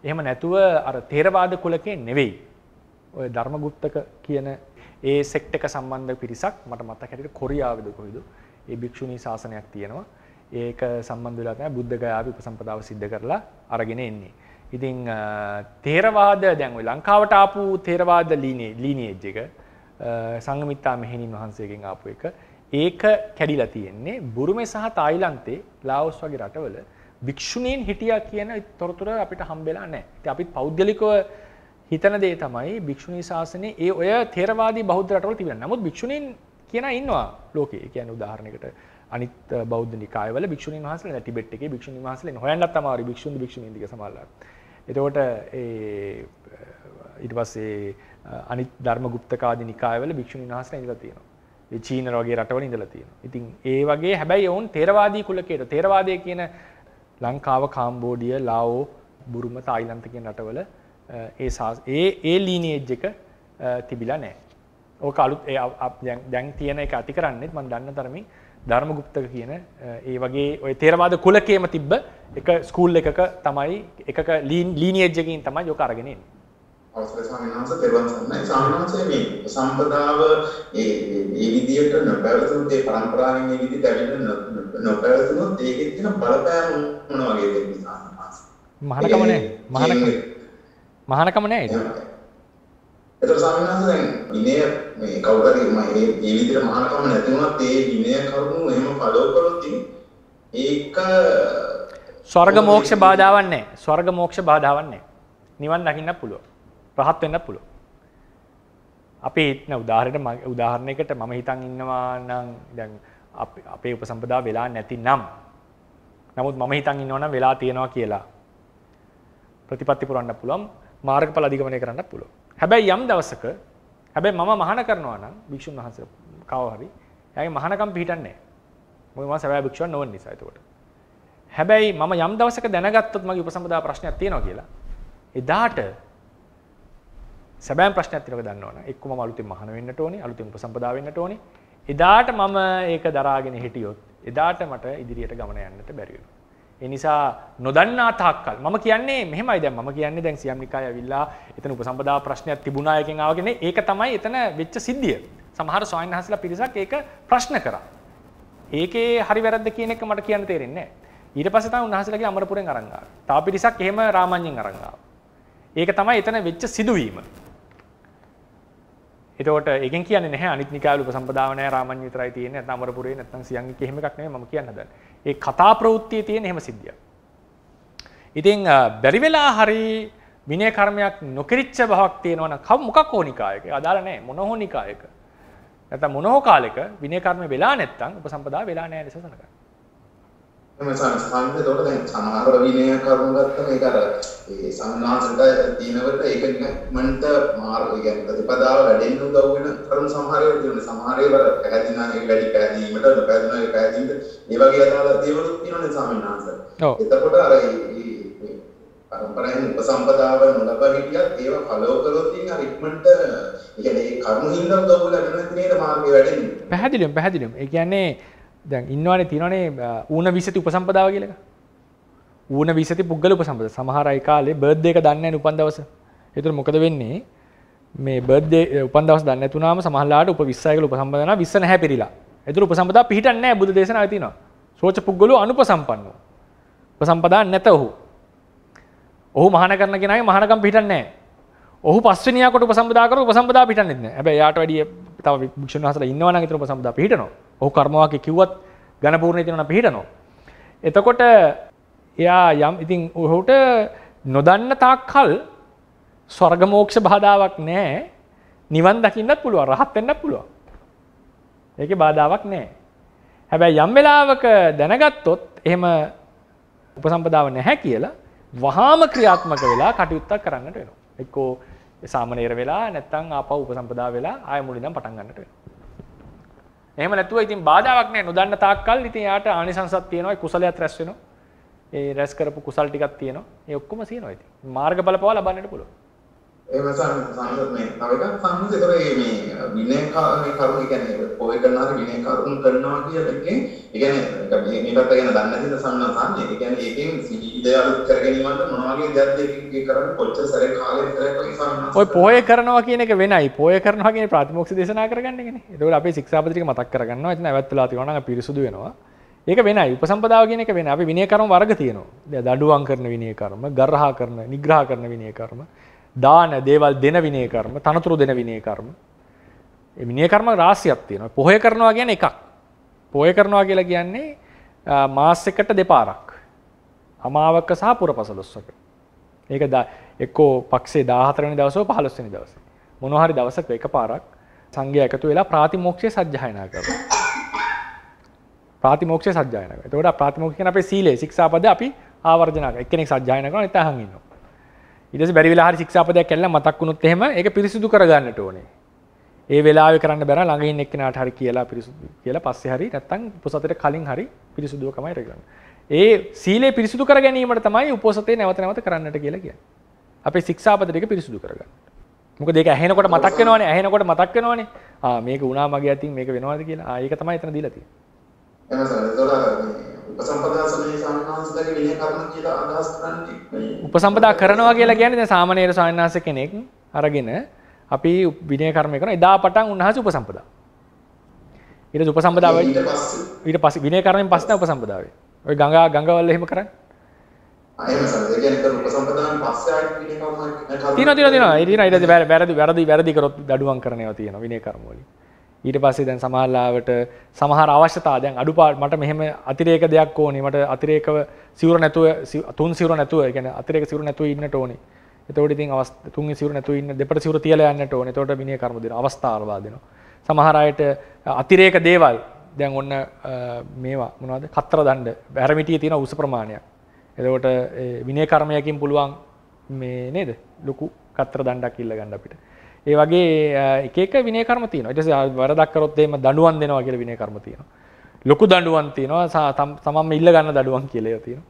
එහෙම නැතුව අර තේරවාද කුලකේ නෙවෙයි. ඔය ධර්ම ගුප්තක කියන ඒ සෙක්ට එක සම්බන්ධ පිරිසක් මට මතක හැටියට කොරියාවේද කොයිද ඒ භික්ෂුණී ශාසනයක් තියෙනවා. ඒක සම්බන්ධ වෙලා තමයි බුද්ධ ගයාවේ උපසම්පදාව සිද්ධ කරලා අරගෙන එන්නේ. ඉතිං තේරවාද දැන් ලංකාවට ආපු තේරවාද ලීනේ ලීනියජ් එක සංගමිත්තා මෙහෙණින් වහන්සේගෙන් ආපු එක ඒක කැඩිලා තියෙන්නේ බුරුමේ සහ තායිලන්තේ ලාවොස් වගේ රටවල භික්ෂුණීන් හිටියා කියන තොරතුර අපිට හම්බෙලා නැහැ. ඉතින් අපිත් පෞද්ගලිකව හිතන දේ තමයි භික්ෂුණී ශාසනයේ ඒ ඔය තේරවාදී බෞද්ධ රටවල තිබෙන. නමුත් භික්ෂුණීන් කියන ඉන්නවා ලෝකේ. ඒ කියන්නේ උදාහරණයකට අනිත් බෞද්ධ නිකායවල භික්ෂුණීන් වහන්සේලා ටිබෙට් එකේ භික්ෂුණීන් වහන්සේලා හොයන්නත් අමාරුයි භික්ෂුන් භික්ෂුණීන් දිගේ සමහරවල්. එතකොට ඒ ඉට පස්සේ අනි ධර්ම ගුප්තකාද නිකාවල භික්ෂණ වහස ඉඳලා තියෙනවා චීන රෝගේ රටවල ඉඳලා තියෙන ඉතින් ඒ වගේ හැබැයි ඔවුන් තෙරවාදී කුලකයට තෙරවාදය කියන ලංකාව කාම්බෝඩිය ලාවෝ බුරුම තායිලන්ත කියන රටවල ඒ ඒ ඒ ලීනියජ් එක තිබිලා නෑ ඕක අලුත් දැන් තියෙන එක අති කරන්නෙත් මන් දන්න තරමින් ධර්මගුප්තක කියන ඒ වගේ ඔය තේරවාද කුලකේම තිබ්බ එක ස්කූල් එකක තමයි එකක ලීන් ලීනියජ්ජකින් තමයි යොක අරගෙනෙන් අවසරසාමනාස පෙරවන්සන්න සාමනාසේ මේ සම්පදාව ඒ විදියට නොපැවතුනොත් ඒ පරම්පරාවෙන් මේ විදිහට ඇවිල්ලා නොපැවතුනොත් ඒකෙත් තියෙන බලපෑම මොන වගේද මේ සාමනාස මහානකම නෑ මහානකම මහානකම නෑ ඒක එතකොට ස්වාමීන් වහන්සේ දැන් විනය මේ කවුරු හරි මේ මේ විදිහට මහානකම නැති වුණත් ඒ විනය කරුණු එහෙම ෆලෝ කරොත් ඒක ස්වර්ග මොක්ෂ බාධාවක් නැහැ. ස්වර්ග මොක්ෂ බාධාවක් නැහැ. නිවන් දකින්න පුළුවන්. රහත් වෙන්න පුළුවන්. අපි ඉන්න උදාහරණයට උදාහරණයකට මම හිතන් ඉන්නවා නම් දැන් අපේ උපසම්පදා වෙලා නැතිනම් නමුත් මම හිතන් ඉන්නවා නම් වෙලා තියෙනවා කියලා ප්‍රතිපත්ති පුරන්න පුළුවන් මාර්ගඵල අධිගමනය කරන්න පුළුවන් හැබැයි යම් දවසක හැබැයි මම මහාන කරනවා නම් භික්ෂුන් වහන්සේ කව හරි එයාගේ මහානකම් පිටින්නේ නැහැ. මොකද මම සැබෑ භික්ෂුවක් නොවන නිසා එතකොට. හැබැයි මම යම් දවසක දැනගත්තොත් මගේ උපසම්පදා ප්‍රශ්නයක් තියෙනවා කියලා. එදාට සැබෑම් ප්‍රශ්නයක් තියෙනක දන්නවනේ. එක්ක මම අලුතෙන් මහාන වෙන්නට ඕනේ, අලුතෙන් උපසම්පදා වෙන්නට ඕනේ. එදාට මම ඒක දරාගෙන හිටියොත් එදාට මට ඉදිරියට ගමන යන්නට බැරි වෙනවා. එනිසා නොදන්නා තාක්කල් මම කියන්නේ මෙහෙමයි දැන් මම කියන්නේ දැන් සියම් නිකාය ඇවිල්ලා එතන උපසම්පදා ප්‍රශ්නයක් තිබුණා එකෙන් ආවගෙන ඒක තමයි එතන වෙච්ච සිද්ධිය. සමහර ස්වාමීන් වහන්සේලා පිරිසක් ඒක ප්‍රශ්න කරා. ඒකේ හරි වැරද්ද කියන එක මට කියන්න තේරෙන්නේ නැහැ. ඊට පස්සේ තමයි උන්වහන්සේලාගේ අමරපුරෙන් අරන් ආවා. තව පිරිසක් එහෙම රාමඤ්ඤෙන් අරන් ආවා. ඒක තමයි එතන වෙච්ච සිදුවීම. එතකොට ඒකෙන් කියන්නේ නැහැ අනිත් නිකායවල උපසම්පදාව නැහැ රාමඤ්ඤ විතරයි තියෙන්නේ නැත්නම් අමරපුරේ නැත්නම් සියම් එකේ එහෙම එකක් නෙමෙයි මම කියන්න හදන්නේ. ඒ කතා ප්‍රවෘත්තියේ තියෙන එහෙම සිද්ධියක්. ඉතින් බැරි වෙලා හරි විනය කර්මයක් නොකිරිච්ච බවක් තියෙනවා නම් කව මොකක් හෝ නිකායක අදාළ නැහැ මොන හෝ නිකායක. නැත්නම් මොන හෝ කාලෙක විනය කර්ම වෙලා නැත්නම් උපසම්පදා වෙලා නැහැ ලෙස සලකනවා. එම සංස්ථානක එතකොට දැන් සමහර විනය කරුණු ගත්තම ඒක අර ඒ සම්මාසයට දිනවට ඒක නිකමන්ට මාර්ගය කියන්නේ ප්‍රතිපදාව වැඩෙන්න උදව් වෙන කරුණු සමහර ඒවා තියෙනවා සමහර ඒවා පැහැදිනා ඒ වැඩි පැහැදීමට නොපැහැදිනා ඒ පැහැදීමට මේ වගේ අදාළ දේවල් තියෙනවානේ සමිනාස එතකොට අර ඒ පරම්පරාවෙන් උපසම්පදාව නොලබ හිටියත් ඒවා ෆලෝ කරොත් ඉතින් අර ඉක්මනට ඒ කියන්නේ කර්ම හින්දා උදව් වෙලා නැති නේද මාර්ගය වැඩෙන්නේ පැහැදිලිවම පැහැදිලිවම ඒ කියන්නේ දැන් ඉන්නවානේ තියෙනනේ ඌන විසති උපසම්පදාව කියලා ඌන විසති පුද්ගල උපසම්පද සමහර අය කාලේ බර්ත්ඩේ එක දන්නේ නැහැ උපන් දවස. ඒතර මොකද වෙන්නේ? මේ බර්ත්ඩේ උපන් දවස් දන්නේ නැතුණාම සමහරලාට උප 20යි කියලා උපසම්පද කරනවා 20 නැහැ පිළිලා. ඒතර උපසම්පදා පිහිටන්නේ නැහැ බුදු දේශනාවේ තියෙනවා. සෝච පුද්ගලෝ අනුපසම්පන්නෝ. උපසම්පදා නැත ඔහු. ඔහු මහාන කරන කෙනාගේ මහානකම් පිහිටන්නේ නැහැ. ඔහු පස්වෙනියාකට උපසම්පදා කරලා උපසම්පදා පිහිටන්නේ නැහැ. හැබැයි යාට වැඩිය තව භික්ෂුන් වහන්සේලා ඉන්නවා නම් ඒතර උපසම්පදා පිහිටනවා. ඔහු කර්මවාගේ කිව්වත් ගණපූර්ණය තිනන පිහිටනවා. එතකොට එයා යම් ඉතින් ඔහුට නොදන්න තාක්කල් ස්වර්ගමෝක්ෂ බාධාවක් නෑ නිවන් දකින්නත් පුළුව රහත් වෙන්නත් පුළුව. ඒක බාධාවක් නෑ. හැබැයි යම් වෙලාවක දැනගත්තොත් එහෙම උපසම්පදාව නැහැ කියලා වහාම ක්‍රියාත්මක වෙලා කටයුත්තක් කරන්නට වෙනවා. එක්කෝ සාමනේර වෙලා නැත්තං ආපව උපසම්පදා වෙලා ආය මුලින්නම් පටන් ගන්නට වෙනවා. එහෙම නැතුව ඉතින් බාධාවක් නැහැ නොදන්න තාක්කල් ඉතින් යාට ආනිසංසත් තියෙනවා කුසලයක් රැස් වෙනවා ඒ රැස් කරපු කුසල් ටිකක් තියෙනවා ඒ ඔක්කොම තියෙනවා ඉතින් මාර්ගඵල පවා ලබන්නට පුළුවන් එවසන් සංසත් මේ තව එකක් සංසත් ඒතර මේ විනය මේ කරුණ කියන්නේ පොය කරනවා විනය කරුණ කරනවා කියලා එකේ කියන්නේ මේ මේ පැත්ත ගැන දන්නේ නැති සංසන්නේ ඒ කියන්නේ ඒකෙන් සීලය අලුත් කර ගැනීමකට මොන වගේ දෙයක්ද ඒකේ කරන්නේ කොච්චර සැරේ කාලයක් විතරක් වගේ සංසන්න ඔය පොය කරනවා කියන එක වෙනයි පොය කරනවා කියන්නේ ප්‍රාතිමෝක්ෂ දේශනා කරගන්න එකනේ ඒතකොට අපි ශික්ෂාපද ටික මතක් කරගන්නවා එතන ඇවත් වෙලා තියෙනවා නම් පිරිසුදු වෙනවා ඒක වෙනයි උපසම්පදාව කියන එක වෙන අපි විනය කර්ම වර්ග තියෙනවා දැන් දඬුවම් කරන විනය කර්ම ගර්හා කරන නිග්‍රහ කරන විනය කර්ම දාන දේවල් දෙන විනය කර්ම තනතුරු දෙන විනය කර්ම මිනිය කර්ම රාසියක් තියෙනවා පොහය කරනවා ගැන එකක් පොය කරනවා කියලා කියන්නේ මාස්සකට දෙපාරක් අමාවක්ක සහ පුර පසලොස්සක ඒක එක්කෝ පක්ෂේ දාහතරනි දවසෝ පහලොස්සනි දවස මොනහරි දවසක එක පාරක් සංගය එකතු වෙලා ප්‍රාතිමෝක්ෂය සජ්්‍යායනා කර ප්‍රාතිමෝක්ෂය සජ්‍යායනක තොට ප්‍රාතිමෝක්ෂකන අපේ සීලේ ශික්ෂාපද අපි ආවර්ජනක එකනෙක් සජ්‍යායනකන තහඟන්නවා ඉදස බැරිවෙලා හරි ශික්ෂාපදයක් කැල්ලා මතක් වුණොත් එහෙම ඒක පිරිසිදු කරගන්නට ඕනේ. ඒ වෙලාවේ කරන්න බැර ළඟින් එක්කෙනාට හරි කියලා පිරිසිදු කියලා පස්සේ හරි නැත්තම් උපසතට කලින් හරි පිරිසිදුවකමයි රැකගන්න. ඒ සීලේ පිරිසිදු කර ගැනීමට තමයි උපසතේ නැවත නැවත කරන්නට කියලා කියන්නේ. අපේ ශික්ෂාපද ටික පිරිසිදු කරගන්න. මොකද ඒක ඇහෙනකොට මතක් වෙනවනේ ඇහෙනකොට මතක් වෙනවනේ. ආ මේක වුණා මගේ අතින් මේක වෙනවද කියලා. ආ ඒක තමයි එතන දීලා තියෙන්නේ. උපසම්පදා කරනවා කියලා කියන්නේ සාමනේර සාන්නාස කෙනෙක් අරගෙන අපි විනය කර්මය කරන එදා පටන් උන්වහන්සේ උපසම්පදා. ඊට උපසම්පදා වෙයි ඊට පස්සේ විනය කර්මෙන් පස්සේ උපසම්පදා වෙයි. ඔය ගංගා ගංගාවල් එහෙම කරන්නේ. ආයෙත් සර් ඒ කියන්නේ උපසම්පදාන් පස්සේ ආයෙත් විනය කර්ම කරනවා. තියෙනවා තියෙනවා තියෙනවා. ඒ දින ඊට වැරදි වැරදි වැරදි කරොත් දඩුවම් කරනවා තියෙනවා විනය කර්ම වලින්. ඊට පස්සේ දැන් සමහරලාවට සමහර අවශ්‍යතා දැන් අඩුපාඩු මට මෙහෙම අතිරේක දෙයක් ඕනේ මට අතිරේකව සිවුර නැතුව තුන් සිවුර නැතුව ඒ කියන්නේ අතිරේක සිවුර නැතුව ඉන්නට ඕනේ. එතකොට ඉතින් අවස්ථා තුන්ේ සිවුර නැතුව ඉන්න දෙපට සිවුර තියලා යන්නට ඕනේ. එතකොට විනය කර්ම දෙනවා. අවස්ථා අරවා දෙනවා. සමහර අයට අතිරේක දේවල් දැන් ඔන්න මේවා මොනවද? කතර දණ්ඩ. බැරමිටියේ තියෙන උස ප්‍රමාණයක්. එතකොට විනය කර්මයකින් පුළුවන් මේ නේද? ලොකු කතර දණ්ඩක් ඉල්ල ගන්න අපිට. ඒ වගේ එකක විනේ කරමතින ට වරදක්කරොත්තේම දඩුවන් දෙනවා කියල විනේ කරමතියන. ලොකු දඩුවන් තියනවා තමම් ඉල්ල ගන්න දඩුවන් කියලය තියෙන.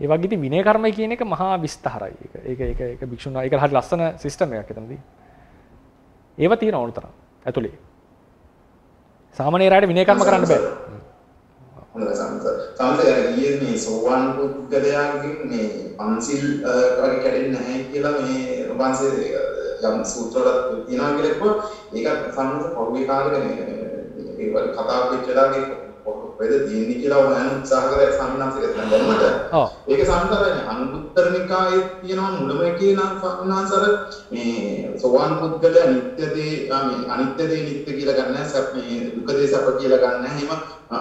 ඒ වගේ විනේ කරම කියන එක මහා විස්ථහරයි ඒ එක භික්ෂුණ එක හට ලස්සන සිිස්ටමයක් ඇතදී. ඒව තියෙන ඕනුතර ඇතුළේ. සාමනය රයට විනේ කරම කරන්න බෑ හොඳ සංසාර. තාමද ඊයේ මේ සෝවාන් පුද්ගලයාගෙන් මේ පන්සිල් කඩෙන්නේ නැහැ කියලා මේ වංශයේ ධර්ම සූත්‍රවලත් තියෙනවා කියලා කිව්වා. ඒකත් සම්මත පොඩි කාලෙක ඒවල කතා වෙච්චලාගේ වෙද තියෙන්නේ කියලා හොයන උත්සාහ කරලා සම්මානසික දැනුමට. ඒක සම්තරයි අනුත්තර නිකායේ තියෙනවා මුලම එකේ නම් සම්මානසර මේ සෝවාන් පුද්ගල නිත්‍යදේ මේ අනිත්‍යදේ නිත්‍ය කියලා ගන්න සැප මේ දුකදේ සැප කියලා ගන්න. එහෙම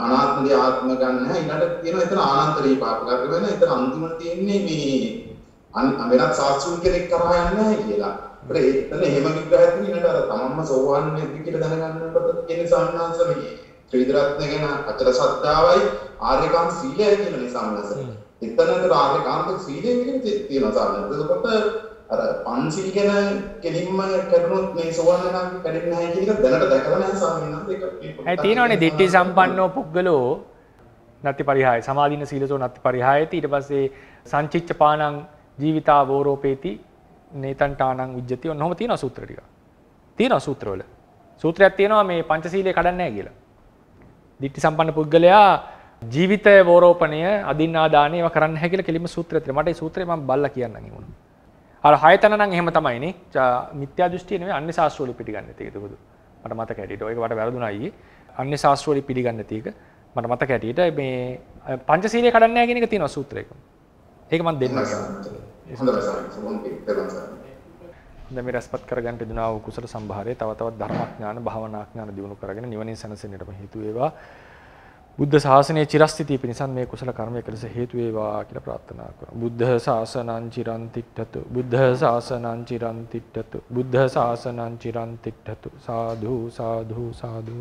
අනාත්මදේ ආත්ම ගන්න. ඊළඟට තියෙනවා එතන ආනන්තරී පාප කරගෙන එතන අන්තිමට තියෙන්නේ මේ වෙනත් සාස්ෘන් කෙනෙක් කරා යන්නේ නැහැ කියලා. ඒකට ඒතන එහෙම විග්‍රහයක් නෙවෙයි අර තමන්ම සෝවාන් වෙද්දි කියලා දැනගන්නකොට කියන්නේ සාන්නාංශ මේ ත්‍රිවිධරත්න ගැන අචල සත්‍යාවයි ආර්යකාන්ත සීලය කියන නිසාමනස. එතනකට ආර්යකාන්ත සීලය කියන්නේ තියෙන සාන්නාංශ. එතකොට අර පන්සිල් ගැන කෙලින්ම කරුණොත් මේ සෝවාන් නම් කැඩෙන්නේ නැහැ කියන එක දැනට දැකලා නැහැ සාමාන්‍යයෙන් ඒක. ඒ තියෙනවනේ දිට්ඨි සම්පන්නෝ පුද්ගලෝ නත්ති පරිහාය සමාධින සීලසෝ නත්ති පරිහායති ඊට පස්සේ සංචිච්ච පානං ජීවිතා වෝරෝපේති නේතන්ටානං උජ්ජති ඔන්න ඔහොම තියෙනවා සූත්‍ර ටික. තියෙනවා සූත්‍රවල. සූත්‍රයක් තියෙනවා මේ පංචශීලයේ කඩන්නේ නැහැ කියලා. ditthi සම්පන්න පුද්ගලයා ජීවිතය වෝරෝපණය අදින්නාදානය ඒවා කරන්න නැහැ කියලා කෙලිම සූත්‍රය තියෙනවා. මට මේ සූත්‍රය මම බල්ලා කියන්නම් ඒ වුණා. අර හයතන නම් එහෙම තමයි නේ. මිත්‍යා දෘෂ්ටිය නෙවෙයි අන්‍ය ශාස්ත්‍රවල පිළිගන්නේ තියෙක දුබුදු. මට මතක හැටියට. ඔයක මට වැරදුනා ඊයේ. අන්‍ය ශාස්ත්‍රවල පිළිගන්නේ තියෙක. මට මතක හැටියට මේ පංචශීලයේ කඩන්නේ නැහැ කියන එක තියෙනවා සූත්‍රයක. ඒක මම දෙන්නම්. හොඳ දැන් මේ රසපත් කරගන්න දෙනා වූ කුසල සම්භාරය තව තවත් ධර්මඥාන භාවනාඥාන දියුණු කරගෙන නිවනින් සැනසෙන්නටම හේතු වේවා. බුද්ධ ශාසනයේ චිරස්ථිතිය පිණිස මේ කුසල කර්මය කෙලෙස හේතු වේවා කියලා ප්‍රාර්ථනා කරමු. බුද්ධ ශාසනං චිරන් තිට්ඨතු. බුද්ධ ශාසනං චිරන් තිට්ඨතු. බුද්ධ ශාසනං චිරන් තිට්ඨතු. සාදු සාදු සාදු